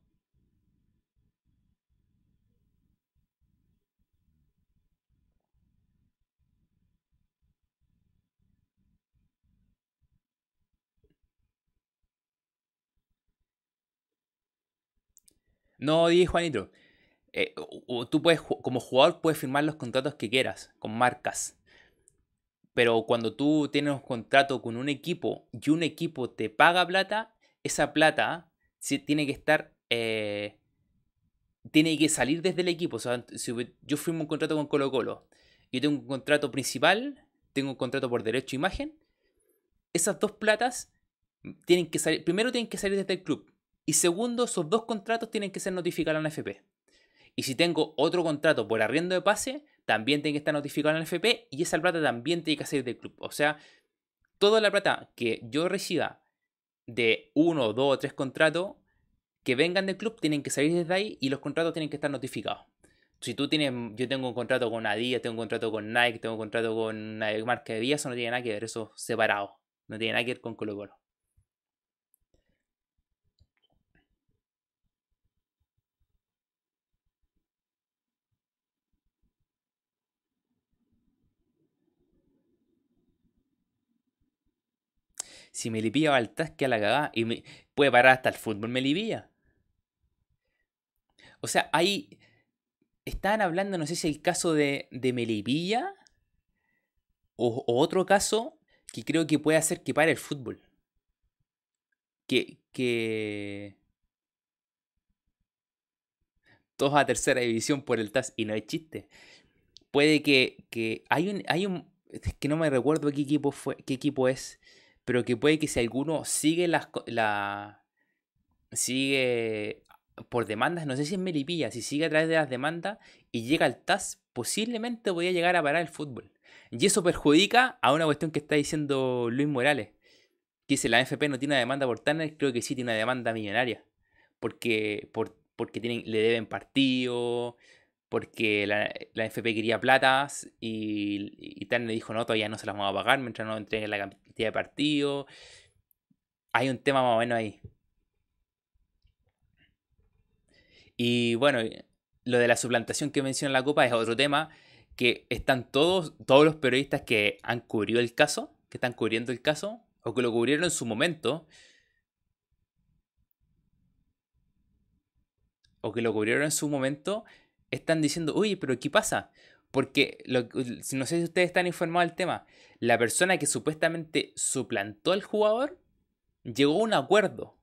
No, dije Juanito. Eh, tú puedes, como jugador, puedes firmar los contratos que quieras con marcas. Pero cuando tú tienes un contrato con un equipo y un equipo te paga plata, esa plata tiene que estar. Eh, tiene que salir desde el equipo. O sea, si yo firmo un contrato con Colo Colo, yo tengo un contrato principal, tengo un contrato por derecho a imagen. Esas dos platas tienen que salir. Primero tienen que salir desde el club. Y segundo, esos dos contratos tienen que ser notificados en la FP. Y si tengo otro contrato por arriendo de pase, también tiene que estar notificado en el FP y esa plata también tiene que salir del club. O sea, toda la plata que yo reciba de uno, dos o tres contratos que vengan del club tienen que salir desde ahí y los contratos tienen que estar notificados. Si tú tienes, yo tengo un contrato con Adidas, tengo un contrato con Nike, tengo un contrato con una eh, marca de Díaz, eso no tiene nada que ver, eso separado. No tiene nada que ver con Colo Colo. Si Melipilla va al tasque a la cagada y me, puede parar hasta el fútbol Melipilla. O sea, ahí... Estaban hablando, no sé si el caso de, de Melipilla o, o, otro caso que creo que puede hacer que pare el fútbol. Que. que... Todos a tercera división por el TAS y no es chiste. Puede que, que hay un. Hay un es que no me recuerdo qué equipo fue. qué equipo es pero que puede que si alguno sigue las, la, sigue por demandas, no sé si es Melipilla, si sigue a través de las demandas y llega al TAS, posiblemente voy a llegar a parar el fútbol. Y eso perjudica a una cuestión que está diciendo Luis Morales, que dice la FP no tiene una demanda por Tanner, creo que sí tiene una demanda millonaria, porque, por, porque tienen, le deben partido, porque la, la FP quería platas y, y Tanner dijo no, todavía no se las vamos a pagar mientras no entreguen la, de partido Hay un tema más o menos ahí. Y bueno, eh, lo de la suplantación que menciona la Copa es otro tema que están todos, todos los periodistas que han cubrido el caso, que están cubriendo el caso, o que lo cubrieron en su momento, o que lo cubrieron en su momento, están diciendo, uy, pero ¿qué pasa? Porque no sé si ustedes están informados del tema. La persona que supuestamente suplantó al jugador llegó a un acuerdo.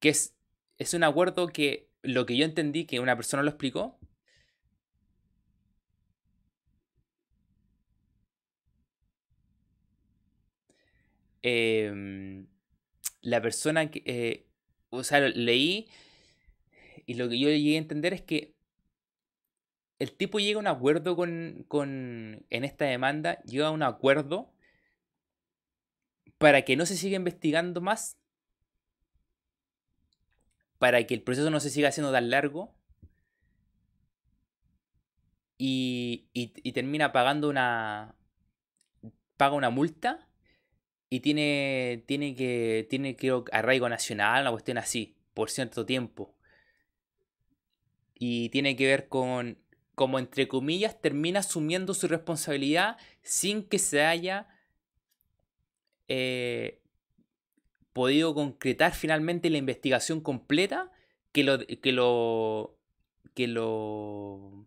Que es, es un acuerdo que lo que yo entendí que una persona lo explicó. Em, la persona que. Eh, o sea, leí. Y lo que yo llegué a entender es que el tipo llega a un acuerdo con, con, en esta demanda, llega a un acuerdo para que no se siga investigando más, para que el proceso no se siga haciendo tan largo y, y, y termina pagando una paga una multa y tiene tiene que tiene creo arraigo nacional una cuestión así por cierto tiempo y tiene que ver con como entre comillas, termina asumiendo su responsabilidad sin que se haya eh, podido concretar finalmente la investigación completa que lo que lo que lo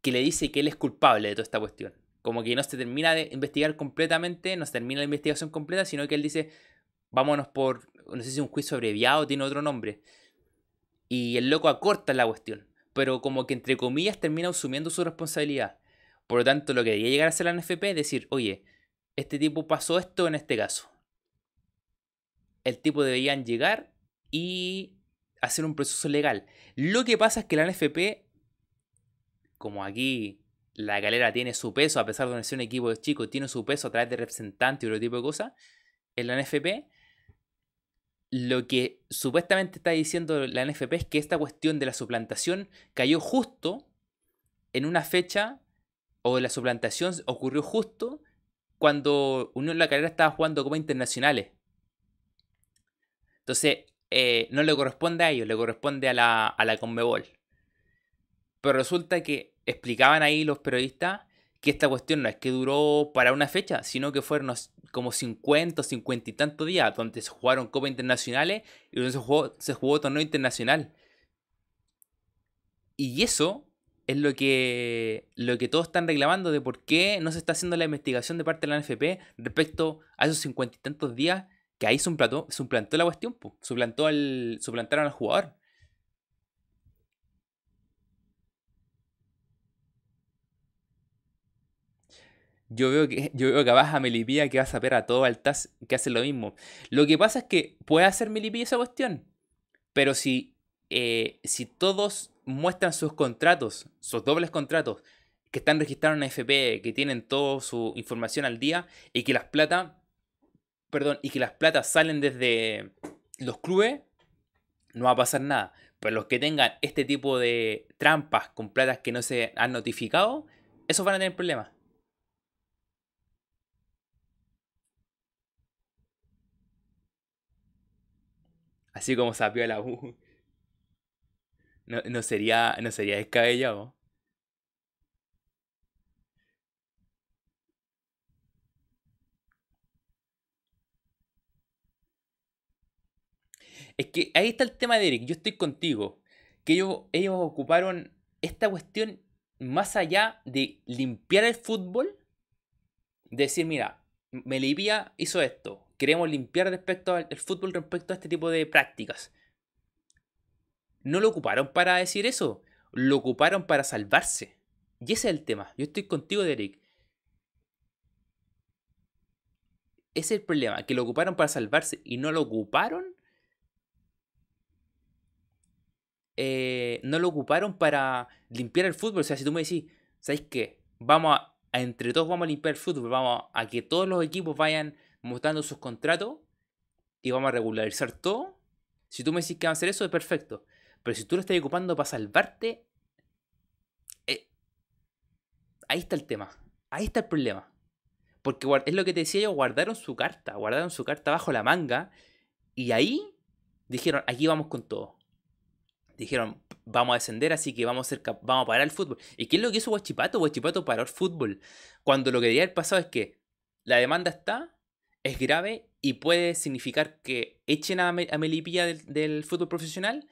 que le dice que él es culpable de toda esta cuestión. Como que no se termina de investigar completamente, no se termina la investigación completa, sino que él dice, vámonos por, no sé si un juicio abreviado tiene otro nombre. Y el loco acorta la cuestión pero como que entre comillas termina asumiendo su responsabilidad. Por lo tanto, lo que debería llegar a hacer la NFP es decir, oye, este tipo pasó esto en este caso. El tipo debería llegar y hacer un proceso legal. Lo que pasa es que la NFP, como aquí la galera tiene su peso, a pesar de no ser un equipo de chicos, tiene su peso a través de representantes y otro tipo de cosas, en la NFP lo que supuestamente está diciendo la NFP es que esta cuestión de la suplantación cayó justo en una fecha, o la suplantación ocurrió justo cuando Unión La Carrera estaba jugando como internacionales. Entonces, eh, no le corresponde a ellos, le corresponde a la, a la Conmebol. Pero resulta que explicaban ahí los periodistas que esta cuestión no es que duró para una fecha, sino que fueron como 50 o 50 y tantos días, donde se jugaron copas internacionales y donde se jugó, torneo internacional. Y eso es lo que, lo que todos están reclamando de por qué no se está haciendo la investigación de parte de la NFP respecto a esos 50 y tantos días que ahí suplantó, suplantó la cuestión, suplantó al, suplantaron al jugador. Yo veo que, yo veo que vas a Melipilla que vas a ver a todo TAS que hace lo mismo. Lo que pasa es que puede hacer Melipilla esa cuestión. Pero si, eh, si todos muestran sus contratos, sus dobles contratos, que están registrados en FP que tienen toda su información al día y que las plata, perdón, y que las platas salen desde los clubes, no va a pasar nada. Pero los que tengan este tipo de trampas con platas que no se han notificado, esos van a tener problemas. Así como sapió la U. No, sería, no sería descabellado. Es que ahí está el tema de Eric, yo estoy contigo. Que ellos, ellos ocuparon esta cuestión más allá de limpiar el fútbol. Decir, mira, melibia hizo esto, queremos limpiar respecto al el fútbol respecto a este tipo de prácticas. No lo ocuparon para decir eso, lo ocuparon para salvarse. Y ese es el tema. Yo estoy contigo, Derek. Ese es el problema, que lo ocuparon para salvarse y no lo ocuparon. Eh, no lo ocuparon para limpiar el fútbol. O sea, si tú me decís, ¿sabes qué? Vamos a, entre todos vamos a limpiar el fútbol, vamos a que todos los equipos vayan mutando sus contratos y vamos a regularizar todo. Si tú me decís que van a hacer eso, es perfecto. Pero si tú lo estás ocupando para salvarte, eh, ahí está el tema. Ahí está el problema. Porque es lo que te decía yo, guardaron su carta, guardaron su carta bajo la manga y ahí dijeron, aquí vamos con todo. Dijeron, vamos a descender, así que vamos a, ser vamos a parar el fútbol. ¿Y qué es lo que hizo Guachipato? Huachipato paró el fútbol. Cuando lo que diría haber pasado es que la demanda está, es grave y puede significar que echen a, Melipilla del, fútbol profesional,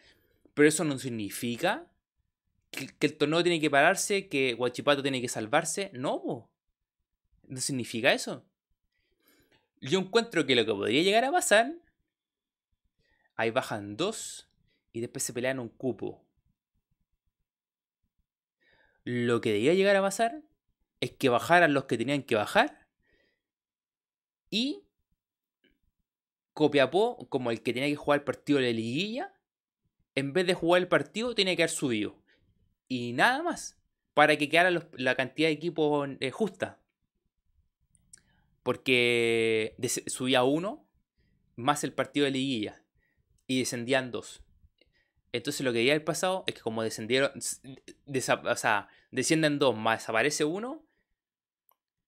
pero eso no significa que, el torneo tiene que pararse, que Guachipato tiene que salvarse. No, no significa eso. Yo encuentro que lo que podría llegar a pasar, ahí bajan dos y después se pelean un cupo. Lo que debería llegar a pasar es que bajaran los que tenían que bajar y Copiapó, como el que tenía que jugar el partido de la liguilla, en vez de jugar el partido, tenía que haber subido. Y nada más, para que quedara la cantidad de equipos eh, justa. Porque subía uno, más el partido de liguilla, y descendían dos. Entonces lo que había el pasado es que como descendieron, o sea, descienden dos más desaparece uno,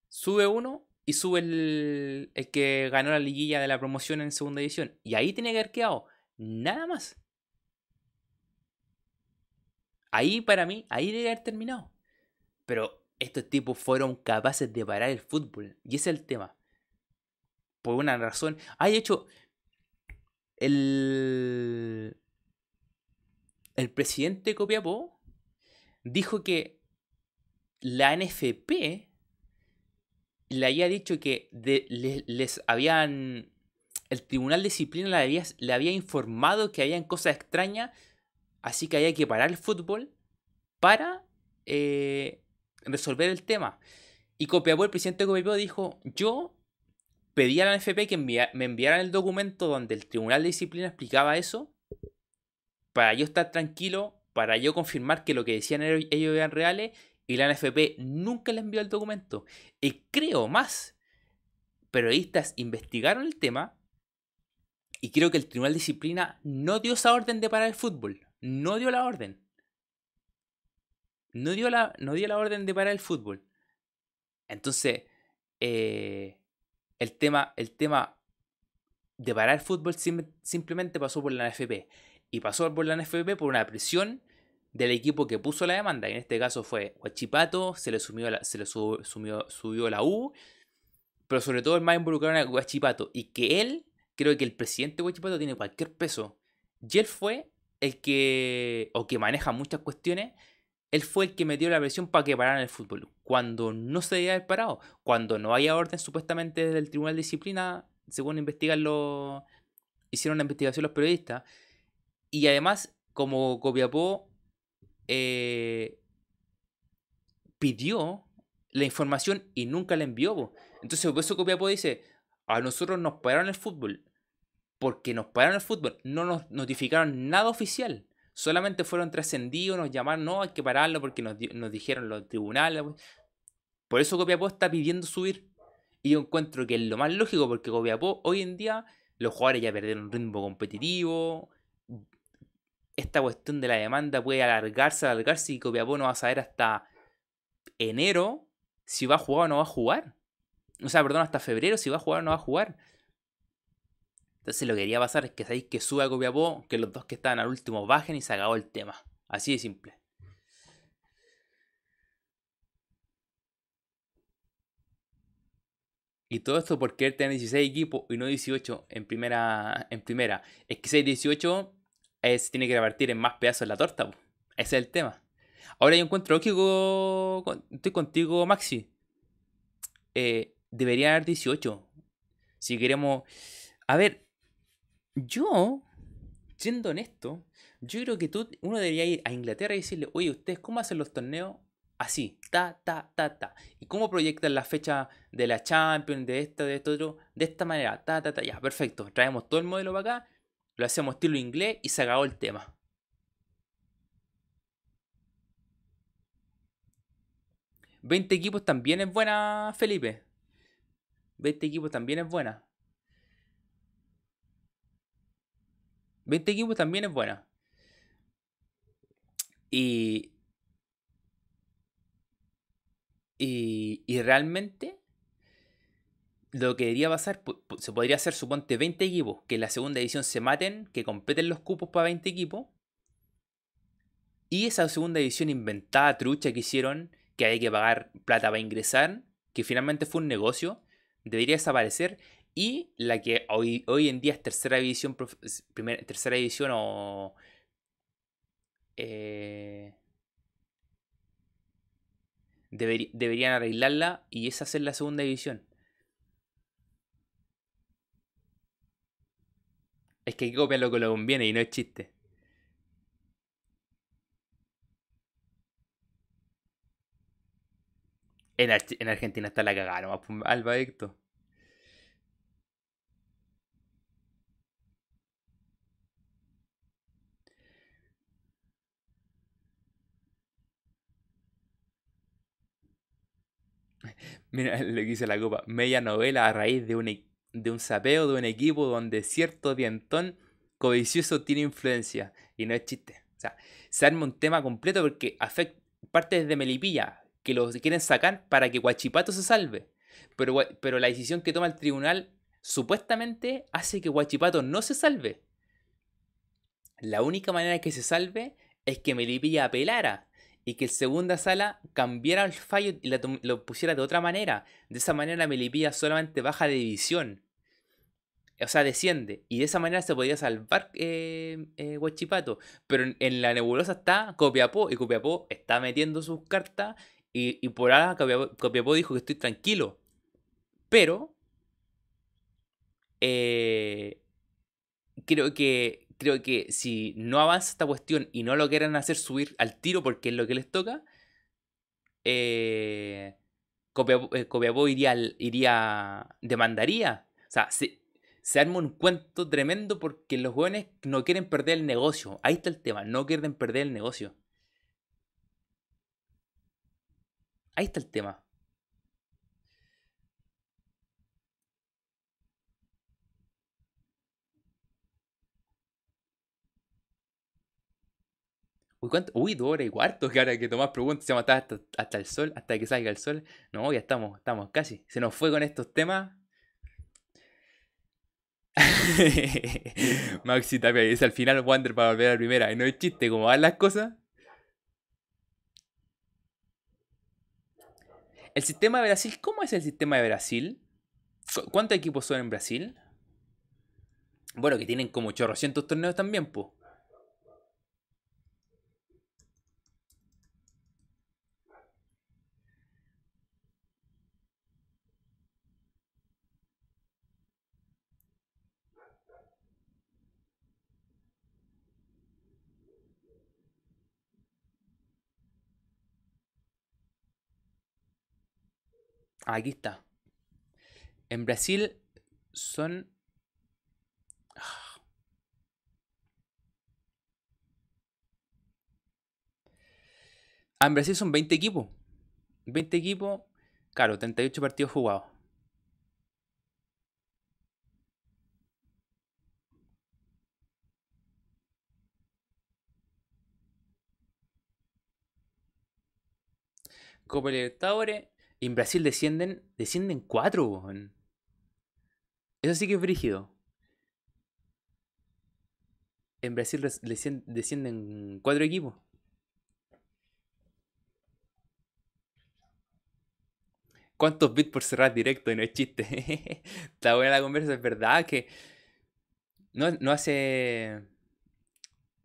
sube uno y sube el, que ganó la liguilla de la promoción en segunda edición. Y ahí tiene que haber quedado. Nada más. Ahí para mí, ahí debe haber terminado. Pero estos tipos fueron capaces de parar el fútbol. Y ese es el tema. Por una razón. Hay ah, hecho, el, el presidente Copiapó dijo que la NFP le había dicho que les, habían. El tribunal de disciplina le había, informado que habían cosas extrañas, así que había que parar el fútbol para eh, resolver el tema. Y Copiapó, el presidente de Copiapó dijo, yo pedí a la NFP que me enviaran el documento donde el Tribunal de Disciplina explicaba eso, para yo estar tranquilo, para yo confirmar que lo que decían ellos eran reales y la NFP nunca le envió el documento. Y creo más, periodistas investigaron el tema y creo que el Tribunal de Disciplina no dio esa orden de parar el fútbol. No dio la orden. No dio la, no dio la orden de parar el fútbol. Entonces, eh, el, tema, el tema de parar el fútbol simplemente pasó por la NFP. Y pasó por la NFP por una presión del equipo que puso la demanda, Y en este caso fue Huachipato, se le, sumió se le subió la U, pero sobre todo el más involucrado era Huachipato, y que él, creo que el presidente Huachipato tiene cualquier peso, y él fue el que, o que maneja muchas cuestiones, él fue el que metió la presión para que pararan el fútbol, cuando no se debía haber parado, cuando no haya orden supuestamente desde el Tribunal de Disciplina, según investigan los, hicieron una investigación los periodistas, y además, como Copiapó eh, pidió la información y nunca la envió. Entonces, por eso Copiapó dice, a nosotros nos pararon el fútbol. Porque nos pararon el fútbol, no nos notificaron nada oficial. Solamente fueron trascendidos, nos llamaron, no, hay que pararlo porque nos, dijeron los tribunales. Pues. Por eso Copiapó está pidiendo subir. Y yo encuentro que es lo más lógico porque Copiapó hoy en día los jugadores ya perdieron un ritmo competitivo, esta cuestión de la demanda puede alargarse, alargarse y Copiapó no va a saber hasta enero si va a jugar o no va a jugar. O sea, perdón, hasta febrero si va a jugar o no va a jugar. Entonces lo que quería pasar es que sabéis que suba Copiapó, que los dos que estaban al último bajen y se acabó el tema. Así de simple. Y todo esto porque él tiene 16 equipos y no 18 en primera. En primera. Es que 6-18 eh, tiene que repartir en más pedazos la torta. Ese es el tema. Ahora yo encuentro lógico, estoy contigo Maxi. Eh, debería haber 18. Si queremos... A ver, yo, siendo honesto, yo creo que tú, uno debería ir a Inglaterra y decirle, oye, ¿ustedes cómo hacen los torneos? Así, ta, ta, ta, ta. ¿Y cómo proyectan la fecha de la Champions, de esta, de esto, otro? De esta manera, ta, ta, ta, ya, perfecto. Traemos todo el modelo para acá lo hacemos estilo inglés y se acabó el tema. ¿20 equipos también es buena, Felipe? 20 equipos también es buena. 20 equipos también es buena. Y, y, y realmente lo que debería pasar, se podría hacer, suponte, 20 equipos, que en la segunda edición se maten, que competen los cupos para 20 equipos. Y esa segunda edición inventada, trucha que hicieron, que hay que pagar plata para ingresar, que finalmente fue un negocio, debería desaparecer. Y la que hoy, hoy en día es tercera división, primera, tercera división o... Eh, deberían arreglarla y esa es la segunda división. Es que copia lo que le conviene y no es chiste. En, Argentina está la cagada, nomás Alba Héctor. Mira lo que la copa. Media novela a raíz de una de un sapeo de un equipo donde cierto dientón codicioso tiene influencia. Y no es chiste. O sea, se arma un tema completo porque afecta partes de Melipilla que los quieren sacar para que Guachipato se salve. Pero, pero la decisión que toma el tribunal supuestamente hace que Guachipato no se salve. La única manera que se salve es que Melipilla apelara y que en segunda sala cambiara el fallo y lo pusiera de otra manera. De esa manera Melipilla solamente baja de división. O sea, desciende. Y de esa manera se podía salvar Guachipato. Eh, eh, Pero en, la nebulosa está Copiapó. Y Copiapó está metiendo sus cartas. Y, por ahora Copiapó, dijo que estoy tranquilo. Pero... Eh, creo que, creo que si no avanza esta cuestión y no lo quieren hacer subir al tiro porque es lo que les toca, eh, Copiapó, eh, iría, iría, demandaría. O sea, se, arma un cuento tremendo porque los jóvenes no quieren perder el negocio. Ahí está el tema, no quieren perder el negocio. Ahí está el tema. Uy, ¿cuánto? Uy, dos horas y cuarto, ahora que Tomás preguntas. se matar hasta, hasta, el sol, hasta que salga el sol. No, ya estamos, estamos casi. Se nos fue con estos temas. Maxi Tapia dice al final Wander para volver a la primera. Y no es chiste, como van las cosas. El sistema de Brasil, ¿cómo es el sistema de Brasil? ¿Cuántos equipos son en Brasil? Bueno, que tienen como 800 torneos también, pues. Ah, aquí está. En Brasil son... Ah, ah en Brasil son 20 equipos. 20 equipos, claro, 38 partidos jugados. Copa Libertadores, y en Brasil descienden, descienden cuatro, Eso sí que es brígido. En Brasil descienden cuatro equipos. ¿Cuántos bits por cerrar directo? Y no es chiste. Está buena la conversa, es verdad que no, hace.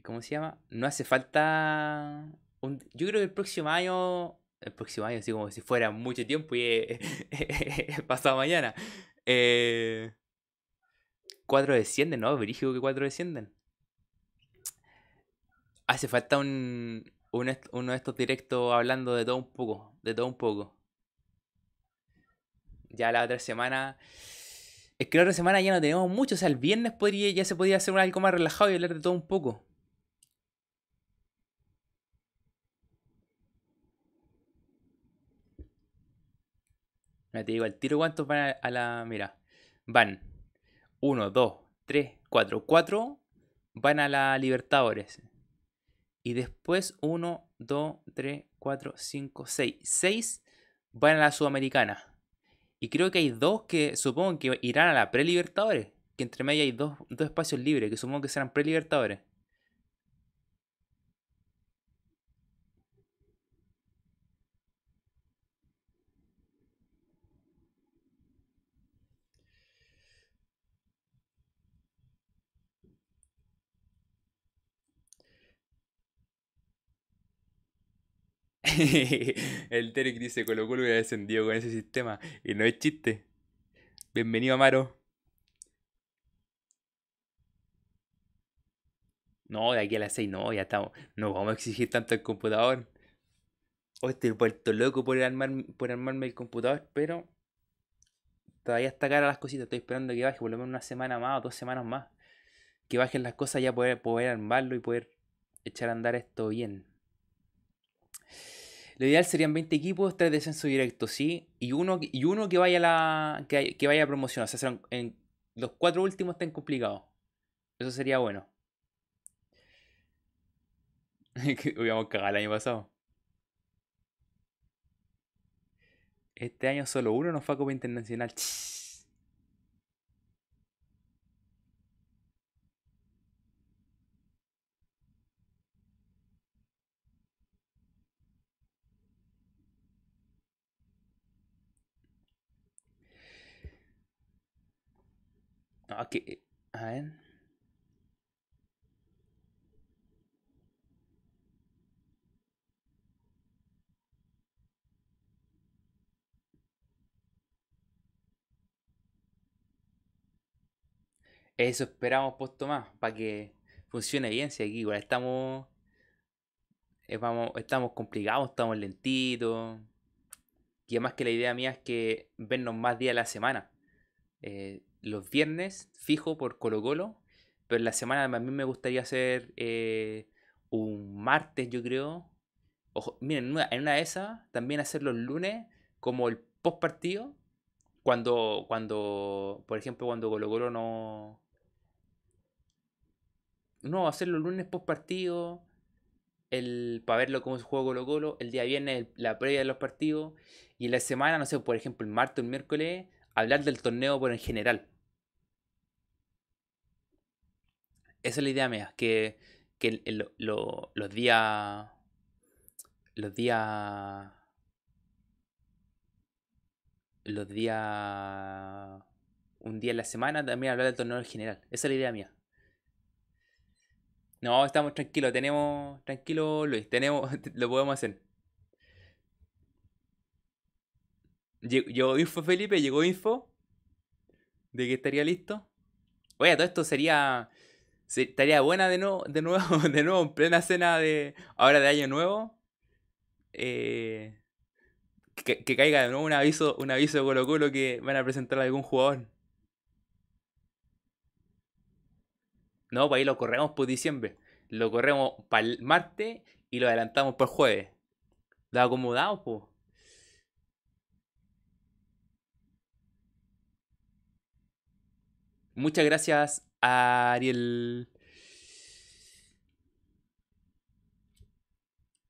¿Cómo se llama? No hace falta. yo creo que el próximo año el próximo año, así como si fuera mucho tiempo y el pasado mañana. Eh, cuatro descienden, ¿no? Verífico que cuatro descienden. Hace falta un, uno de estos directos hablando de todo un poco, de todo un poco. Ya la otra semana... Es que la otra semana ya no tenemos mucho, o sea, el viernes podría, ya se podría hacer algo más relajado y hablar de todo un poco. Te digo el tiro cuántos van a, la. Mira, van 1, 2, 3, 4. 4 van a la Libertadores. Y después 1, 2, 3, 4, 5, 6. 6 van a la Sudamericana. Y creo que hay dos que supongo que irán a la Pre-Libertadores. Que entre medio hay dos, espacios libres que supongo que serán Pre-Libertadores. el Terek dice, Colo Colo ha descendido con ese sistema. Y no es chiste. Bienvenido, Amaro. No, de aquí a las 6 no, ya estamos. No vamos a exigir tanto el computador. Hoy estoy vuelto loco por, armar, por armarme el computador, pero todavía está cara las cositas. Estoy esperando que baje por lo menos una semana más o dos semanas más. Que bajen las cosas ya poder, poder armarlo y poder echar a andar esto bien. Lo ideal serían 20 equipos, 3 descensos directos, sí, y uno, y uno que vaya a la, que, vaya a promoción. O sea, en, los cuatro últimos estén complicados. Eso sería bueno. Hubiéramos cagado el año pasado. Este año solo uno nos fue a Copa Internacional. Eh, Eso esperamos puesto más, para que funcione bien. Si aquí estamos, eh, estamos complicados, estamos lentitos. Y además que la idea mía es que vernos más días a la semana. Eh, los viernes fijo por Colo Colo, pero en la semana a mí me gustaría hacer eh, un martes, yo creo. Ojo, miren, en una, de esas también hacer los lunes como el post partido, cuando, cuando, por ejemplo, cuando Colo Colo no... No, Hacerlo los lunes post partido, el, para verlo cómo se juega Colo Colo, el día viernes la previa de los partidos, y en la semana, no sé, por ejemplo, el martes o el miércoles, hablar del torneo por en general. esa es la idea mía, que, que los días... Los días... Los días... Un día en la semana también hablar del torneo en general. Esa es la idea mía. No, estamos tranquilos, tenemos. Tranquilo, Luis, tenemos. Lo podemos hacer. Llegó info, Felipe, llegó info de que estaría listo. Oye, todo esto sería. Sí, estaría buena de nuevo, de nuevo, de nuevo, en plena cena de ahora de año nuevo. Eh, que, caiga de nuevo un aviso, un aviso de Colo que van a presentar algún jugador. No, pues ahí lo corremos por pues, diciembre. Lo corremos para el martes y lo adelantamos por jueves. Lo acomodamos, pues. Muchas gracias Ariel.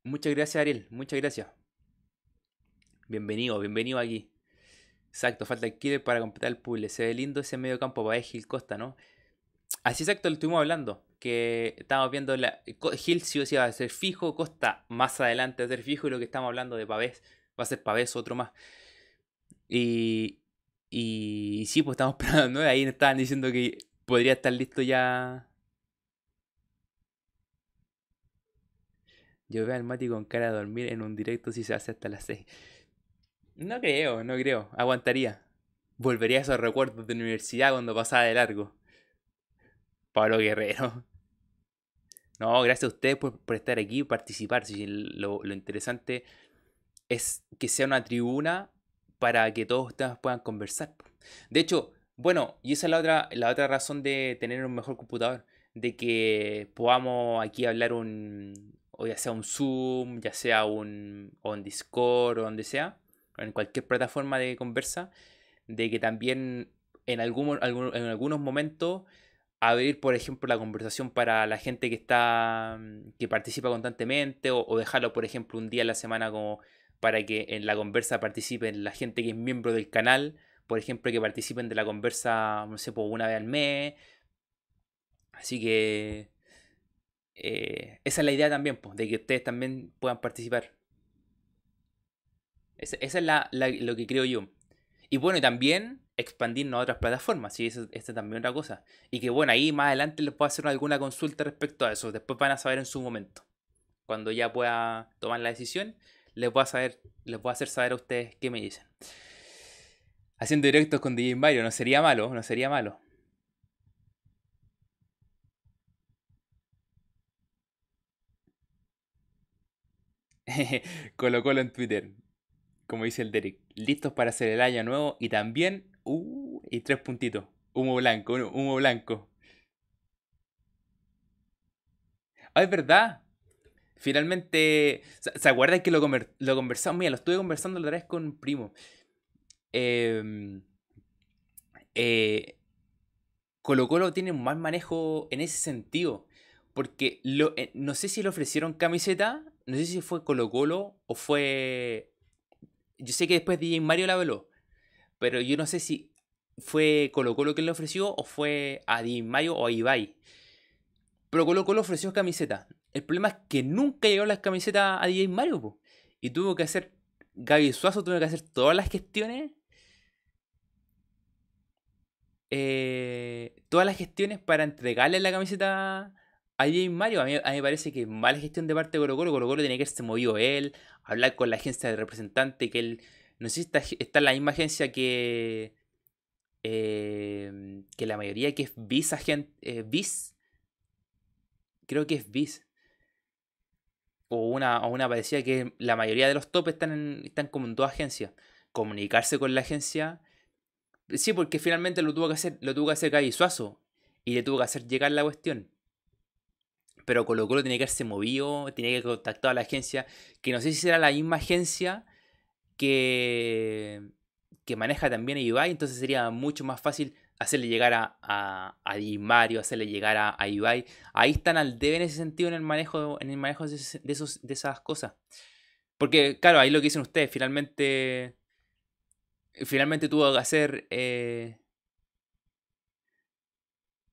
Muchas gracias, Ariel. Muchas gracias. Bienvenido, bienvenido aquí. Exacto, falta el killer para completar el puzzle. Se ve lindo ese medio campo para Gil Costa, ¿no? Así exacto, lo estuvimos hablando. Que estábamos viendo la. Gil sí o va a ser fijo, Costa más adelante va a ser fijo. Y lo que estamos hablando de Pavés va a ser Pavés, otro más. Y. Y, y sí, pues estamos esperando. ¿no? Ahí estaban diciendo que podría estar listo ya. Yo veo al Mati con cara de dormir en un directo si se hace hasta las 6. No creo, no creo. Aguantaría. Volvería a esos recuerdos de universidad cuando pasaba de largo. Pablo Guerrero. No, gracias a ustedes por, estar aquí y participar. si lo, lo, interesante es que sea una tribuna para que todos ustedes puedan conversar. De hecho, bueno, y esa es la otra, la otra razón de tener un mejor computador, de que podamos aquí hablar un, o ya sea un Zoom, ya sea un, o Discord o donde sea, en cualquier plataforma de conversa, de que también en, algún, en algunos momentos abrir, por ejemplo, la conversación para la gente que está mm, que participa constantemente o, dejarlo, por ejemplo, un día a la semana como para que en la conversa participen la gente que es miembro del canal por ejemplo, que participen de la conversa, no sé, por pues, una vez al mes. Así que eh, esa es la idea también, pues, de que ustedes también puedan participar. Esa, es la, lo que creo yo. Y bueno, y también expandirnos a otras plataformas, sí, esta es también otra cosa. Y que bueno, ahí más adelante les puedo hacer alguna consulta respecto a eso. Después van a saber en su momento. Cuando ya pueda tomar la decisión, les voy a, saber, les voy a hacer saber a ustedes qué me dicen haciendo directos con DJ Mario, no sería malo, no sería malo. Colo en Twitter, como dice el Derek, listos para hacer el año nuevo y también, uh, y tres puntitos, humo blanco, humo blanco. Ah, es verdad. Finalmente, ¿se acuerdan que lo, conversamos? Mira, lo estuve conversando la otra vez con un primo. Em, eh, Colo Colo tiene un mal manejo en ese sentido. Porque eh, no sé si le ofrecieron camiseta, no sé si fue Colo Colo o fue... Yo sé que después DJ Mario la veló, pero yo no sé si fue Colo Colo quien le ofreció o fue a DJ Mario o a Ibai. Pero Colo Colo ofreció camiseta. El problema es que nunca llegó las camisetas a DJ Mario. Y tuvo que hacer, Gaby Suazo tuvo que hacer todas las gestiones eh, todas las gestiones para entregarle la camiseta a James Mario. A mí, me parece que mala gestión de parte de Colo Colo. Colo Colo tenía que haberse movido él, hablar con la agencia de representante, que él, no sé si está, en la misma agencia que, eh, que la mayoría, que es VIS. Eh, creo que es Vis. O una, o una parecía que la mayoría de los top están, están como en dos agencias. Comunicarse con la agencia Sí, porque finalmente lo tuvo que hacer, lo tuvo que hacer Suazo. Y le tuvo que hacer llegar la cuestión. Pero Colo Colo tiene que hacerse movido, tiene que contactar a la agencia, que no sé si será la misma agencia que, que maneja también a Ibai, entonces sería mucho más fácil hacerle llegar a, a, Di Mario, hacerle llegar a, Ibai. Ahí están al debe en ese sentido en el manejo, en el manejo de, esos, de esas cosas. Porque, claro, ahí lo que dicen ustedes, finalmente finalmente tuvo que hacer. Eh,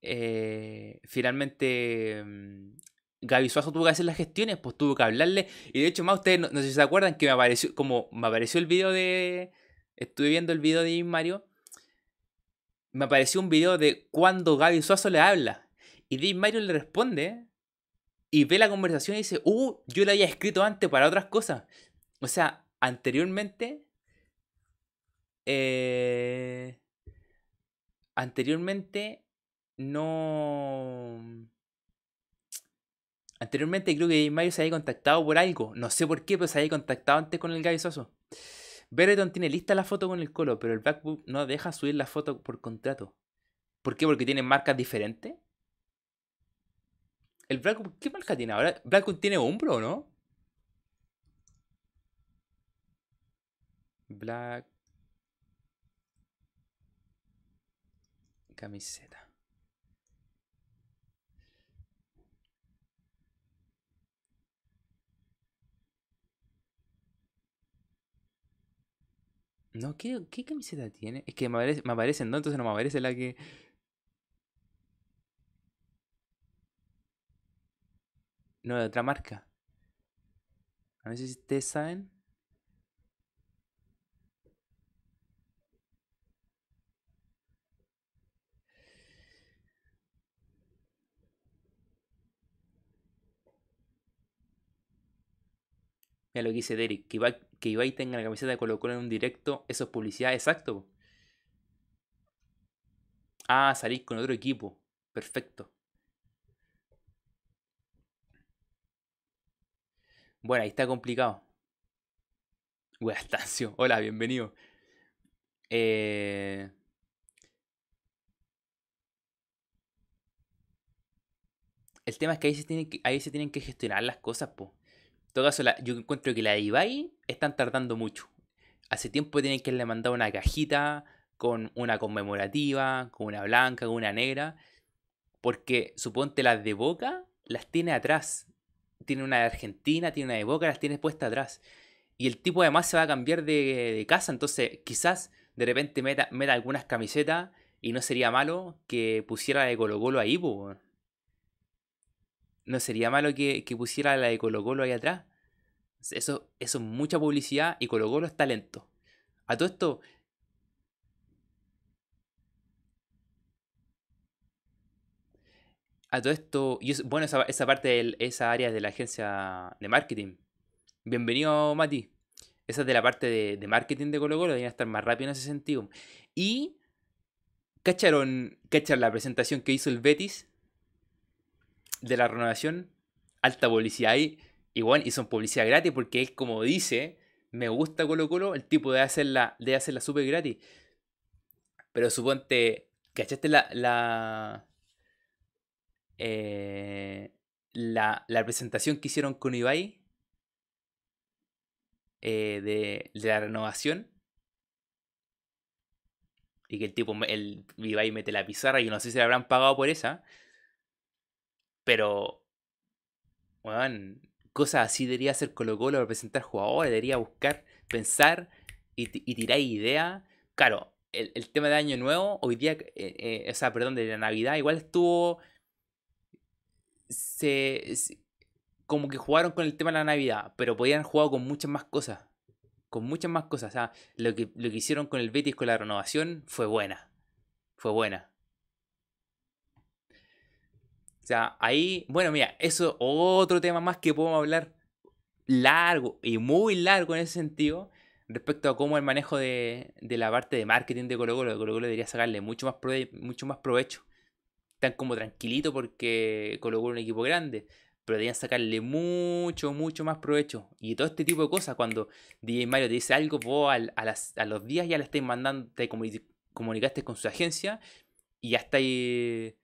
eh, finalmente. Mm, Gaby Suazo tuvo que hacer las gestiones, pues tuvo que hablarle. Y de hecho, más ustedes no, sé si se acuerdan que me apareció. Como me apareció el video de. Estuve viendo el video de Mario. Me apareció un video de cuando Gaby Suazo le habla. Y Dim Mario le responde. Y ve la conversación y dice, uh, yo le había escrito antes para otras cosas. O sea, anteriormente eh, anteriormente no... Mm, anteriormente creo que Mario se había contactado por algo. No sé por qué, pero se había contactado antes con el Gaby Soso. tiene lista la foto con el Colo, pero el Blackbook no deja subir la foto por contrato. ¿Por qué? Porque tiene marcas diferentes. ¿El Blackbook qué marca tiene ahora? ¿Blackbook tiene hombro o no? Black camiseta. No, ¿qué, ¿qué, camiseta tiene? Es que me, aparecen dos, entonces no me aparece la que... No, de otra marca. A ver si ustedes saben. Mira lo que dice Derek, que Ibai, que tenga la camiseta de Colo Colo en un directo, eso es publicidad, exacto. Ah, salir con otro equipo, perfecto. Bueno, ahí está complicado. Estancio. hola, bienvenido. Eh, el tema es que ahí se tienen que, ahí se tienen que gestionar las cosas, po. En todo caso, yo encuentro que la de Ibai están tardando mucho. Hace tiempo tienen que le mandar una cajita con una conmemorativa, con una blanca, con una negra. Porque suponte las de Boca las tiene atrás. Tiene una de Argentina, tiene una de Boca, las tiene puestas atrás. Y el tipo además se va a cambiar de, casa, entonces quizás de repente meta, meta, algunas camisetas y no sería malo que pusiera de Colo Colo ahí, pues no sería malo que, pusiera la de Colo Colo ahí atrás. Eso, eso es mucha publicidad y Colo Colo es talento. A todo esto. A todo esto. bueno, esa, parte, de, esa área de la agencia de marketing. Bienvenido, Mati. Esa es de la parte de, marketing de Colo Colo. Debería estar más rápido en ese sentido. Y. ¿Cacharon, ¿Cacharon la presentación que hizo el Betis? de la renovación, alta publicidad ahí. Y son publicidad gratis porque él, como dice, me gusta Colo Colo, el tipo de hacerla, debe hacerla súper gratis. Pero suponte, ¿cachaste la, la, eh, la, la presentación que hicieron con Ibai? Eh, de, de, la renovación. Y que el tipo, el Ibai mete la pizarra, y no sé si le habrán pagado por esa. Pero, bueno, cosas así debería hacer Colo Colo representar presentar jugadores, debería buscar, pensar y, tirar ideas. Claro, el, tema de Año Nuevo, hoy día, eh, eh, o sea, perdón, de la Navidad, igual estuvo... Se, como que jugaron con el tema de la Navidad, pero podían jugar con muchas más cosas. Con muchas más cosas. O sea, lo que, lo que hicieron con el Betis con la renovación fue buena. Fue buena. O sea, ahí, bueno, mira, eso otro tema más que podemos hablar largo y muy largo en ese sentido respecto a cómo el manejo de, la parte de marketing de Colo Colo, debería sacarle mucho más, mucho más provecho. Están como tranquilito porque Colo es un equipo grande, pero deberían sacarle mucho, mucho más provecho. Y todo este tipo de cosas, cuando DJ Mario te dice algo, vos a, a, los días ya le estáis mandando, te comunicaste con su agencia y ya estáis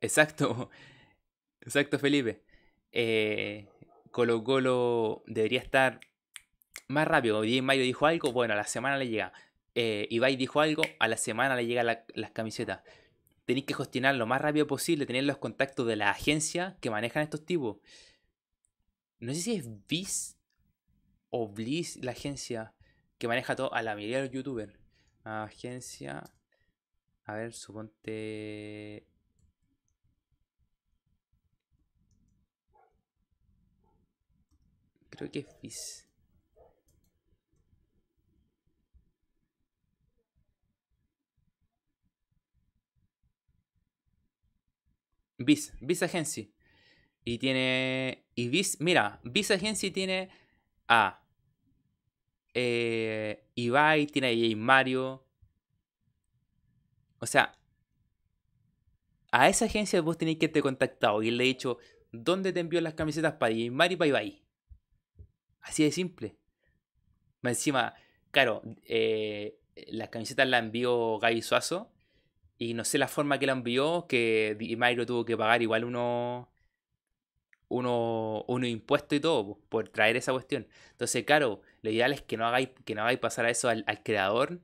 Exacto, exacto Felipe. Eh, Colo Colo debería estar más rápido. Hoy mayo dijo algo, bueno, a la semana le llega. Eh, Ibai dijo algo, a la semana le llegan las camisetas. Tenéis que gestionar lo más rápido posible, tener los contactos de la agencia que manejan estos tipos. No sé si es Viz o Bliss la agencia que maneja todo a la mayoría de los youtubers. Agencia. A ver, suponte. Creo que es Agency. Y tiene. Y mira, Viz Agency tiene a. Eh, Ibai, tiene a J. Mario. O sea, a esa agencia vos tenés que te contactado y le he dicho, ¿dónde te envió las camisetas para J. Mario y para Ibai? Así de simple. Más encima, claro, eh, las camisetas las envió Gaby Suazo. Y no sé la forma que la envió, que DiMairo tuvo que pagar igual uno, uno, uno impuesto y todo por, traer esa cuestión. Entonces, claro, lo ideal es que no hagáis, que no hagáis pasar a eso al, creador.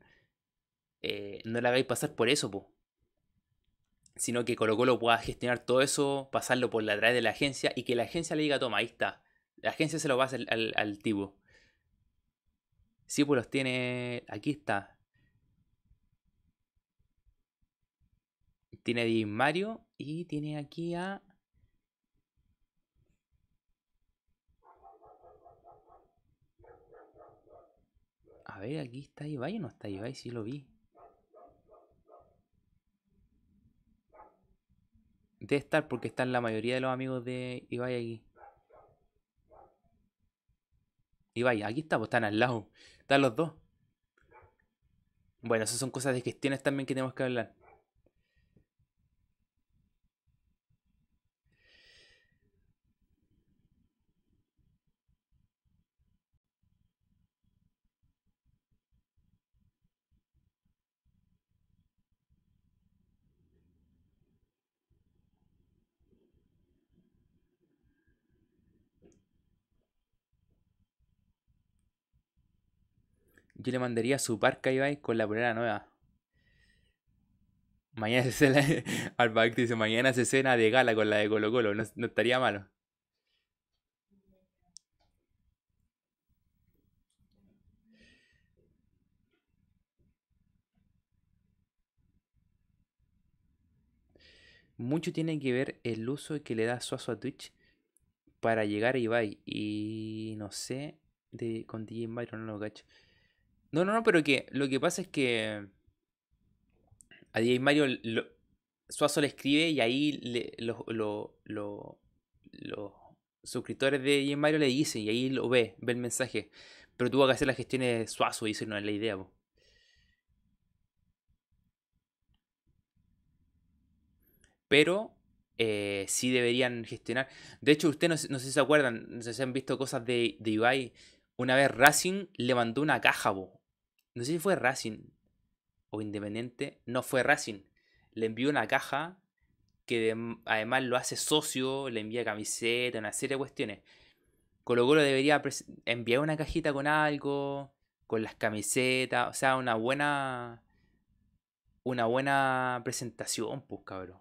Eh, no le hagáis pasar por eso, sino que Colo Colo pueda gestionar todo eso, pasarlo por la través de la agencia y que la agencia le diga, toma, ahí está, la agencia se lo va a hacer al tipo. Sí, pues los tiene. Aquí está. Tiene a Mario y tiene aquí a. A ver, aquí está Ibai o no está Ibai, sí lo vi. De estar porque están la mayoría de los amigos de Ibai aquí. Y vaya, aquí estamos, pues, están al lado. Están los dos. Bueno, esas son cosas de gestiones también que tenemos que hablar. Yo le mandaría su parca Ibai con la primera nueva. Mañana se cena. dice: Mañana se cena de gala con la de Colo Colo. No, estaría malo. Mucho tiene que ver el uso que le da Suazo a Twitch para llegar a Ibai. Y no sé, de, con DJ Byron no lo cacho. No, no, no, pero que lo que pasa es que a DJ Mario lo, Suazo le escribe y ahí los suscriptores de DJ Mario le dicen y ahí lo ve, ve el mensaje. Pero tuvo que hacer las gestiones de Suazo y eso no es la idea. Pero eh, sí deberían gestionar. De hecho, ustedes no, sé si se acuerdan, no sé si han visto cosas de, de Ibai. Una vez Racing levantó una caja, vos. No sé si fue Racing o Independiente. No, fue Racing. Le envió una caja que además lo hace socio, le envía camiseta, una serie de cuestiones. Colo Colo debería enviar una cajita con algo, con las camisetas, o sea, una buena una buena presentación, pues cabrón.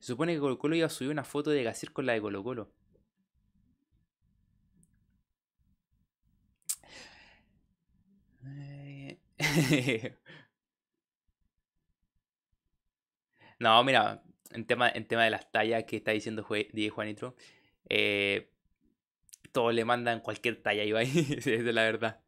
Se supone que Colo Colo iba a subir una foto de Gacir con la de Colo Colo. no, mira, en tema, en tema de las tallas que está diciendo Diego Juanitro eh, todos le mandan cualquier talla, Ibai, esa es la verdad.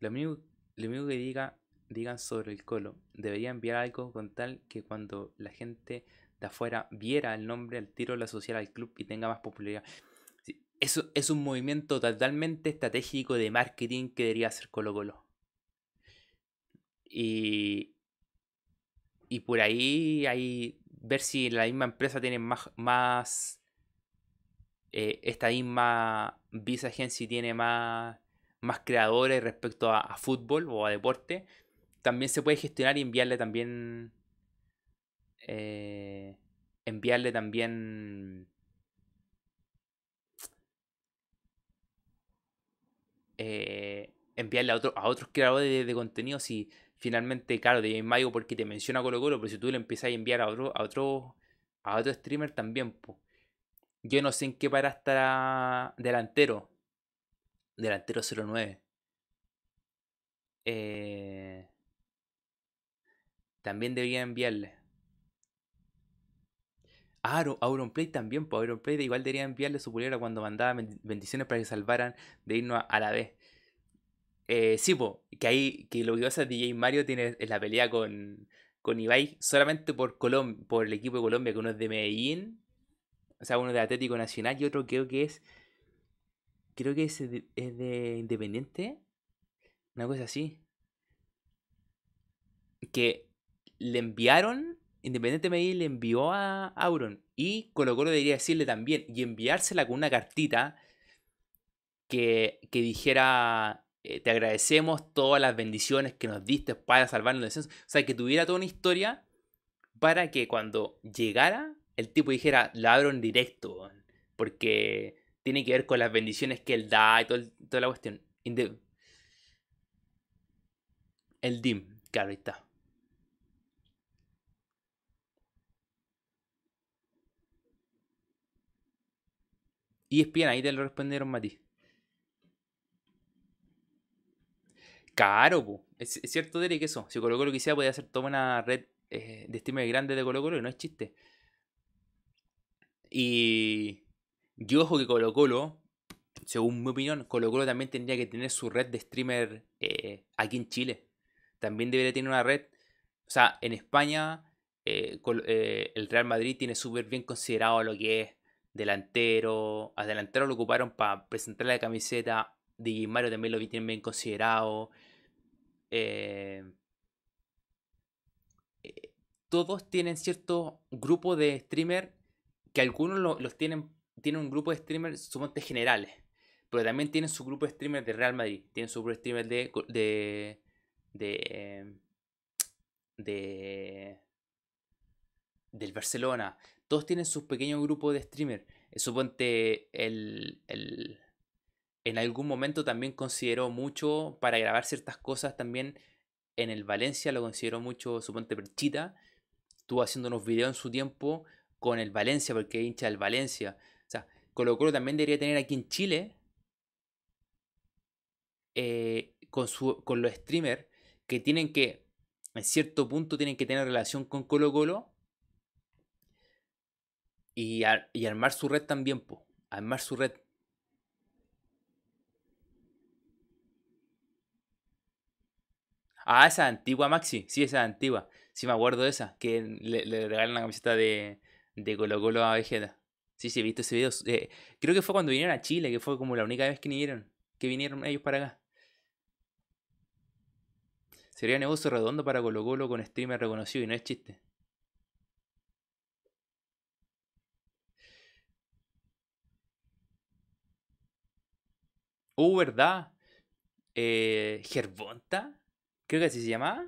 Lo mismo, lo mismo que diga, digan sobre el colo, debería enviar algo con tal que cuando la gente de afuera viera el nombre, el tiro la asociara al club y tenga más popularidad. eso es un movimiento totalmente estratégico de marketing que debería hacer Colo Colo. Y, y por ahí hay ver si la misma empresa tiene más, más eh, esta misma Visa Agency tiene más, más creadores respecto a, fútbol o a deporte, también se puede gestionar y enviarle también eh, enviarle también eh, enviarle a, otro, a otros creadores de, contenido si finalmente, claro, de mayo porque te menciona Colo Colo, pero si tú le empiezas a enviar a otro, a otro, a otro streamer también, yo no sé en qué para estar delantero, delantero 09. Eh, también debía enviarle. Auron play también, pues Play igual debería enviarle su pulera cuando mandaba bendiciones para que salvaran de irnos a la vez. Eh, sí, pues, que ahí, que lo que pasa DJ Mario tiene eh, la pelea con, con Ibai solamente por Colombia, por el equipo de Colombia, que uno es de Medellín, o sea, uno de Atlético Nacional y otro creo que es, creo que es de Independiente, una cosa así. Que le enviaron Independiente Medellín le envió a Auron y lo Colo debería decirle también y enviársela con una cartita que, dijera eh, te agradecemos todas las bendiciones que nos diste para salvarnos de descenso. O sea, que tuviera toda una historia para que cuando llegara el tipo dijera la abro en directo porque tiene que ver con las bendiciones que él da y toda la cuestión. el DIM, claro, está. Y espían, ahí te lo respondieron, Mati. Caro, Es, cierto, Derek, eso. Si Colo Colo quisiera, podía hacer toda una red eh, de streamers grande de Colo Colo y no es chiste. Y yo ojo que Colo Colo, según mi opinión, Colo también tendría que tener su red de streamer eh, aquí en Chile. También debería tener una red. O sea, en España, eh, el Real Madrid tiene súper bien considerado lo que es delantero. Al delantero lo ocuparon para presentar la camiseta. Di Mario también lo tienen bien considerado. Eh, eh, todos tienen cierto grupo de streamer que algunos los tienen, tienen un grupo de streamers sumamente generales, pero también tienen su grupo de streamers de Real Madrid, tienen su grupo de streamers de, de, de del Barcelona, todos tienen sus pequeños grupos de streamer. Eh, suponte el, el, en algún momento también consideró mucho para grabar ciertas cosas también en el Valencia lo consideró mucho, suponte Perchita, estuvo haciendo unos videos en su tiempo con el Valencia porque es hincha del Valencia. O sea, Colo Colo también debería tener aquí en Chile eh, con, su, con los streamers que tienen que, en cierto punto, tienen que tener relación con Colo Colo y, y armar su red también, po. Armar su red. Ah, esa antigua, Maxi. Sí, esa antigua. Sí, me acuerdo de esa. Que le, le regalan la camiseta de, de Colo Colo a Vegeta. Sí, sí, he visto ese video. Eh, creo que fue cuando vinieron a Chile, que fue como la única vez que vinieron, que vinieron ellos para acá. Sería negocio redondo para Colo Colo con streamer reconocido y no es chiste. ¿verdad? Eh, Gervonta, creo que así se llamaba.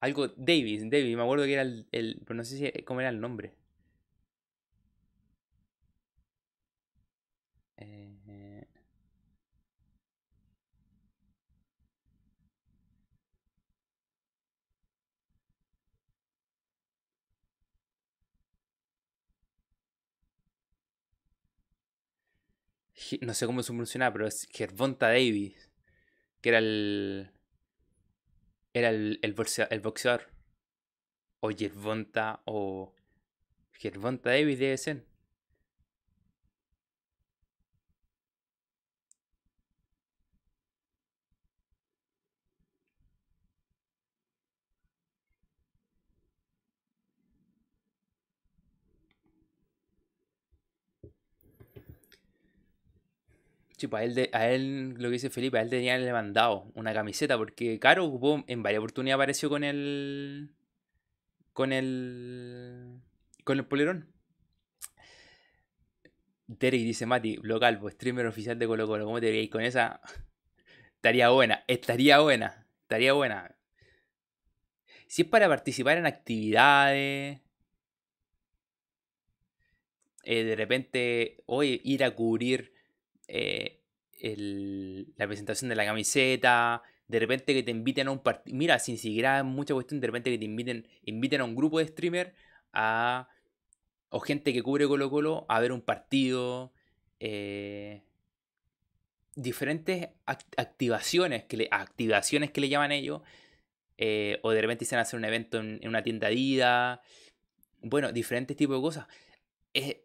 Algo, Davis, Davis, me acuerdo que era el, pero no sé eh, cómo era el nombre. no sé cómo se pronunciaba, pero es Gervonta Davis, que era el. boxeador, el boxeador. O Gervonta o. Gervonta Davis debe ser. Sí, a él, a lo que dice Felipe, a él tenía le mandado una camiseta, porque Caro en varias oportunidades apareció con el. con el. con el polerón. Terry dice Mati, local, pues streamer oficial de Colo Colo, ¿cómo te veis con esa? Estaría buena, estaría buena, estaría buena. Si es para participar en actividades. Eh, de repente, hoy ir a cubrir eh, la presentación de la camiseta, de repente que te inviten a un partido. Mira, sin siquiera mucha cuestión, de repente que te inviten, inviten a un grupo de streamer a, o gente que cubre Colo Colo a ver un partido. Eh, diferentes activaciones, que le, activaciones que le llaman ellos. Eh, o de repente se hacer un evento en, una tienda ida Bueno, diferentes tipos de cosas. Es,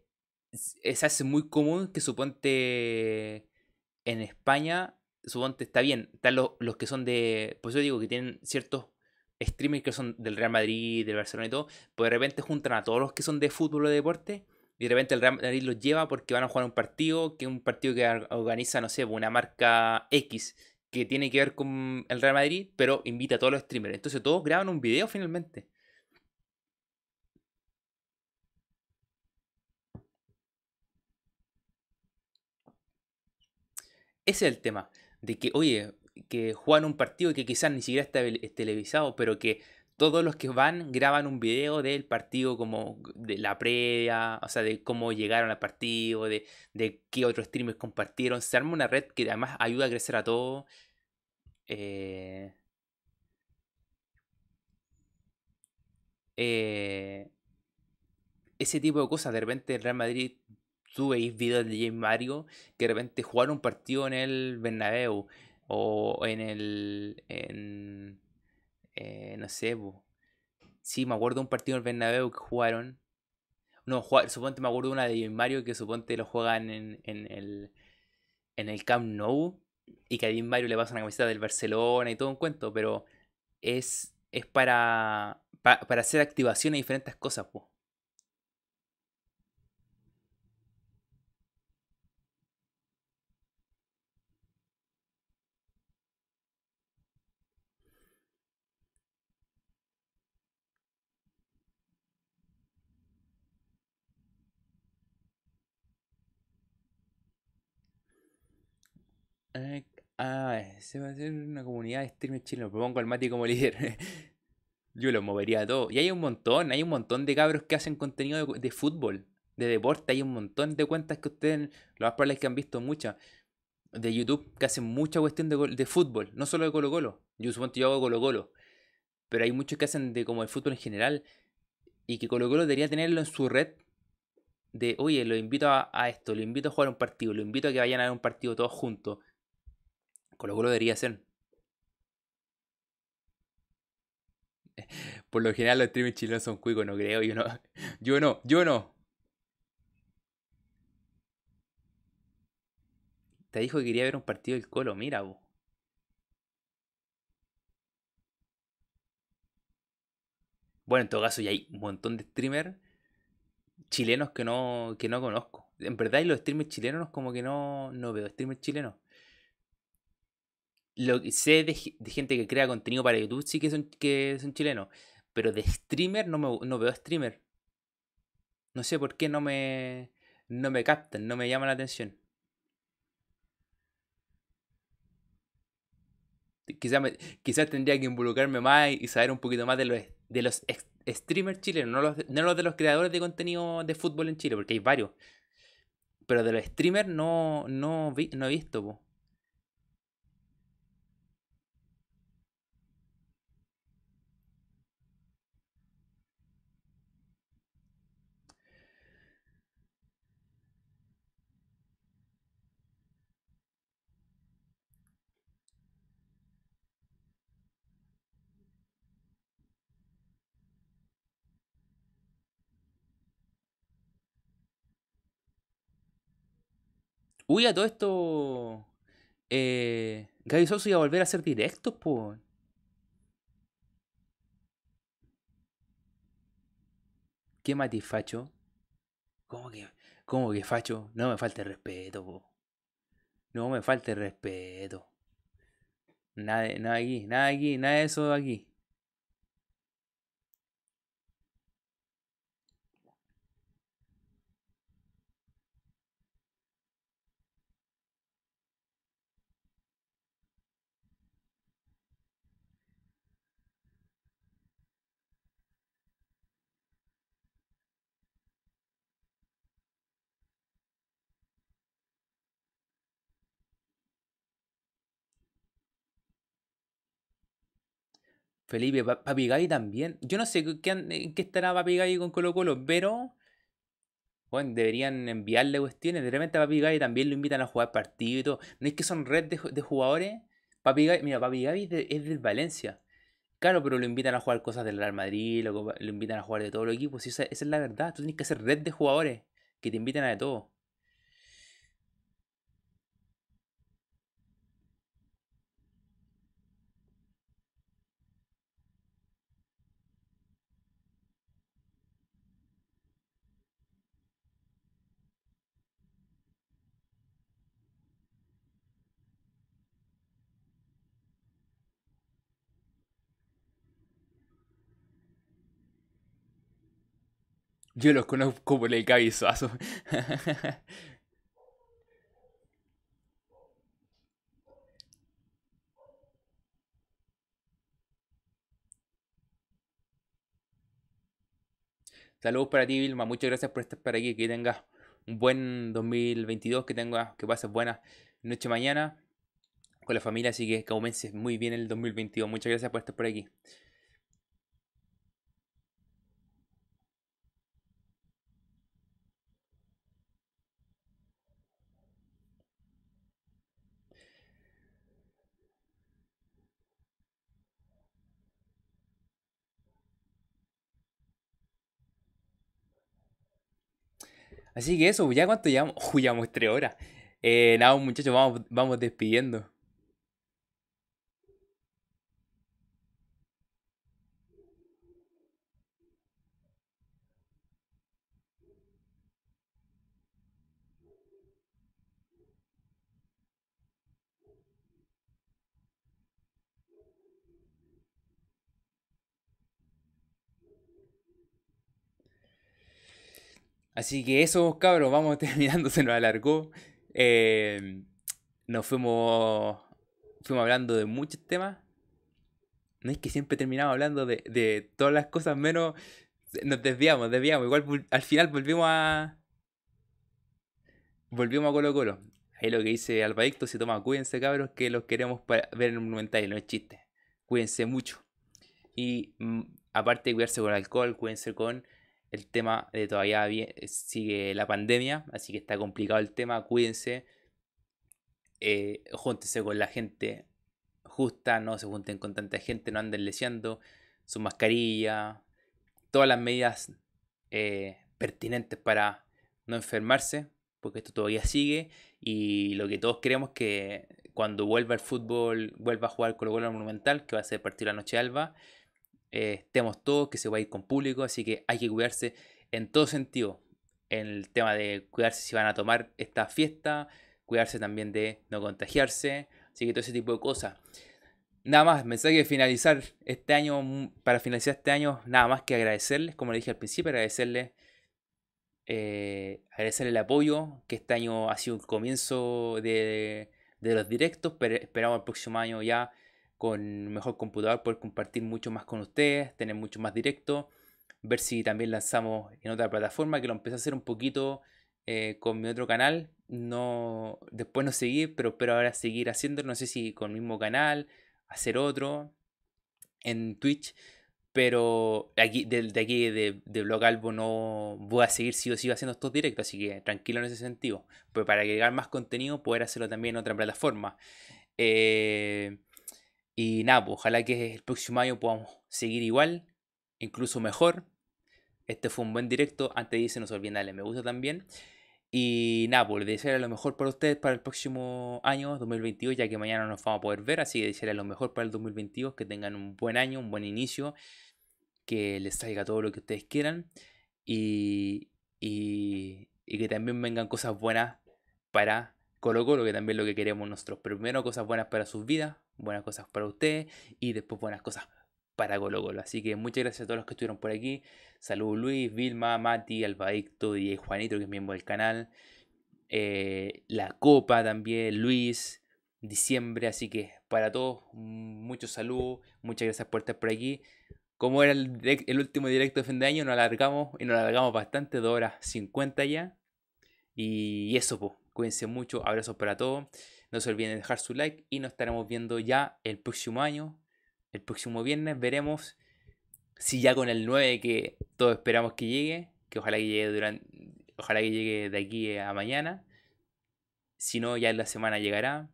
eh, se hace muy común que suponte en España, suponte está bien, están los, que son de, pues yo digo que tienen ciertos streamers que son del Real Madrid, del Barcelona y todo, pues de repente juntan a todos los que son de fútbol o de deporte y de repente el Real Madrid los lleva porque van a jugar un partido, que es un partido que organiza, no sé, pues una marca X que tiene que ver con el Real Madrid, pero invita a todos los streamers. Entonces todos graban un video finalmente. Ese es el tema, de que, oye, que juegan un partido que quizás ni siquiera está televisado, pero que todos los que van graban un video del partido como de la previa, o sea, de cómo llegaron al partido, de, qué otros streamers compartieron. Se arma una red que además ayuda a crecer a todo. Eh, eh, ese tipo de cosas, de repente el Real Madrid tú veis videos de James Mario que de repente jugaron un partido en el Bernabéu o en el en eh, no sé bo. sí me acuerdo de un partido en el Bernabéu que jugaron no supongo suponte me acuerdo de una de James Mario que suponte lo juegan en, en el en el Camp Nou y que a James Mario le pasan la camiseta del Barcelona y todo un cuento pero es es para para, hacer activaciones y diferentes cosas pues se va a hacer una comunidad de streamers chilenos. Propongo al Mati como líder. Yo lo movería a todos. Y hay un montón, hay un montón de cabros que hacen contenido de, fútbol, de deporte. Hay un montón de cuentas que ustedes, lo más que han visto muchas, de YouTube, que hacen mucha cuestión de, de fútbol, no solo de Colo Colo. Yo supongo que yo hago Colo Colo. Pero hay muchos que hacen de como el fútbol en general. Y que Colo Colo debería tenerlo en su red. De, oye, lo invito a, a esto, lo invito a jugar un partido, lo invito a que vayan a ver un partido todos juntos lo que lo debería ser. Por lo general los streamers chilenos son cuicos, no creo. Yo no. Yo no, yo no. Te dijo que quería ver un partido del Colo, mira vos. Bueno, en todo caso ya hay un montón de streamers chilenos que no, que no conozco. En verdad, y los streamers chilenos como que no, no veo streamers chilenos lo sé de, gente que crea contenido para YouTube sí que son, que son chilenos. Pero de streamer no, me, no veo streamer. No sé por qué no me, no me captan, no me llaman la atención. Quizás tendría que involucrarme más y saber un poquito más de los, de los streamers chilenos, no los, de los creadores de contenido de fútbol en Chile, porque hay varios. Pero de los streamers no, no, no he visto. Uy, a todo esto. Eh, Gaby Soso iba a volver a hacer directos, pues. ¿Qué matifacho. facho? ¿Cómo que, cómo que facho? No me falte respeto, po. No me falte respeto. Nada, nada aquí, nada aquí, nada de eso aquí. Felipe, Papi Gavi también. Yo no sé qué, en qué estará Papigai con Colo Colo, pero bueno, deberían enviarle cuestiones. De repente a y también lo invitan a jugar partido y todo. No es que son red de, jugadores. Papi mira, es de, es del Valencia. Claro, pero lo invitan a jugar cosas del Real Madrid, lo, invitan a jugar de todos los equipos. Esa, es la verdad. Tú tienes que ser red de jugadores que te invitan a de todo. Yo los conozco por el cabezazo. Saludos para ti, Vilma. Muchas gracias por estar por aquí. Que tengas un buen 2022. Que tengas, que pases buena noche mañana con la familia. Así que que muy bien el 2022. Muchas gracias por estar por aquí. Así que eso, ya cuánto llevamos. Uy, llevamos tres horas. Eh, nada, muchachos, vamos, vamos despidiendo. Así que eso, cabros, vamos terminando, se nos alargó. Eh, nos fuimos, fuimos hablando de muchos temas. No es que siempre terminamos hablando de, todas las cosas menos... Nos desviamos, desviamos. Igual al final volvimos a... Volvimos a Colo Colo. Ahí lo que dice Alpadicto, se toma, cuídense cabros, que los queremos ver en un ahí, no es chiste. Cuídense mucho. Y mm, aparte de cuidarse con alcohol, cuídense con el tema de eh, todavía eh, sigue la pandemia, así que está complicado el tema. Cuídense. Eh, júntense con la gente justa, no se junten con tanta gente, no anden leseando. Su mascarilla, todas las medidas eh, pertinentes para no enfermarse, porque esto todavía sigue. Y lo que todos queremos es que cuando vuelva el fútbol, vuelva a jugar con el Colo Monumental, que va a ser partido la noche alba, eh, estemos todos, que se va a ir con público, así que hay que cuidarse en todo sentido. En el tema de cuidarse si van a tomar esta fiesta, cuidarse también de no contagiarse, así que todo ese tipo de cosas. Nada más, mensaje de finalizar este año, mm, para finalizar este año, nada más que agradecerles, como le dije al principio, agradecerles, eh, el apoyo, que este año ha sido el comienzo de, de los directos, pero esperamos el próximo año ya con mejor computador poder compartir mucho más con ustedes, tener mucho más directo, ver si también lanzamos en otra plataforma, que lo empecé a hacer un poquito eh, con mi otro canal, no después no seguir pero espero ahora seguir haciéndolo, no sé si con el mismo canal, hacer otro en Twitch, pero aquí, de, aquí de, de, Blog Albo no voy a seguir si yo sigo haciendo estos directos, así que tranquilo en ese sentido. pues para agregar más contenido, poder hacerlo también en otra plataforma. Eh, y nada, pues, ojalá que el próximo año podamos seguir igual, incluso mejor. Este fue un buen directo. Antes dice no se olviden darle me gusta también. Y nada, pues desearé lo mejor para ustedes para el próximo año 2022, ya que mañana nos vamos a poder ver. Así que desearé lo mejor para el 2022, que tengan un buen año, un buen inicio, que les traiga todo lo que ustedes quieran. Y, y, y que también vengan cosas buenas para Colo Colo, que también es lo que queremos nosotros. primero cosas buenas para sus vidas, buenas cosas para usted y después buenas cosas para Golo Así que muchas gracias a todos los que estuvieron por aquí. Saludos Luis, Vilma, Mati, Albaicto y Juanito, que es miembro del canal. Eh, la Copa también, Luis, diciembre. Así que para todos, mucho salud Muchas gracias por estar por aquí. Como era el, último directo de fin de año, nos alargamos y nos alargamos bastante, 2 horas 50 ya. Y eso, pues. Cuídense mucho, abrazos para todos. No se olviden de dejar su like y nos estaremos viendo ya el próximo año. El próximo viernes veremos si ya con el 9 que todos esperamos que llegue, que ojalá que llegue durante, ojalá que llegue de aquí a mañana. Si no, ya en la semana llegará.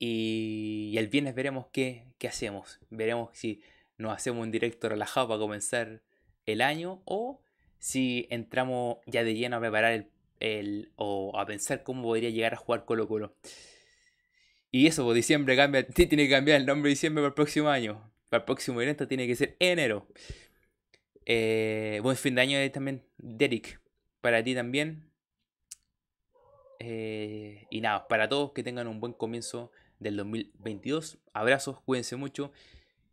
Y, el viernes veremos qué, qué hacemos. Veremos si nos hacemos un directo relajado para comenzar el año o si entramos ya de lleno a preparar el el, o a pensar cómo podría llegar a jugar Colo Colo. Y eso, pues, diciembre cambia, tiene que cambiar el nombre de diciembre para el próximo año. Para el próximo evento tiene que ser enero. Eh, buen fin de año eh, también, Derek. Para ti también. Eh, y nada, para todos que tengan un buen comienzo del 2022. Abrazos, cuídense mucho.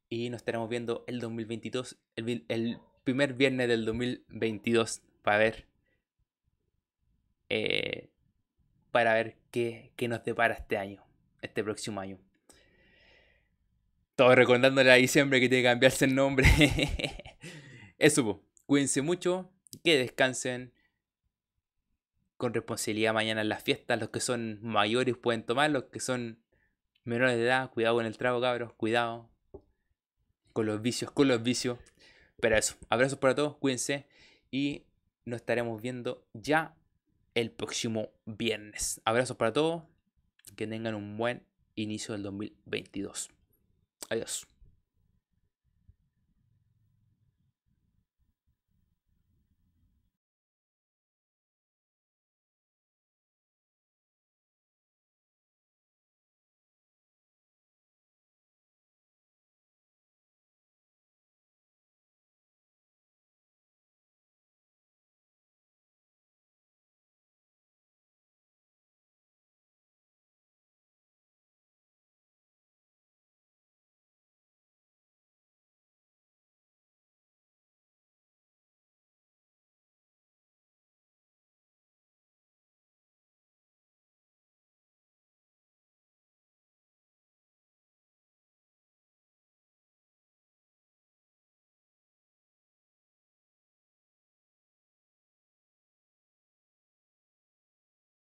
Y nos estaremos viendo el 2022, el, el primer viernes del 2022, para ver eh, para ver qué, nos depara este año, este próximo año. Todo recordándole a diciembre que tiene que cambiarse el nombre. Eso, cuídense mucho, que descansen con responsabilidad mañana en las fiestas. Los que son mayores pueden tomar, los que son menores de edad, cuidado con el trago, cabros, cuidado con los vicios, con los vicios. Pero eso, abrazos para todos, cuídense y nos estaremos viendo ya el próximo viernes. Abrazos para todos. Que tengan un buen inicio del 2022. Adiós.